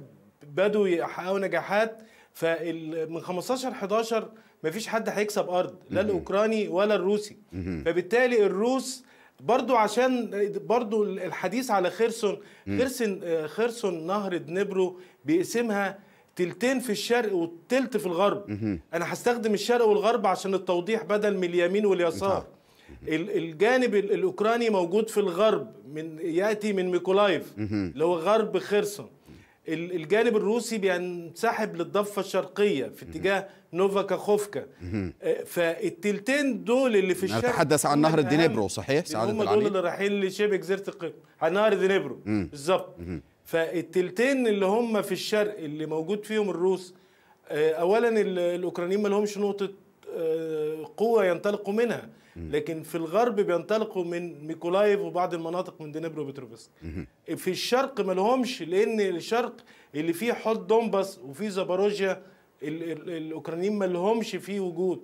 بدوا يحققوا نجاحات فمن 15 11 مفيش حد هيكسب ارض لا الاوكراني ولا الروسي فبالتالي الروس برضو عشان برضو الحديث على خيرسون خيرسون آه، خيرسون نهر دنبرو بيقسمها تلتين في الشرق والتلت في الغرب انا هستخدم الشرق والغرب عشان التوضيح بدل من اليمين واليسار نعم. الجانب الاوكراني موجود في الغرب من ياتي من ميكولايف اللي هو غرب خيرسون الجانب الروسي بينسحب للضفة الشرقية في اتجاه نوفا كاخوفكا آه، فالتلتين دول اللي في الشرق نتحدث عن نهر الدنيبرو صحيح سعادة هم دول اللي رايحين لشبه جزيرة القمر عن نهر الدنيبرو بالظبط فالتلتين اللي هم في الشرق اللي موجود فيهم الروس آه، اولا الاوكرانيين ما لهمش نقطة آه، قوة ينطلقوا منها لكن في الغرب بينطلقوا من ميكولايف وبعض المناطق من دنيبرو وبتروفسك في الشرق ما لهمش لان الشرق اللي فيه حوض دونباس وفيه زاباروجيا الاوكرانيين ما لهمش فيه وجود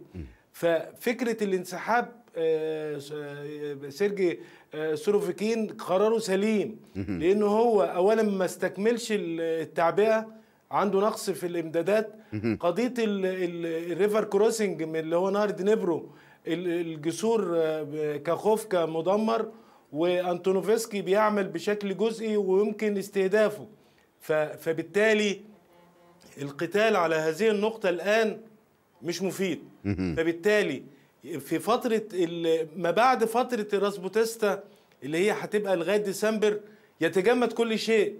ففكره الانسحاب آه، آه، سيرجي آه، سوروفيكين قراره سليم لانه هو اولا ما استكملش التعبئه عنده نقص في الامدادات قضيه الريفر كروسنج من اللي هو نهر دنيبرو الجسور آه، كاخوفكا مدمر وانتونوفسكي بيعمل بشكل جزئي ويمكن استهدافه فبالتالي القتال على هذه النقطة الآن مش مفيد فبالتالي في فترة ما بعد فترة راسبوتستا اللي هي هتبقى لغاية ديسمبر يتجمد كل شيء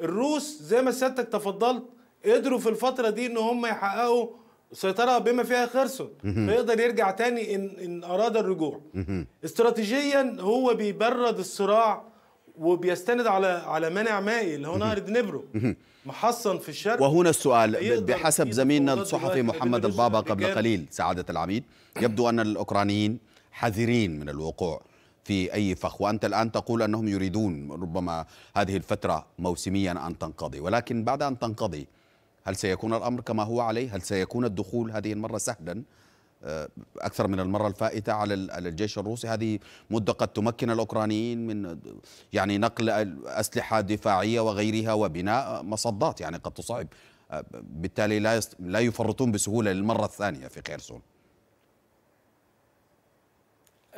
الروس زي ما سيادتك تفضلت قدروا في الفترة دي ان هم يحققوا سيطرة بما فيها خرسون فيقدر يرجع تاني إن, إن أراد الرجوع استراتيجيا هو بيبرد الصراع وبيستند على على مانع مائي اللي هو نهر دنيبرو محصن في الشرق وهنا السؤال بحسب زميلنا الصحفي محمد البابا قبل قليل سعادة العميد يبدو أن الأوكرانيين حذرين من الوقوع في أي فخ وأنت الآن تقول أنهم يريدون ربما هذه الفترة موسميا أن تنقضي ولكن بعد أن تنقضي هل سيكون الأمر كما هو عليه هل سيكون الدخول هذه المرة سهلا آه، أكثر من المرة الفائتة على الجيش الروسي هذه مدة قد تمكن الأوكرانيين من يعني نقل أسلحة دفاعية وغيرها وبناء مصدات يعني قد تصعب آه، بالتالي لا لا يفرطون بسهولة للمرة الثانية في خيرسون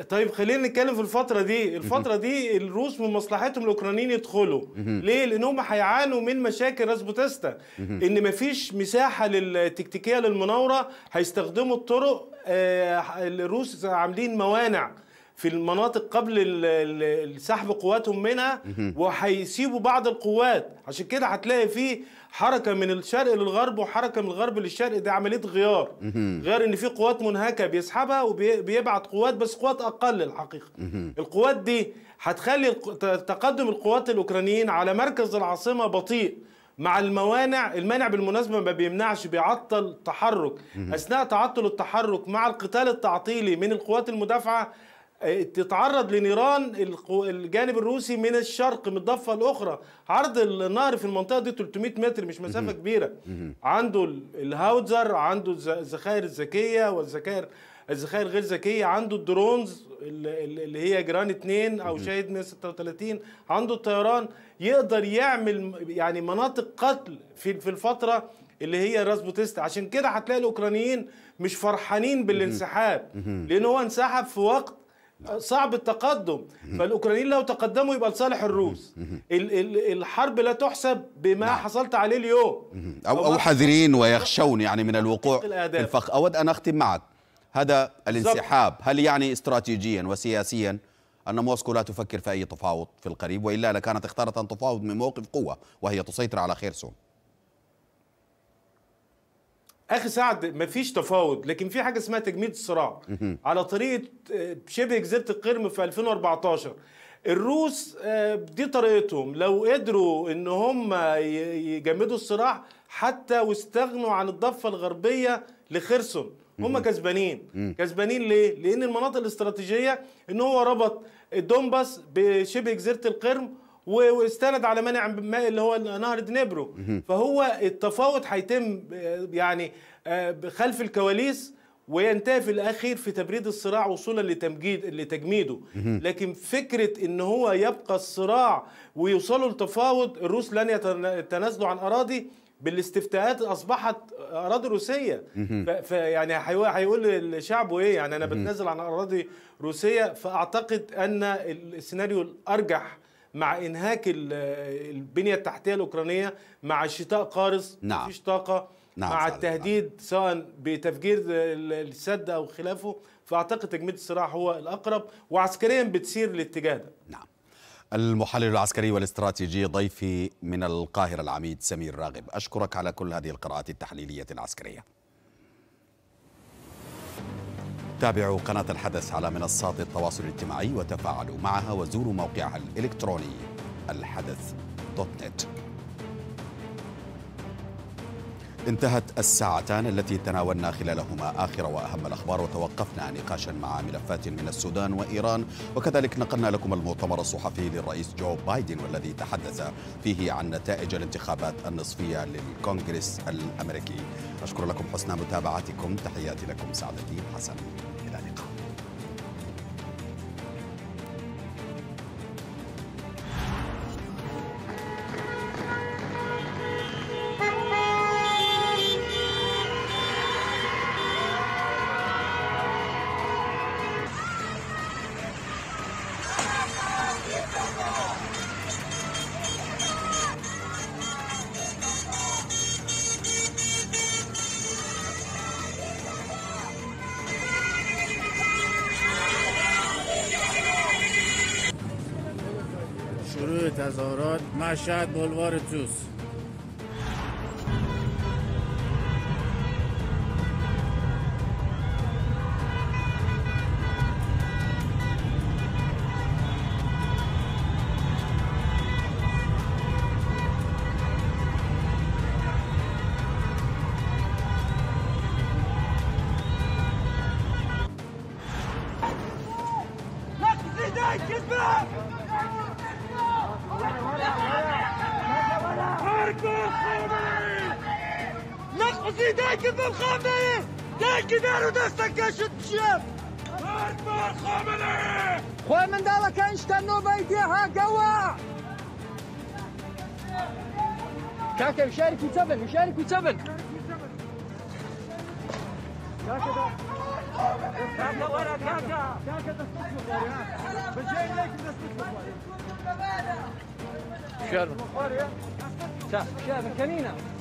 طيب خلينا نتكلم في الفتره دي الفتره دي الروس من مصلحتهم الاوكرانيين يدخلوا ليه لانهم هيعانوا من مشاكل راسبوتيستا، ان مفيش مساحه للتكتيكيه للمناوره هيستخدموا الطرق آه الروس عاملين موانع في المناطق قبل سحب قواتهم منها وهيسيبوا بعض القوات عشان كده هتلاقي في حركه من الشرق للغرب وحركه من الغرب للشرق دي عمليه غيار غير ان في قوات منهكه بيسحبها وبيبعت قوات بس قوات اقل الحقيقه القوات دي هتخلي تقدم القوات الاوكرانيين على مركز العاصمه بطيء مع الموانع المانع بالمناسبة ما بيمنعش بيعطل تحرك أثناء تعطل التحرك مع القتال التعطيلي من القوات المدافعة إيه، تتعرض لنيران الجانب الروسي من الشرق من الضفه الاخرى عرض النهر في المنطقه دي 300 متر مش مسافه كبيره عنده الهاوزر عنده الذخائر الذكيه والذخائر الذخائر غير ذكيه عنده الدرونز اللي هي جران 2 او شاهد 136 عنده الطيران يقدر يعمل يعني مناطق قتل في في الفتره اللي هي راس بوتيست عشان كده هتلاقي الاوكرانيين مش فرحانين بالانسحاب لان هو انسحب في وقت صعب التقدم فالاوكرانيين لو تقدموا يبقى لصالح الروس الحرب لا تحسب بما نعم. حصلت عليه اليوم او او حذرين ويخشون يعني من الوقوع في الفخ اود ان اختم معك هذا الانسحاب هل يعني استراتيجيا وسياسيا أن موسكو لا تفكر في أي تفاوض في القريب وإلا لكانت اختارت أن تفاوض من موقف قوة وهي تسيطر على خيرسون اخي سعد مفيش تفاوض لكن في حاجه اسمها تجميد الصراع على طريقه آه، شبه جزيره القرم في 2014 الروس آه، دي طريقتهم لو قدروا ان هم يجمدوا الصراع حتى واستغنوا عن الضفه الغربيه لخرسون هم كسبانين كسبانين ليه لان المناطق الاستراتيجيه ان هو ربط الدومباس بشبه جزيره القرم واستند على مانع ماء اللي هو نهر دنيبرو فهو التفاوض هيتم يعني آه، خلف الكواليس وينتهي في الاخير في تبريد الصراع وصولا لتمجيد لتجميده لكن فكره ان هو يبقى الصراع ويوصلوا لتفاوض الروس لن يتنازلوا عن اراضي بالاستفتاءات اصبحت اراضي روسيه فيعني هيقول لشعبه ايه يعني انا بتنازل عن اراضي روسيه فاعتقد ان السيناريو الارجح مع انهاك البنيه التحتيه الاوكرانيه مع الشتاء قارص نعم مفيش طاقه نعم مع التهديد نعم. سواء بتفجير السد او خلافه فاعتقد تجميد الصراع هو الاقرب وعسكريا بتسير الاتجاه ده نعم المحلل العسكري والاستراتيجي ضيفي من القاهره العميد سمير راغب اشكرك على كل هذه القراءات التحليليه العسكريه تابعوا قناة الحدث على منصات التواصل الاجتماعي وتفاعلوا معها وزوروا موقعها الإلكتروني الحدث دوت نت انتهت الساعتان التي تناولنا خلالهما آخر وأهم الأخبار وتوقفنا نقاشا مع ملفات من السودان وإيران وكذلك نقلنا لكم المؤتمر الصحفي للرئيس جو بايدن والذي تحدث فيه عن نتائج الانتخابات النصفية للكونغرس الأمريكي أشكر لكم حسن متابعتكم تحياتي لكم الدين حسن Water juice. شارك وتبن شارك ورا شارك كاكا شارك بجاي شارك تستطلب شارك شارك شارك كنينه